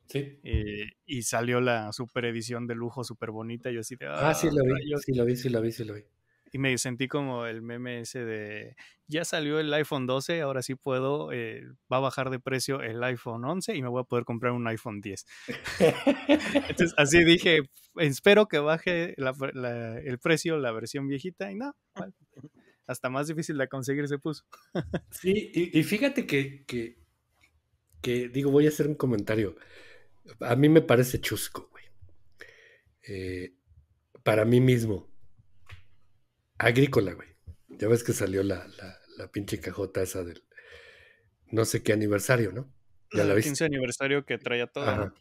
Sí. Eh, y salió la super edición de lujo súper bonita. Yo así de. Ah, ah sí, lo vi, sí lo vi, sí lo vi, sí lo vi y me sentí como el meme ese de ya salió el iPhone 12, ahora sí puedo, eh, va a bajar de precio el iPhone 11 y me voy a poder comprar un iPhone 10. [laughs] Entonces así dije, espero que baje el precio la versión viejita y no, hasta más difícil de conseguir se puso. [laughs] sí, y, fíjate que, que, digo, voy a hacer un comentario. A mí me parece chusco, güey. Eh, para mí mismo Agrícola, güey. Ya ves que salió la, la, pinche cajota esa del no sé qué aniversario, ¿no? Ya la viste. 15 aniversario que trae todo.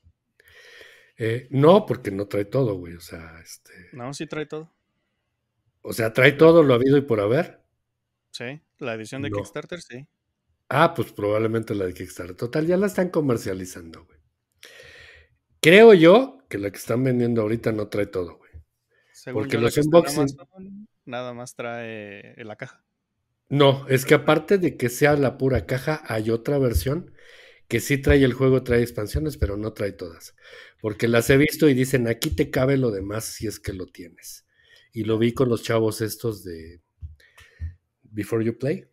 Eh, ¿no? porque no trae todo, güey. O sea, este. No, sí trae todo. O sea, trae todo lo habido y por haber. Sí, la edición de Kickstarter, sí. Ah, pues probablemente la de Kickstarter. Total, ya la están comercializando, güey. Creo yo que la que están vendiendo ahorita no trae todo, güey. porque los unboxings nada más trae la caja. No, es que aparte de que sea la pura caja, hay otra versión que sí trae el juego, trae expansiones, pero no trae todas. Porque las he visto y dicen, aquí te cabe lo demás si es que lo tienes. Y lo vi con los chavos estos de Before You Play.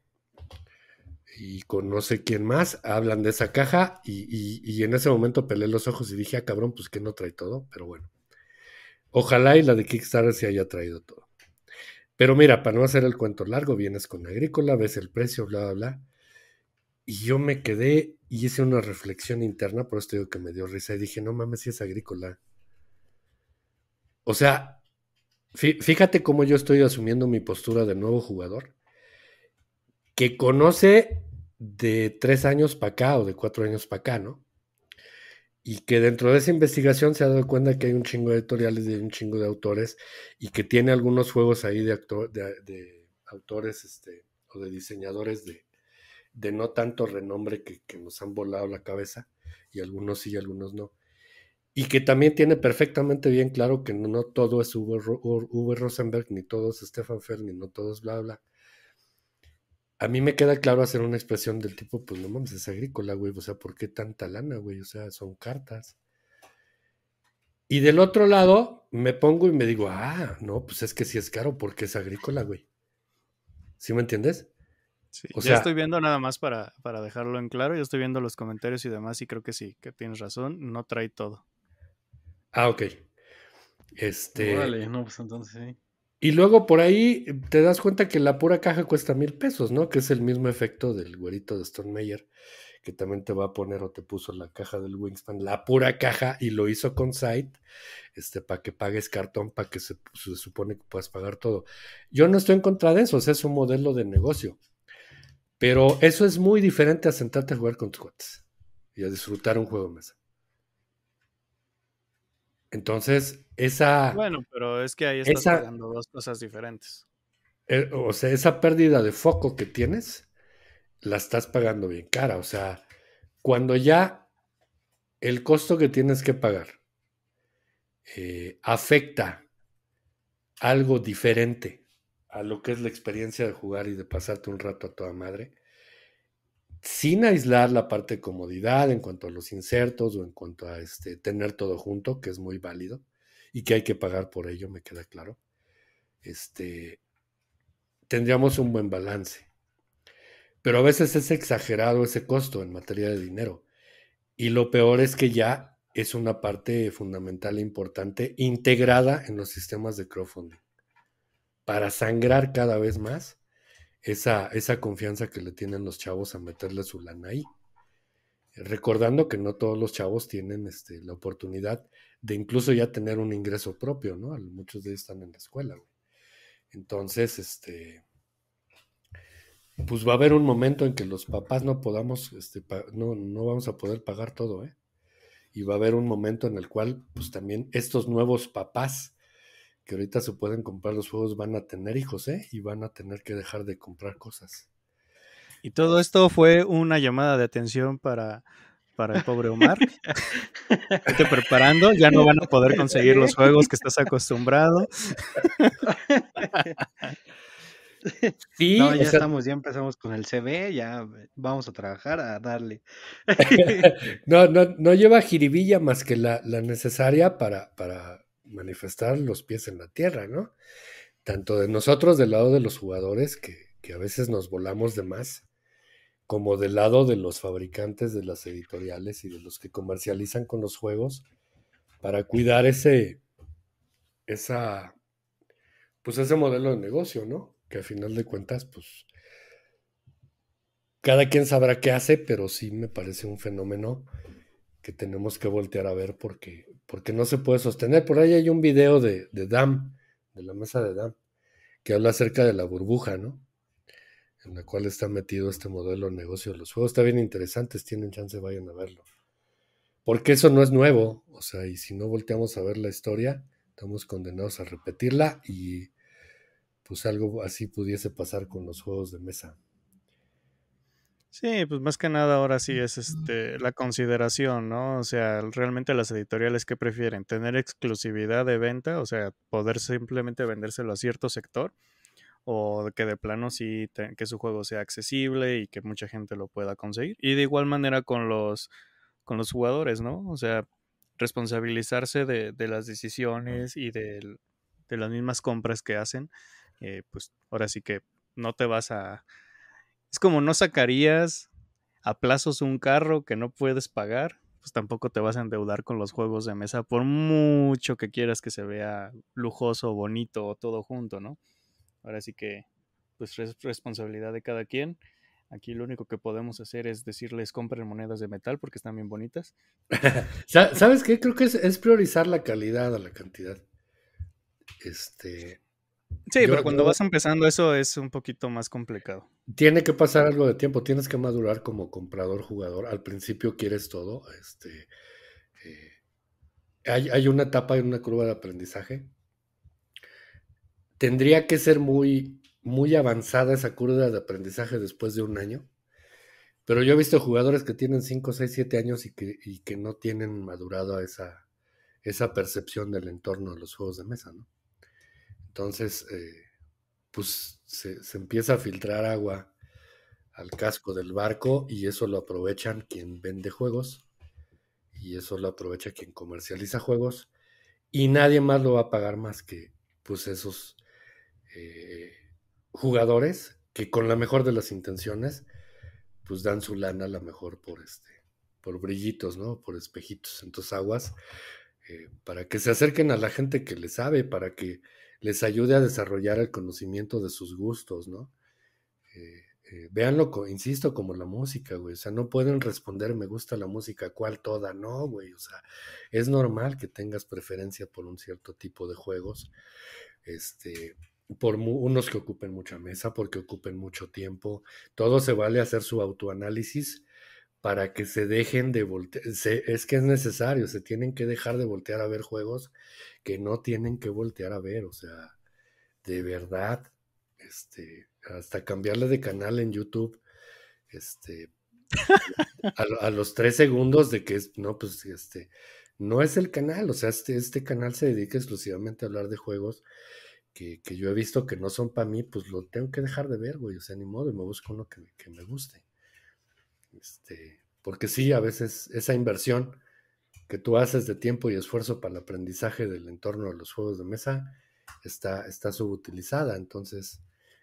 Y con no sé quién más, hablan de esa caja y, en ese momento pelé los ojos y dije, ah, cabrón, pues que no trae todo, pero bueno. Ojalá y la de Kickstarter se haya traído todo. Pero mira, para no hacer el cuento largo, vienes con Agrícola, ves el precio, bla, bla, bla. Y yo me quedé y hice una reflexión interna, por esto digo que me dio risa y dije, no mames, si es Agrícola. O sea, fíjate cómo yo estoy asumiendo mi postura de nuevo jugador, que conoce de tres años para acá o de cuatro años para acá, ¿no? y que dentro de esa investigación se ha dado cuenta que hay un chingo de editoriales y un chingo de autores y que tiene algunos juegos ahí de, autores este, o de diseñadores de, de no tanto renombre que, nos han volado la cabeza y algunos sí y algunos no. Y que también tiene perfectamente bien claro que no, todo es Uber Rosenberg, ni todo es Stefan Feld, ni no todos bla, bla a mí me queda claro hacer una expresión del tipo, pues no mames, es agrícola, güey, o sea, ¿por qué tanta lana, güey? O sea, son cartas. Y del otro lado, me pongo y me digo, ah, no, pues es que sí es caro porque es agrícola, güey. ¿Sí me entiendes? Sí, o sea, estoy viendo nada más para, para dejarlo en claro, yo estoy viendo los comentarios y demás y creo que sí, que tienes razón, no trae todo. Ah, ok. Este. Vale, no, pues entonces sí. Y luego por ahí eh, te das cuenta que la pura caja cuesta mil pesos, ¿no? Que es el mismo efecto del güerito de Stone que también te va a poner o te puso la caja del Wingspan, la pura caja, y lo hizo con Sight, este, para que pagues cartón, para que se, supone que puedas pagar todo. Yo no estoy en contra de eso, sea, es un modelo de negocio. Pero eso es muy diferente a sentarte a jugar con tus cuates y a disfrutar un juego de mesa. Entonces, esa. Bueno, pero es que ahí estás pagando dos cosas diferentes. Eh, o sea, esa pérdida de foco que tienes, la estás pagando bien cara. O sea, cuando ya el costo que tienes que pagar eh, afecta algo diferente a lo que es la experiencia de jugar y de pasarte un rato a toda madre, sin aislar la parte de comodidad en cuanto a los insertos o en cuanto a este, tener todo junto, que es muy válido y que hay que pagar por ello, me queda claro, este, tendríamos un buen balance. Pero a veces es exagerado ese costo en materia de dinero. Y lo peor es que ya es una parte fundamental e importante integrada en los sistemas de crowdfunding para sangrar cada vez más esa, confianza que le tienen los chavos a meterle su lana ahí. Recordando que no todos los chavos tienen este, la oportunidad de incluso ya tener un ingreso propio, ¿no? Muchos de ellos están en la escuela, Entonces, este, pues va a haber un momento en que los papás no podamos, este, no, no vamos a poder pagar todo, ¿eh? Y va a haber un momento en el cual, pues también estos nuevos papás que ahorita se pueden comprar los juegos van a tener hijos, ¿eh? Y van a tener que dejar de comprar cosas. Y todo esto fue una llamada de atención para, el pobre Omar. Vete preparando, ya no van a poder conseguir los juegos que estás acostumbrado. Sí, ya estamos, ya empezamos con el CB, ya vamos a trabajar, a darle. [laughs] no, no, no lleva jiribilla más que la, la necesaria para, para manifestar los pies en la tierra, ¿no? Tanto de nosotros del lado de los jugadores, que, a veces nos volamos de más, como del lado de los fabricantes de las editoriales y de los que comercializan con los juegos, para cuidar ese, esa, pues ese modelo de negocio, ¿no? Que al final de cuentas, pues, cada quien sabrá qué hace, pero sí me parece un fenómeno que tenemos que voltear a ver porque porque no se puede sostener. Por ahí hay un video de, de Dam, de la mesa de Dam, que habla acerca de la burbuja, ¿no? En la cual está metido este modelo de negocio de los juegos. Está bien interesante, tienen chance, vayan a verlo. Porque eso no es nuevo, o sea, y si no volteamos a ver la historia, estamos condenados a repetirla y pues algo así pudiese pasar con los juegos de mesa. Sí, pues más que nada ahora sí es este la consideración, ¿no? O sea, realmente las editoriales que prefieren tener exclusividad de venta, o sea, poder simplemente vendérselo a cierto sector o que de plano sí que su juego sea accesible y que mucha gente lo pueda conseguir. Y de igual manera con los con los jugadores, ¿no? O sea, responsabilizarse de, de las decisiones y de, de, las mismas compras que hacen, eh, pues ahora sí que no te vas a es como no sacarías a plazos un carro que no puedes pagar, pues tampoco te vas a endeudar con los juegos de mesa, por mucho que quieras que se vea lujoso, bonito, o todo junto, ¿no? Ahora sí que, pues es responsabilidad de cada quien. Aquí lo único que podemos hacer es decirles compren monedas de metal porque están bien bonitas. [laughs] ¿Sabes qué? Creo que es, es, priorizar la calidad a la cantidad. Este, Sí, pero cuando vas empezando eso es un poquito más complicado. Tiene que pasar algo de tiempo, tienes que madurar como comprador, jugador. Al principio quieres todo. Este, eh, hay, una etapa, y una curva de aprendizaje. Tendría que ser muy, muy avanzada esa curva de aprendizaje después de un año. Pero yo he visto jugadores que tienen 5, 6, 7 años y que, y que no tienen madurado esa, esa percepción del entorno de los juegos de mesa, ¿no? Entonces, eh, pues se, empieza a filtrar agua al casco del barco y eso lo aprovechan quien vende juegos y eso lo aprovecha quien comercializa juegos y nadie más lo va a pagar más que pues esos eh, jugadores que con la mejor de las intenciones pues dan su lana a la mejor por este por brillitos, ¿no? Por espejitos, en tus aguas eh, para que se acerquen a la gente que le sabe, para que les ayude a desarrollar el conocimiento de sus gustos, ¿no? Eh, eh, Veanlo, insisto, como la música, güey. O sea, no pueden responder me gusta la música, cuál toda, no, güey. O sea, es normal que tengas preferencia por un cierto tipo de juegos. Este, por unos que ocupen mucha mesa, porque ocupen mucho tiempo. Todo se vale hacer su autoanálisis para que se dejen de voltear. es que es necesario, se tienen que dejar de voltear a ver juegos que no tienen que voltear a ver, o sea, de verdad, este, hasta cambiarle de canal en YouTube, este, [laughs] a, los tres segundos de que, es, no, pues, este, no es el canal, o sea, este, este canal se dedica exclusivamente a hablar de juegos que, yo he visto que no son para mí, pues lo tengo que dejar de ver, güey, o sea, ni modo, y me busco uno que me guste. Este, porque sí, a veces esa inversión que tú haces de tiempo y esfuerzo para el aprendizaje del entorno de los juegos de mesa está, está subutilizada. Entonces,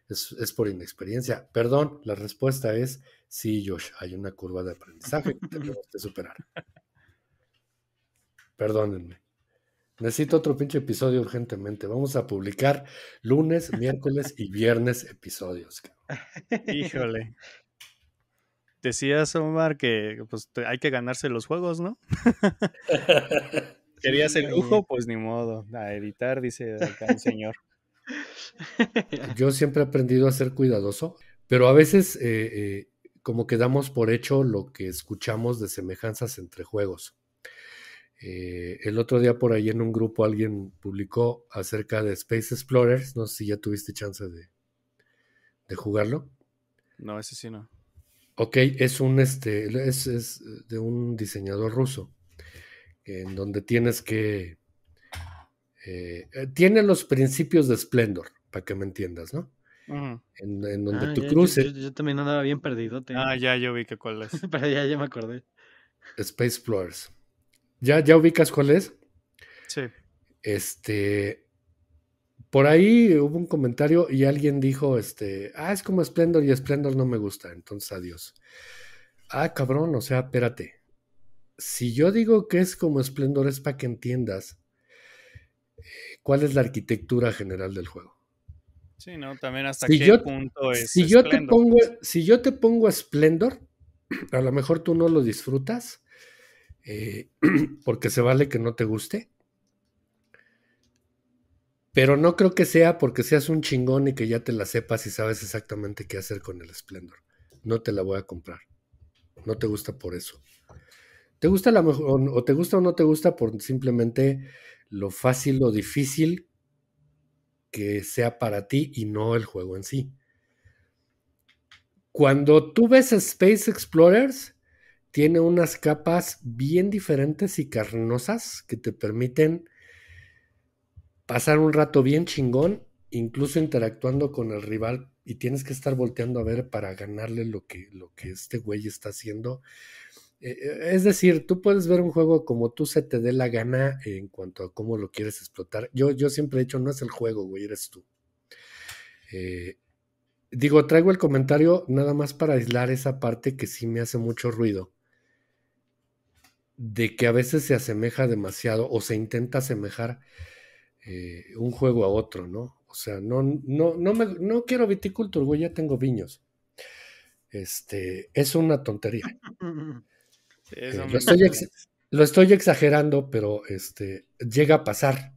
es, por inexperiencia. Perdón, la respuesta es sí, Josh, hay una curva de aprendizaje que [laughs] tenemos que superar. Perdónenme. Necesito otro pinche episodio urgentemente. Vamos a publicar lunes, miércoles y viernes episodios. [laughs] Híjole decías, Omar, que pues, hay que ganarse los juegos, ¿no? [laughs] Querías el lujo, pues ni modo. A evitar, dice acá el señor. [laughs] Yo siempre he aprendido a ser cuidadoso, pero a veces eh, eh, como que damos por hecho lo que escuchamos de semejanzas entre juegos. Eh, el otro día por ahí en un grupo alguien publicó acerca de Space Explorers, no sé si ya tuviste chance de jugarlo. No, ese sí no. Ok, es un este, es, de un diseñador ruso, en donde tienes que. Eh, eh, tiene los principios de esplendor, para que me entiendas, ¿no? en, donde ah, tú cruces. Yo, también andaba bien perdido. Ah, ya, yo vi cuál es. [laughs] Pero ya, ya me acordé. Space Explorers. ¿Ya, ¿Ya ubicas cuál es? Sí. Este, por ahí hubo un comentario y alguien dijo, este, ah, es como Splendor y Splendor no me gusta, entonces adiós. Ah, cabrón, o sea, espérate. Si yo digo que es como Splendor es para que entiendas eh, cuál es la arquitectura general del juego. Sí, ¿no? También hasta si qué yo, punto es. Si yo, te pongo, si yo te pongo Splendor, a lo mejor tú no lo disfrutas, eh, [clears throat] porque se vale que no te guste pero no creo que sea porque seas un chingón y que ya te la sepas y sabes exactamente qué hacer con el Splendor, No te la voy a comprar. No te gusta por eso. Te gusta la mejor, o te gusta o no te gusta por simplemente lo fácil o difícil que sea para ti y no el juego en sí. Cuando tú ves Space Explorers, tiene unas capas bien diferentes y carnosas que te permiten pasar un rato bien chingón, incluso interactuando con el rival y tienes que estar volteando a ver para ganarle lo que, lo que este güey está haciendo. Eh, eh, es decir, tú puedes ver un juego como tú se te dé la gana en cuanto a cómo lo quieres explotar. Yo, yo siempre he dicho, no es el juego, güey, eres tú. Eh, digo, traigo el comentario nada más para aislar esa parte que sí me hace mucho ruido de que a veces se asemeja demasiado o se intenta asemejar eh, un juego a otro, ¿no? O sea, no, no, no, no quiero viticultura, güey, ya tengo viños. Este, es una tontería. Eh, lo, estoy exagerando, pero este, llega a pasar.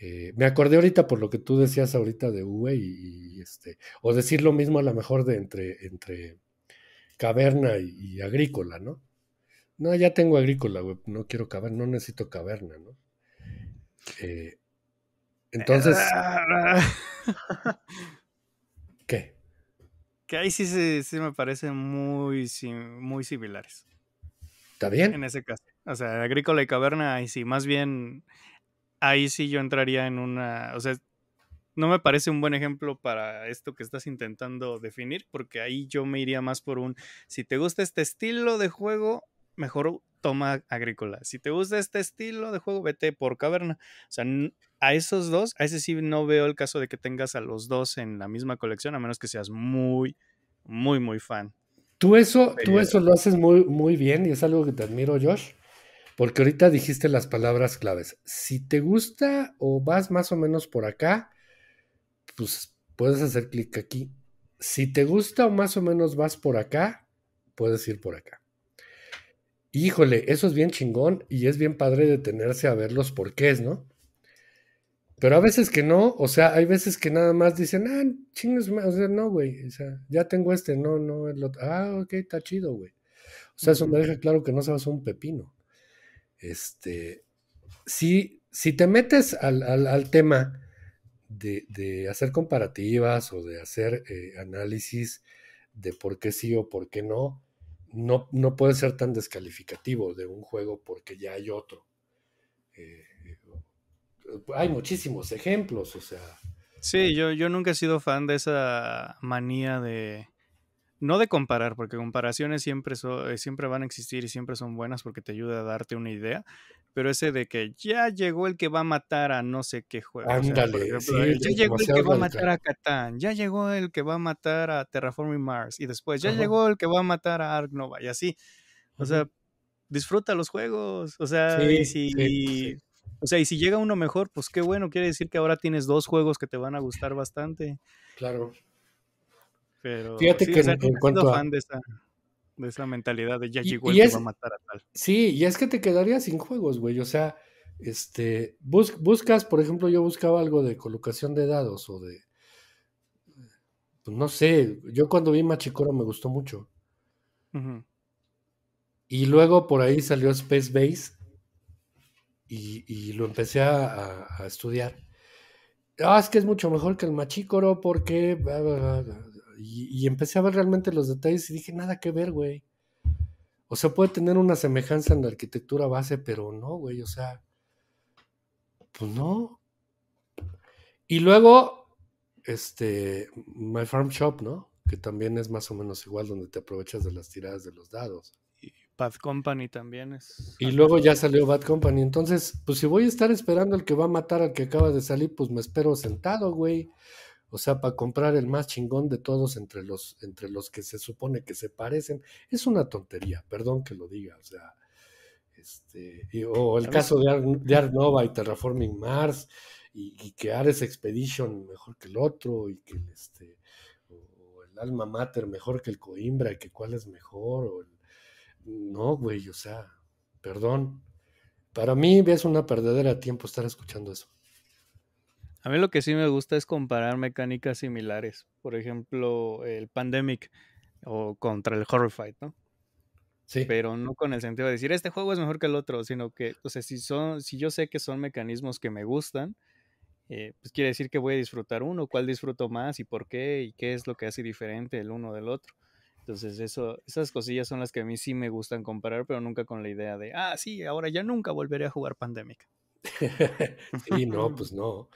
Eh, me acordé ahorita por lo que tú decías ahorita de UE y, este, o decir lo mismo a lo mejor de entre, entre caverna y, y agrícola, ¿no? No, ya tengo agrícola, güey, no quiero caverna, no necesito caverna, ¿no? Eh, entonces. [laughs] ¿Qué? Que ahí sí, me parecen muy, muy similares. ¿Está bien? En ese caso. O sea, agrícola y caverna, ahí sí. Más bien, ahí sí yo entraría en una. O sea, no me parece un buen ejemplo para esto que estás intentando definir, porque ahí yo me iría más por un. Si te gusta este estilo de juego, mejor toma agrícola. Si te gusta este estilo de juego, vete por caverna. O sea, a esos dos, a ese sí no veo el caso de que tengas a los dos en la misma colección, a menos que seas muy, muy, muy fan. Tú eso, tú eso lo haces muy, muy bien y es algo que te admiro, Josh, porque ahorita dijiste las palabras claves. Si te gusta o vas más o menos por acá, pues puedes hacer clic aquí. Si te gusta o más o menos vas por acá, puedes ir por acá. Híjole, eso es bien chingón y es bien padre detenerse a ver los porqués, ¿no? Pero a veces que no, o sea, hay veces que nada más dicen, ah, chingos, o sea, no, güey, o sea, ya tengo este, no, no, ah, ok, está chido, güey. O sea, eso me deja claro que no sabes un pepino. Este, si, si te metes al, tema de, hacer comparativas o de hacer eh, análisis de por qué sí o por qué no, no, no puede ser tan descalificativo de un juego porque ya hay otro. Eh, eh, hay muchísimos ejemplos, o sea. Sí, yo, yo nunca he sido fan de esa manía de. No de comparar, porque comparaciones siempre, eh, siempre van a existir y siempre son buenas porque te ayuda a darte una idea pero ese de que ya llegó el que va a matar a no sé qué juego. Ándale, ya llegó el que va a matar a Catán, ya llegó el que va a matar a Terraforming Mars, y después ya llegó el que va a matar a Ark Nova, y así. O sea, disfruta los juegos, o sea, y si, o sea, y si llega uno mejor, pues qué bueno, quiere decir que ahora tienes dos juegos que te van a gustar bastante. Claro. Pero, Fíjate que de la mentalidad de ya llegó el va a matar a tal. Sí, y es que te quedarías sin juegos, güey. O sea, este, buscas, por ejemplo, yo buscaba algo de colocación de dados o de. Pues, no sé, yo cuando vi Machicoro me gustó mucho. Y luego por ahí salió Space Base y, lo empecé a, estudiar. Ah, es que es mucho mejor que el Machicoro porque. Y, empecé a ver realmente los detalles y dije, nada que ver, güey. O sea, puede tener una semejanza en la arquitectura base, pero no, güey, o sea, pues no. Y luego, este, My Farm Shop, ¿no? Que también es más o menos igual, donde te aprovechas de las tiradas de los dados. Y Bad Company también es. Y luego ya salió Bad Company. Entonces, pues si voy a estar esperando el que va a matar al que acaba de salir, pues me espero sentado, güey. O sea, para comprar el más chingón de todos entre los, entre los que se supone que se parecen, es una tontería, perdón que lo diga. O sea, este, o el caso de Arnova de y Terraforming Mars, y, que Ares Expedition mejor que el otro, y que el, este, o, el Alma Mater mejor que el Coimbra, y que cuál es mejor, no, güey, o sea, perdón. Para mí es una perdedera de tiempo estar escuchando eso. A mí lo que sí me gusta es comparar mecánicas similares. Por ejemplo, el Pandemic o contra el Horrified, ¿no? Sí. Pero no con el sentido de decir, este juego es mejor que el otro, sino que, o sea, si, son, si yo sé que son mecanismos que me gustan, eh, pues quiere decir que voy a disfrutar uno, cuál disfruto más y por qué, y qué es lo que hace diferente el uno del otro. Entonces, eso, esas cosillas son las que a mí sí me gustan comparar, pero nunca con la idea de, ah, sí, ahora ya nunca volveré a jugar Pandemic. Y [laughs] no, pues no.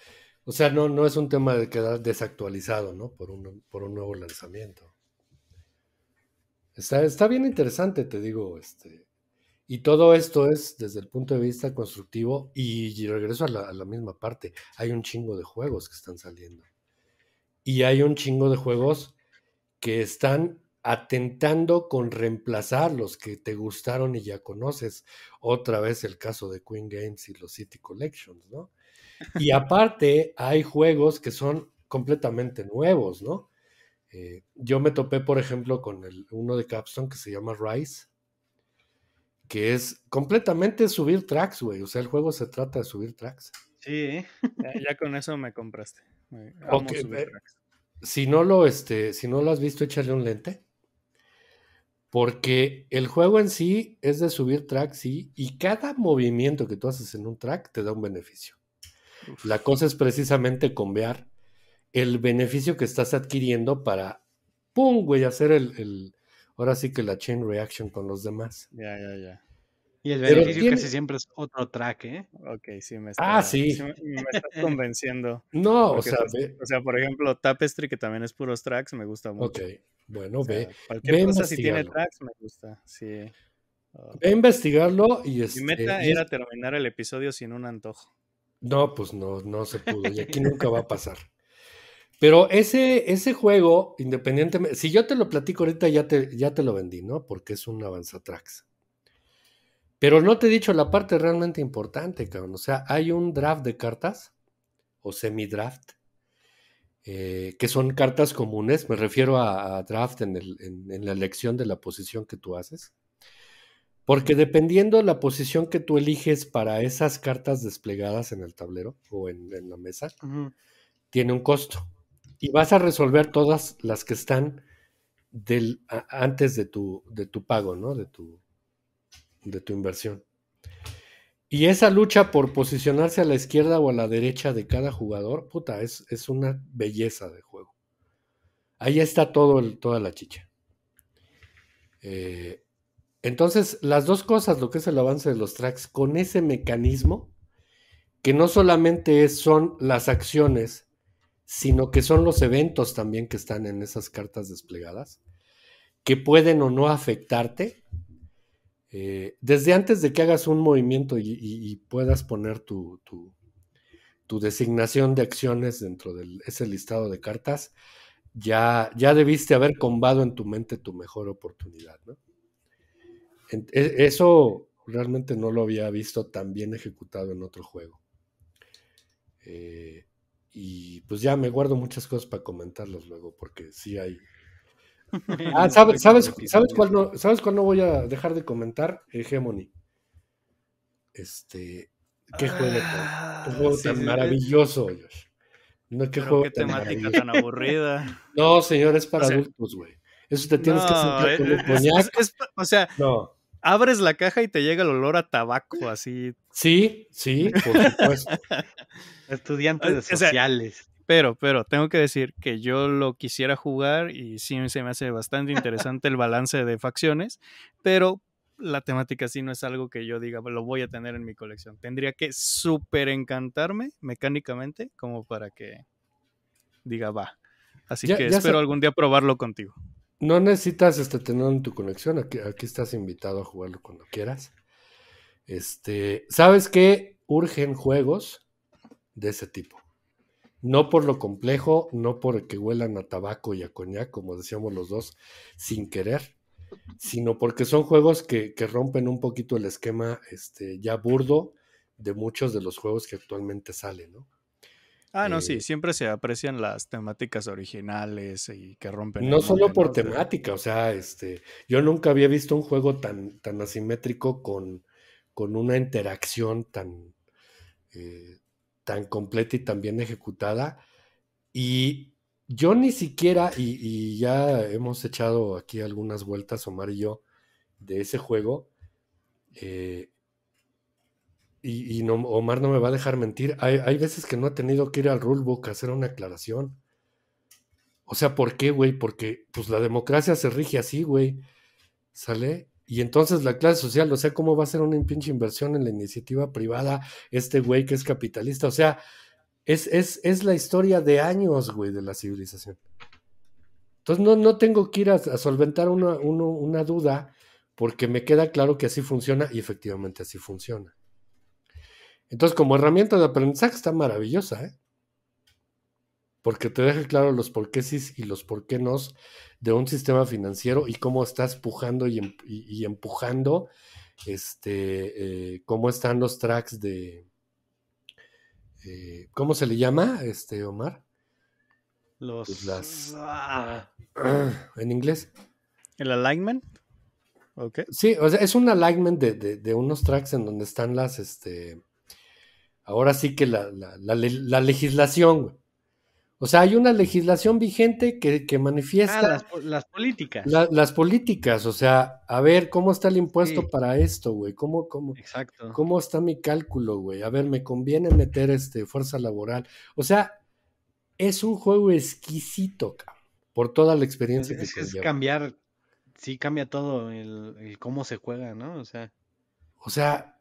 O sea, no, es un tema de quedar desactualizado, ¿no? Por un, por un nuevo lanzamiento. Está, bien interesante, te digo, este. Y todo esto es desde el punto de vista constructivo y, regreso a la, misma parte. Hay un chingo de juegos que están saliendo. Y hay un chingo de juegos que están atentando con reemplazar los que te gustaron y ya conoces. Otra vez el caso de Queen Games y los City Collections, ¿no? Y aparte, hay juegos que son completamente nuevos, ¿no? Eh, yo me topé, por ejemplo, con el, uno de Capstone que se llama Rise, que es completamente subir tracks, güey. O sea, el juego se trata de subir tracks. Sí, ya, con eso me compraste. Eh, si no lo, este, si no lo has visto, échale un lente. Porque el juego en sí es de subir tracks, y cada movimiento que tú haces en un track te da un beneficio. La cosa es precisamente convear el beneficio que estás adquiriendo para, ¡pum! güey, hacer el, ahora sí que la chain reaction con los demás. Ya, ya, ya. Y el beneficio casi siempre es otro track, ¿eh? Ok, sí, me está, ah, sí. me, estás convenciendo. [laughs] no, o sea, o sea, por ejemplo, Tapestry, que también es puros tracks, me gusta mucho. Ok, bueno, ve. Cualquier cosa, si tiene tracks, me gusta, sí. Ve a investigarlo y este, Mi meta este, era terminar el episodio sin un antojo. No, pues no, no se pudo. Y aquí nunca va a pasar. Pero ese, ese juego, independientemente, si yo te lo platico ahorita, ya te, ya te lo vendí, ¿no? Porque es un Avanzatrax. Pero no te he dicho la parte realmente importante, cabrón. O sea, hay un draft de cartas o semi-draft, eh, que son cartas comunes. Me refiero a, draft en, el, en, la elección de la posición que tú haces. Porque dependiendo la posición que tú eliges para esas cartas desplegadas en el tablero o en, la mesa, tiene un costo. Y vas a resolver todas las que están del, antes de tu, de tu pago, ¿no? De tu, de tu inversión. Y esa lucha por posicionarse a la izquierda o a la derecha de cada jugador, puta, es, es una belleza de juego. Ahí está todo toda la chicha. Eh, entonces, las dos cosas, lo que es el avance de los tracks, con ese mecanismo, que no solamente son las acciones, sino que son los eventos también que están en esas cartas desplegadas, que pueden o no afectarte. Eh, desde antes de que hagas un movimiento y, puedas poner tu, designación de acciones dentro de ese listado de cartas, ya, ya debiste haber combado en tu mente tu mejor oportunidad, ¿no? E-, eso realmente no lo había visto tan bien ejecutado en otro juego. Eh, y pues ya me guardo muchas cosas para comentarlos luego, porque sí hay. [laughs] Ah, ¿sabes, sabes, sabes, cuál no, ¿sabes no voy a dejar de comentar? Hegemony. Este. Qué juego, ah, juego tan maravilloso, Josh. No, qué juego tan temática tan aburrida. No, señor, es para adultos, güey. Eso te tienes que sentir eh, como o sea, no abres la caja y te llega el olor a tabaco, así. Sí, sí, por supuesto. [laughs] Estudiantes sociales. pero, pero, tengo que decir que yo lo quisiera jugar y sí se me hace bastante interesante el balance de facciones, pero la temática sí no es algo que yo diga, lo voy a tener en mi colección. Tendría que súper encantarme mecánicamente como para que diga, va. Así que espero algún día probarlo contigo. No necesitas este, en tu conexión. Aquí, aquí estás invitado a jugarlo cuando quieras. Este, ¿Sabes qué? Urgen juegos de ese tipo. No por lo complejo, no porque huelan a tabaco y a coñac, como decíamos los dos, sin querer, sino porque son juegos que, que rompen un poquito el esquema este, ya burdo de muchos de los juegos que actualmente salen, ¿no? Ah, no, sí, eh, siempre se aprecian las temáticas originales y que rompen. No solo por temática, o sea, este, yo nunca había visto un juego tan, tan asimétrico con, con una interacción tan, eh, tan completa y tan bien ejecutada. Y yo ni siquiera, y, y ya hemos echado aquí algunas vueltas, Omar y yo, de ese juego. Eh, y, no, Omar no me va a dejar mentir, hay, veces que no he tenido que ir al rulebook a hacer una aclaración. O sea, ¿por qué, güey? Porque pues la democracia se rige así, güey. ¿Sale? Y entonces la clase social, o sea, ¿cómo va a ser una pinche inversión en la iniciativa privada este güey que es capitalista? O sea, es, es, es la historia de años, güey, de la civilización. Entonces no, tengo que ir a, solventar una duda porque me queda claro que así funciona y efectivamente así funciona. Entonces, como herramienta de aprendizaje está maravillosa, ¿eh? porque te deja claro los sí y los por qué no de un sistema financiero y cómo estás pujando y, em-, empujando, este, eh, cómo están los tracks de, eh, ¿cómo se le llama, este, Omar? Los... Pues ah. en inglés. ¿El alignment? Sí, o sea, es un alignment de, de unos tracks en donde están las, este, ahora sí que la, legislación, güey. O sea, hay una legislación vigente que, ah, manifiesta... Ah, las, políticas. las políticas, o sea, a ver, ¿cómo está el impuesto para esto, güey? ¿Cómo, ¿Cómo está mi cálculo, güey? A ver, ¿me conviene meter este, fuerza laboral? O sea, es un juego exquisito, cabrón, por toda la experiencia que es cambiar, sí cambia todo el, el, cómo se juega, ¿no? O sea... O sea,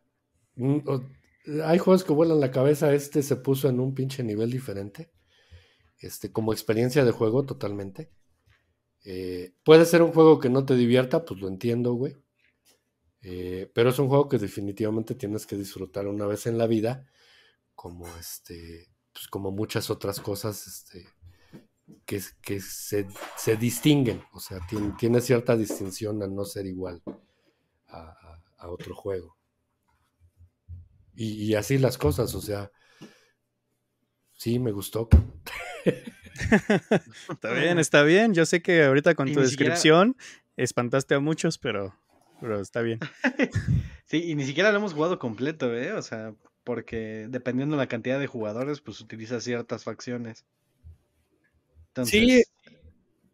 mm, hay juegos que vuelan la cabeza. Este se puso en un pinche nivel diferente. Este, como experiencia de juego, totalmente. Eh, puede ser un juego que no te divierta, pues lo entiendo, güey. Eh, pero es un juego que definitivamente tienes que disfrutar una vez en la vida, como este, pues como muchas otras cosas, este, que, se, se, distinguen. O sea, tiene, cierta distinción a no ser igual a otro juego. Y, así las cosas, o sea, sí, me gustó. [laughs] está bien, está bien. Yo sé que ahorita con tu descripción espantaste a muchos, pero, pero está bien. [laughs] sí, y ni siquiera lo hemos jugado completo, ¿eh? O sea, porque dependiendo de la cantidad de jugadores, pues utiliza ciertas facciones. Entonces... Sí,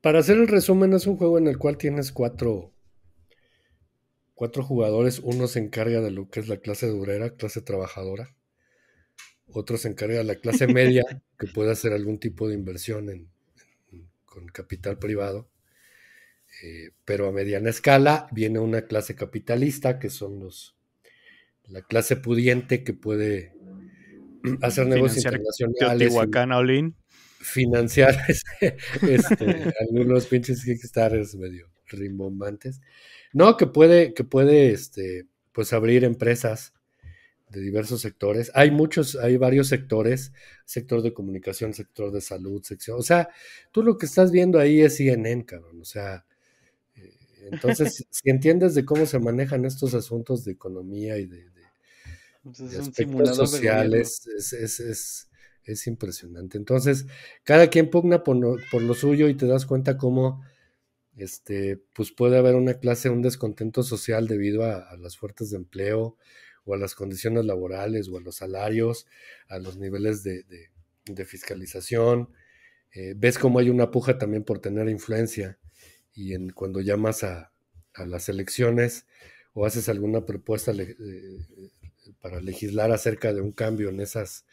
para hacer el resumen, es un juego en el cual tienes cuatro Cuatro jugadores, uno se encarga de lo que es la clase durera, clase trabajadora, otro se encarga de la clase [laughs] media, que puede hacer algún tipo de inversión con capital privado, eh, pero a mediana escala viene una clase capitalista, que son los la clase pudiente que puede [clears throat] hacer negocios internacionales. financiar [laughs] este, [laughs] algunos pinches Kickstarters medio rimbombantes. No, que puede, que puede, este, pues abrir empresas de diversos sectores. Hay muchos, hay varios sectores, sector de comunicación, sector de salud, sección, o sea, tú lo que estás viendo ahí es CNN, cabrón, o sea, eh, entonces, [laughs] si entiendes de cómo se manejan estos asuntos de economía y de, pues, aspectos sociales, es, impresionante. Entonces, cada quien pugna por, por lo suyo y te das cuenta cómo este, pues puede haber una clase, un descontento social debido a, las fuertes de empleo o a las condiciones laborales o a los salarios, a los niveles de, fiscalización. Eh, ves cómo hay una puja también por tener influencia y en, cuando llamas a, las elecciones o haces alguna propuesta eh, para legislar acerca de un cambio en esas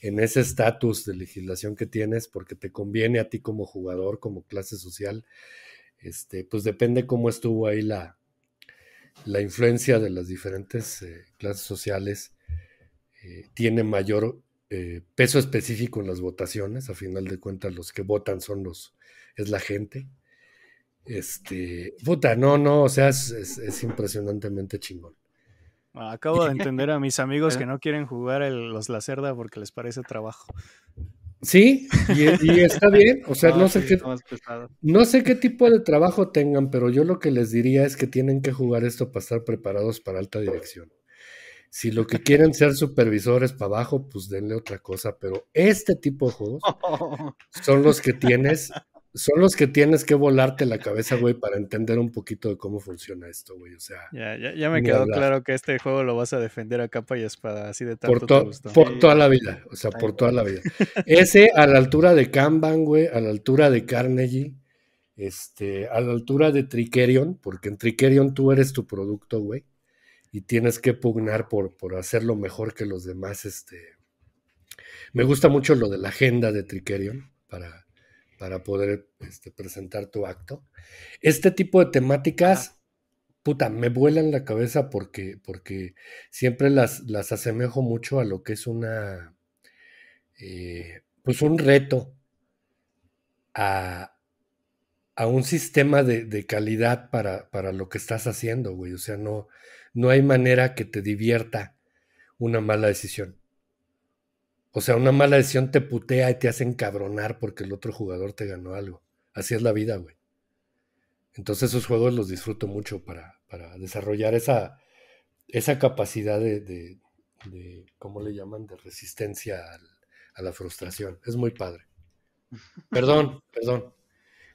en ese estatus de legislación que tienes porque te conviene a ti como jugador, como clase social, este, pues depende cómo estuvo ahí la, la influencia de las diferentes eh, clases sociales. Eh, tiene mayor eh, peso específico en las votaciones. A final de cuentas, los que votan son los, es la gente. Este, puta, no, no, o sea, es, impresionantemente chingón. Acabo de [laughs] entender a mis amigos que no quieren jugar los Lacerda porque les parece trabajo. Sí, y, está bien. O sea, [laughs] no, sé qué, no sé qué tipo de trabajo tengan, pero yo lo que les diría es que tienen que jugar esto para estar preparados para alta dirección. Si lo que quieren ser supervisores para abajo, pues denle otra cosa, pero este tipo de juegos [laughs] son los que tienes son los que tienes que volarte la cabeza, güey, para entender un poquito de cómo funciona esto, güey. O sea. Ya, me quedó claro que este juego lo vas a defender a capa y espada, así de tanto por, por toda la vida. O sea, por toda la vida. [laughs] Ese a la altura de Kanban, güey, a la altura de Carnegie, este, a la altura de Trikerion, porque en Trikerion tú eres tu producto, güey. Y tienes que pugnar por, por hacerlo mejor que los demás. Este. Me gusta mucho lo de la agenda de Trikerion para para poder este, presentar tu acto. Este tipo de temáticas, puta, me vuelan la cabeza porque, porque siempre las, las asemejo mucho a lo que es una, eh, pues un reto a, un sistema de, calidad para, para, lo que estás haciendo, güey. O sea, no, no hay manera que te divierta una mala decisión. O sea, una mala decisión te putea y te hace encabronar porque el otro jugador te ganó algo. Así es la vida, güey. Entonces esos juegos los disfruto mucho para, para desarrollar esa, esa capacidad de, de, ¿cómo le llaman? De resistencia a la frustración. Es muy padre. Perdón, [laughs] perdón.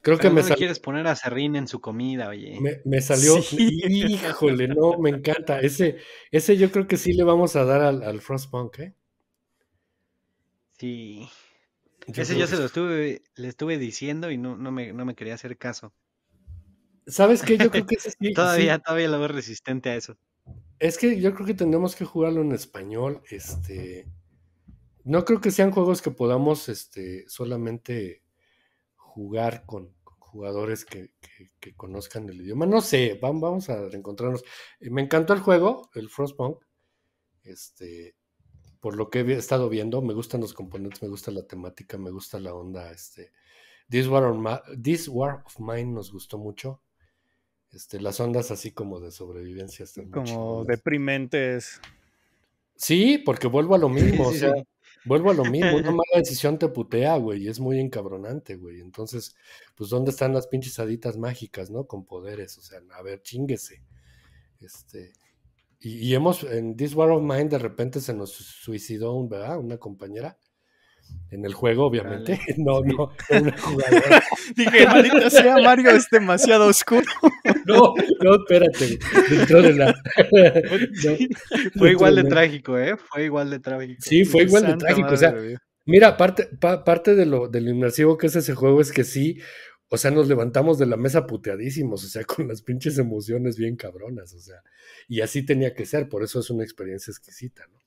Creo que me quieres poner a Serrín en su comida, oye. Me, salió. [laughs] Híjole, no, me encanta. Ese, ese yo creo que sí le vamos a dar al, al Frostpunk, ¿eh? Sí. Ese yo se lo estuve, le estuve diciendo y no, me, quería hacer caso. ¿Sabes qué? Yo creo que [laughs] todavía, todavía lo veo resistente a eso. Es que yo creo que tenemos que jugarlo en español. Este. No creo que sean juegos que podamos este, solamente jugar con, jugadores que, conozcan el idioma. No sé, vamos, vamos a encontrarnos. Eh, me encantó el juego, el Frostpunk. Este, por lo que he estado viendo, me gustan los componentes, me gusta la temática, me gusta la onda. Este, This War, This War of Mine nos gustó mucho. Este, las ondas así como de sobrevivencia están como deprimentes. Sí, porque vuelvo a lo [laughs] mismo, o sea, vuelvo a lo mismo, una [laughs] mala decisión te putea, güey, y es muy encabronante, güey. Entonces, pues dónde están las pinches haditas mágicas, ¿no? Con poderes, o sea, a ver, chinguese. Este, y, hemos, en This War of Mine, de repente se nos suicidó un, ¿verdad? una compañera. En el juego, obviamente. [laughs] No, no, [laughs] una jugadora. Dije, maldita sea, Mario es demasiado oscuro. [laughs] No, no, espérate. Dentro de fue igual de trágico, ¿eh? Fue igual de trágico. Sí, fue igual de trágico. O sea, mira, parte, pa, parte de, lo, de lo inmersivo que es ese juego es que sí, o sea, nos levantamos de la mesa puteadísimos, o sea, [laughs] con las pinches emociones bien cabronas, o sea, y así tenía que ser, por eso es una experiencia exquisita, ¿no?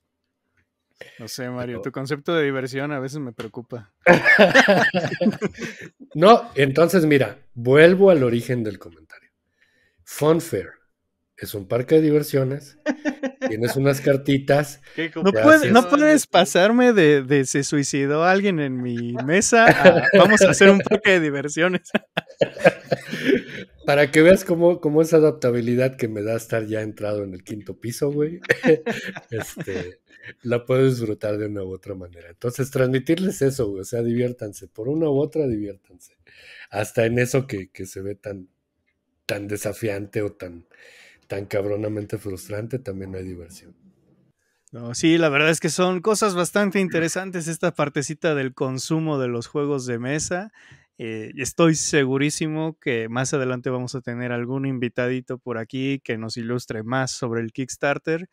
No sé, Mario, tu concepto de diversión a veces me preocupa. [laughs] no, entonces mira, vuelvo al origen del comentario. Funfair es un parque de diversiones Tienes unas cartitas. [laughs] No, puedes pasarme de, se suicidó alguien en mi mesa. [laughs] vamos a hacer un poco de diversiones. Para que veas cómo, cómo esa adaptabilidad que me da estar ya entrado en el quinto piso, güey, [laughs] este, la puedo disfrutar de una u otra manera. Entonces, transmitirles eso, güey, o sea, diviértanse. Por una u otra, diviértanse. Hasta en eso que, que se ve tan, tan desafiante o tan tan cabronamente frustrante, también no hay diversión. No, sí, la verdad es que son cosas bastante interesantes esta partecita del consumo de los juegos de mesa. Eh, estoy segurísimo que más adelante vamos a tener algún invitadito por aquí que nos ilustre más sobre el Kickstarter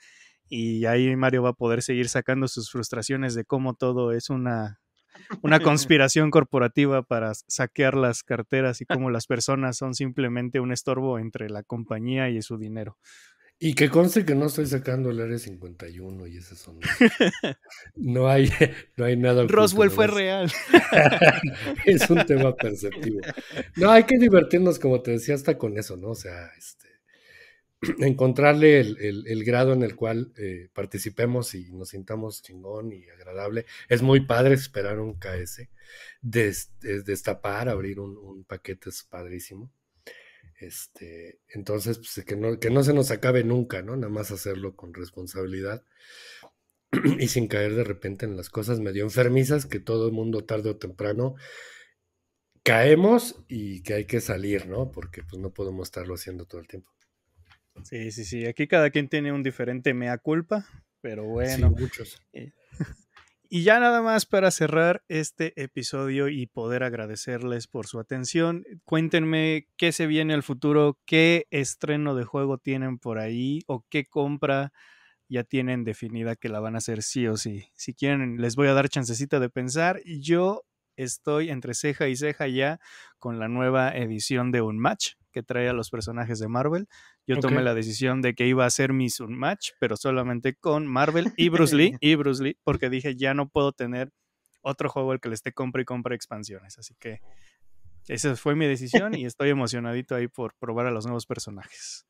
y ahí Mario va a poder seguir sacando sus frustraciones de cómo todo es una una [laughs] conspiración corporativa para saquear las carteras y cómo las personas son simplemente un estorbo entre la compañía y su dinero. Y que conste que no estoy sacando el área 51 y esas son. [laughs] No hay, no hay nada. Roswell fue real. [laughs] es un tema perceptivo. No, hay que divertirnos, como te decía, hasta con eso, ¿no? O sea, este [clears throat] encontrarle el, grado en el cual eh, participemos y nos sintamos chingón y agradable. Es muy padre esperar un KS, des, destapar, abrir un, paquete es padrísimo. Este, entonces, pues, que, no, que no se nos acabe nunca, ¿no? Nada más hacerlo con responsabilidad [clears throat] y sin caer de repente en las cosas medio enfermizas que todo el mundo tarde o temprano caemos y que hay que salir, ¿no? Porque pues no podemos estarlo haciendo todo el tiempo. Sí, sí, sí. Aquí cada quien tiene un diferente mea culpa, pero bueno. Sí, muchos. Eh, [laughs] y ya nada más para cerrar este episodio y poder agradecerles por su atención, cuéntenme qué se viene al futuro, qué estreno de juego tienen por ahí o qué compra ya tienen definida que la van a hacer sí o sí. Si quieren, les voy a dar chancecita de pensar. Yo estoy entre ceja y ceja ya con la nueva edición de un match que trae a los personajes de Marvel. Yo tomé la decisión de que iba a hacer mi un match, pero solamente con Marvel y Bruce Lee, [laughs] y Bruce Lee, porque dije, ya no puedo tener otro juego el que le esté compra y compra expansiones. Así que esa fue mi decisión y estoy emocionadito ahí por probar a los nuevos personajes.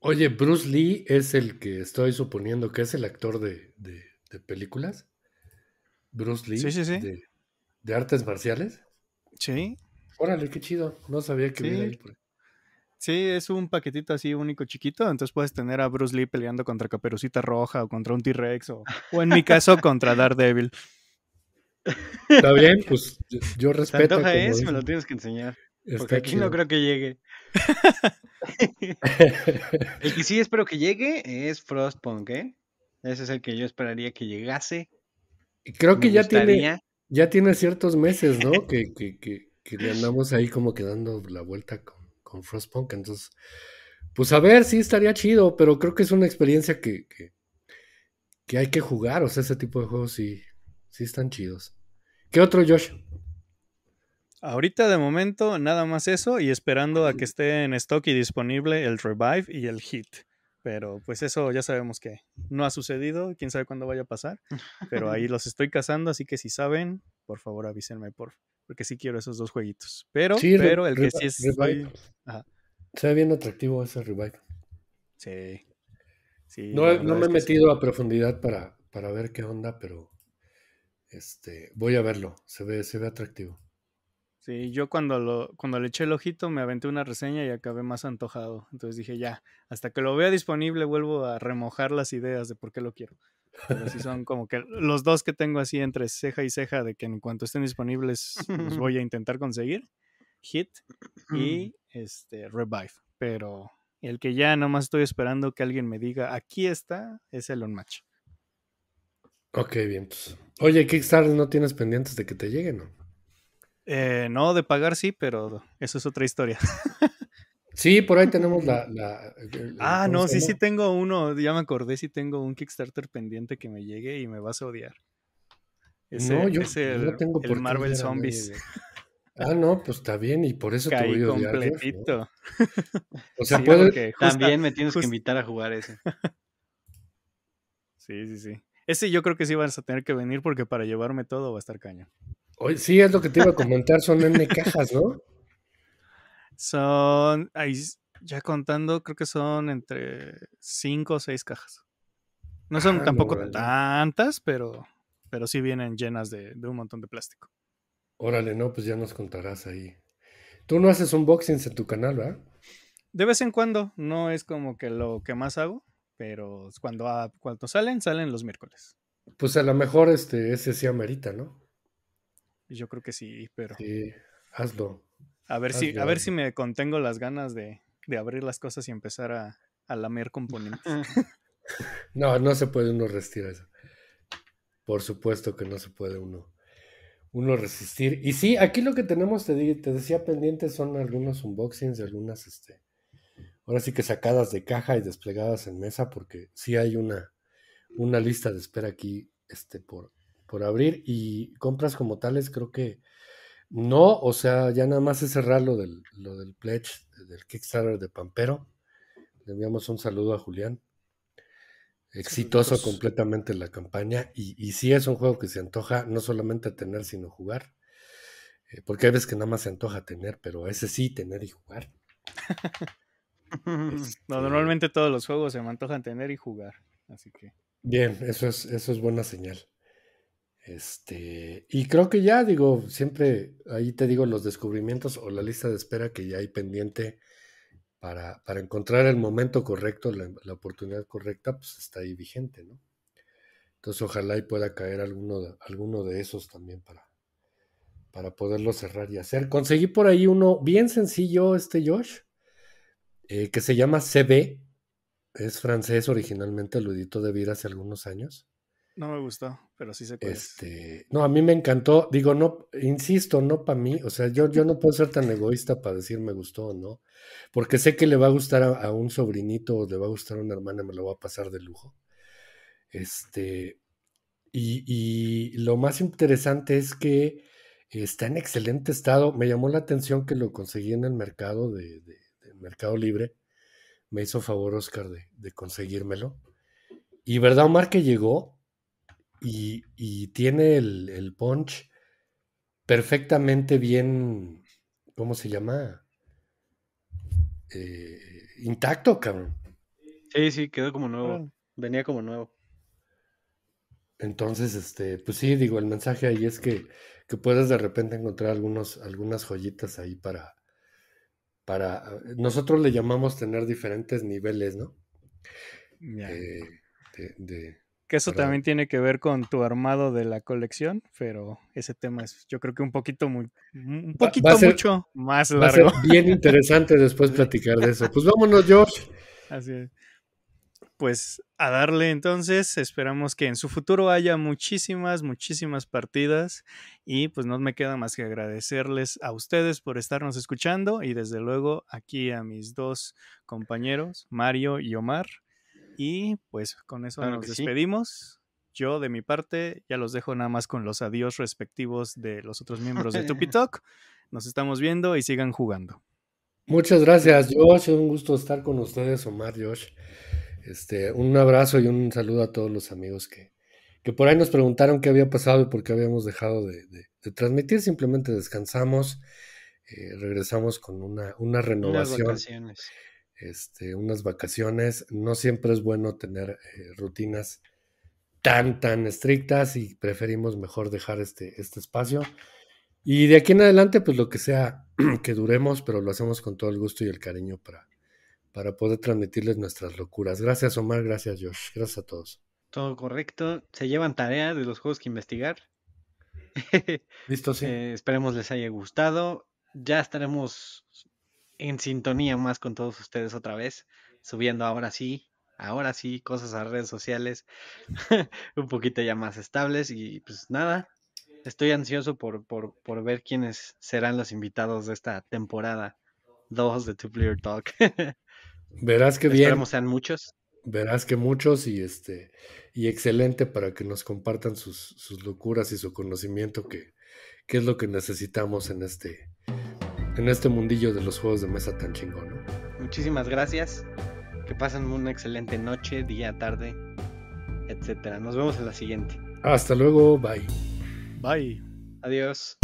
Oye, Bruce Lee es el que estoy suponiendo que es el actor de, películas. Bruce Lee. De, artes marciales. Sí. Órale, qué chido. No sabía que Sí, es un paquetito así único chiquito, entonces puedes tener a Bruce Lee peleando contra Caperucita Roja o contra un T-Rex o, en mi caso contra Daredevil. Está bien, pues yo respeto. ¿Te es? Me lo tienes que enseñar. porque aquí no creo que llegue. [laughs] el que sí espero que llegue es Frostpunk, ¿eh? Ese es el que yo esperaría que llegase. Creo que ya tiene, ya tiene ciertos meses, ¿no? [laughs] que, que, que, que le andamos ahí como que dando la vuelta con con Frostpunk. Entonces, pues a ver, sí estaría chido, pero creo que es una experiencia que, que, hay que jugar. O sea, ese tipo de juegos sí, sí están chidos. ¿Qué otro, Josh? Ahorita de momento nada más eso y esperando a que esté en stock y disponible el Revive y el Hit. Pero pues eso ya sabemos que no ha sucedido, quién sabe cuándo vaya a pasar, pero ahí [laughs] los estoy cazando, así que si saben, por favor avísenme por porque sí quiero esos dos jueguitos. Pero, pero el que sí es. Se ve bien atractivo ese revive. Sí. no, me he metido a profundidad para, para ver qué onda, pero este, voy a verlo. Se ve, se ve atractivo. Sí, yo cuando, cuando le eché el ojito me aventé una reseña y acabé más antojado. Entonces dije, ya, hasta que lo vea disponible vuelvo a remojar las ideas de por qué lo quiero son como que los dos que tengo así entre ceja y ceja de que en cuanto estén disponibles los [laughs] voy a intentar conseguir. Hit mm. y este Revive. Pero el que ya nomás estoy esperando que alguien me diga aquí está es el On Ok, bien. Pues, oye, Kickstarter no tienes pendientes de que te lleguen, ¿no? Eh, no, de pagar sí, pero eso es otra historia. [laughs] Sí, por ahí tenemos la... ah, no, sí, sí tengo uno, ya me acordé, sí tengo un Kickstarter pendiente que me llegue y me vas a odiar. no, yo, no el, el Marvel Zombies. [laughs] Ah, no, pues está bien, y por eso te voy a odiar. O [laughs] sea, puedes... También me tienes que invitar a jugar ese. sí, sí, sí. Ese yo creo que sí vas a tener que venir porque para llevarme todo va a estar caño. sí, es lo que te iba a comentar, son N cajas, ¿no? Son, ahí, ya contando, creo que son entre 5 o 6 cajas. No son ah, tampoco tantas, pero, pero sí vienen llenas de, un montón de plástico. Órale, no, pues ya nos contarás ahí. Tú no haces unboxings en tu canal, ¿verdad? De vez en cuando, no es como que lo que más hago, pero ah, cuando, salen, salen los miércoles. Pues a lo mejor este, ese sí amerita, ¿no? Yo creo que sí, pero. Sí, hazlo. A ver, si, a ver si me contengo las ganas de, abrir las cosas y empezar a, a lamer componentes. [laughs] no, no se puede uno resistir eso. Por supuesto que no se puede uno, uno resistir. Y sí, aquí lo que tenemos, te, te decía pendiente, son algunos unboxings, algunas, este, ahora sí que sacadas de caja y desplegadas en mesa, porque sí hay una, una lista de espera aquí este, por, por abrir y compras como tales, creo que no, o sea, ya nada más es cerrar lo del, lo del pledge del Kickstarter de Pampero. Le enviamos un saludo a Julián. Exitoso completamente la campaña. Y, y sí es un juego que se antoja no solamente tener, sino jugar. Eh, porque hay veces que nada más se antoja tener, pero ese sí, tener y jugar. [laughs] no, este, normalmente todos los juegos se me antojan tener y jugar. Así que. Bien, eso es, eso es buena señal. Este, y creo que ya, digo, siempre ahí te digo los descubrimientos o la lista de espera que ya hay pendiente para, encontrar el momento correcto, la, oportunidad correcta, pues está ahí vigente, ¿no? Entonces ojalá y pueda caer alguno de, alguno de esos también para, para poderlo cerrar y hacer. Conseguí por ahí uno bien sencillo, este Josh, eh, que se llama CB, es francés originalmente, lo de vida hace algunos años. No me gustó, pero sí se puede. Este, no, a mí me encantó. Digo, no, insisto, no para mí. O sea, yo, yo no puedo ser tan egoísta para decir me gustó o no. Porque sé que le va a gustar a, un sobrinito o le va a gustar a una hermana, me lo va a pasar de lujo. Este, y, y, lo más interesante es que está en excelente estado. Me llamó la atención que lo conseguí en el mercado de, Mercado Libre. Me hizo favor, Oscar, de, conseguírmelo. Y verdad, Omar, que llegó y, tiene el, punch perfectamente bien, ¿cómo se llama? Eh, intacto, cabrón. Sí, sí, quedó como nuevo. Venía como nuevo. Entonces, este, pues sí, digo, el mensaje ahí es que, que puedes de repente encontrar algunos, algunas joyitas ahí para, para. Nosotros le llamamos tener diferentes niveles, ¿no? Eh, de, que eso también tiene que ver con tu armado de la colección, pero ese tema es, yo creo que un poquito muy, un poquito mucho más largo. Va a bien [laughs] interesante después platicar de eso. Pues vámonos, George. Así es. Pues a darle entonces, esperamos que en su futuro haya muchísimas, muchísimas partidas y pues no me queda más que agradecerles a ustedes por estarnos escuchando y desde luego aquí a mis dos compañeros, Mario y Omar. Y pues con eso nos despedimos. Yo, de mi parte, ya los dejo nada más con los adiós respectivos de los otros miembros de [laughs] Talk Nos estamos viendo y sigan jugando. Muchas gracias, Josh. Un gusto estar con ustedes, Omar, Josh. Este, un abrazo y un saludo a todos los amigos que, por ahí nos preguntaron qué había pasado y por qué habíamos dejado de, transmitir. Simplemente descansamos, eh, regresamos con una, una renovación. Este, unas vacaciones. No siempre es bueno tener eh, rutinas tan, tan estrictas y preferimos mejor dejar este, este espacio. Y de aquí en adelante, pues lo que sea [clears throat] que duremos, pero lo hacemos con todo el gusto y el cariño para, para poder transmitirles nuestras locuras. Gracias Omar, gracias Josh, gracias a todos. Todo correcto. Se llevan tareas de los juegos que investigar. [laughs] Listo, sí. Eh, esperemos les haya gustado. Ya estaremos en sintonía más con todos ustedes otra vez, subiendo ahora sí, ahora sí, cosas a redes sociales [laughs] un poquito ya más estables y pues nada, estoy ansioso por, ver quiénes serán los invitados de esta temporada 2 de Two Talk. [laughs] Verás que bien. sean muchos. Verás que muchos y este y excelente para que nos compartan sus, locuras y su conocimiento que, que es lo que necesitamos en este en este mundillo de los juegos de mesa tan chingón. ¿no? Muchísimas gracias. Que pasen una excelente noche, día, tarde, etcétera. Nos vemos en la siguiente. Hasta luego, bye. Bye. Adiós.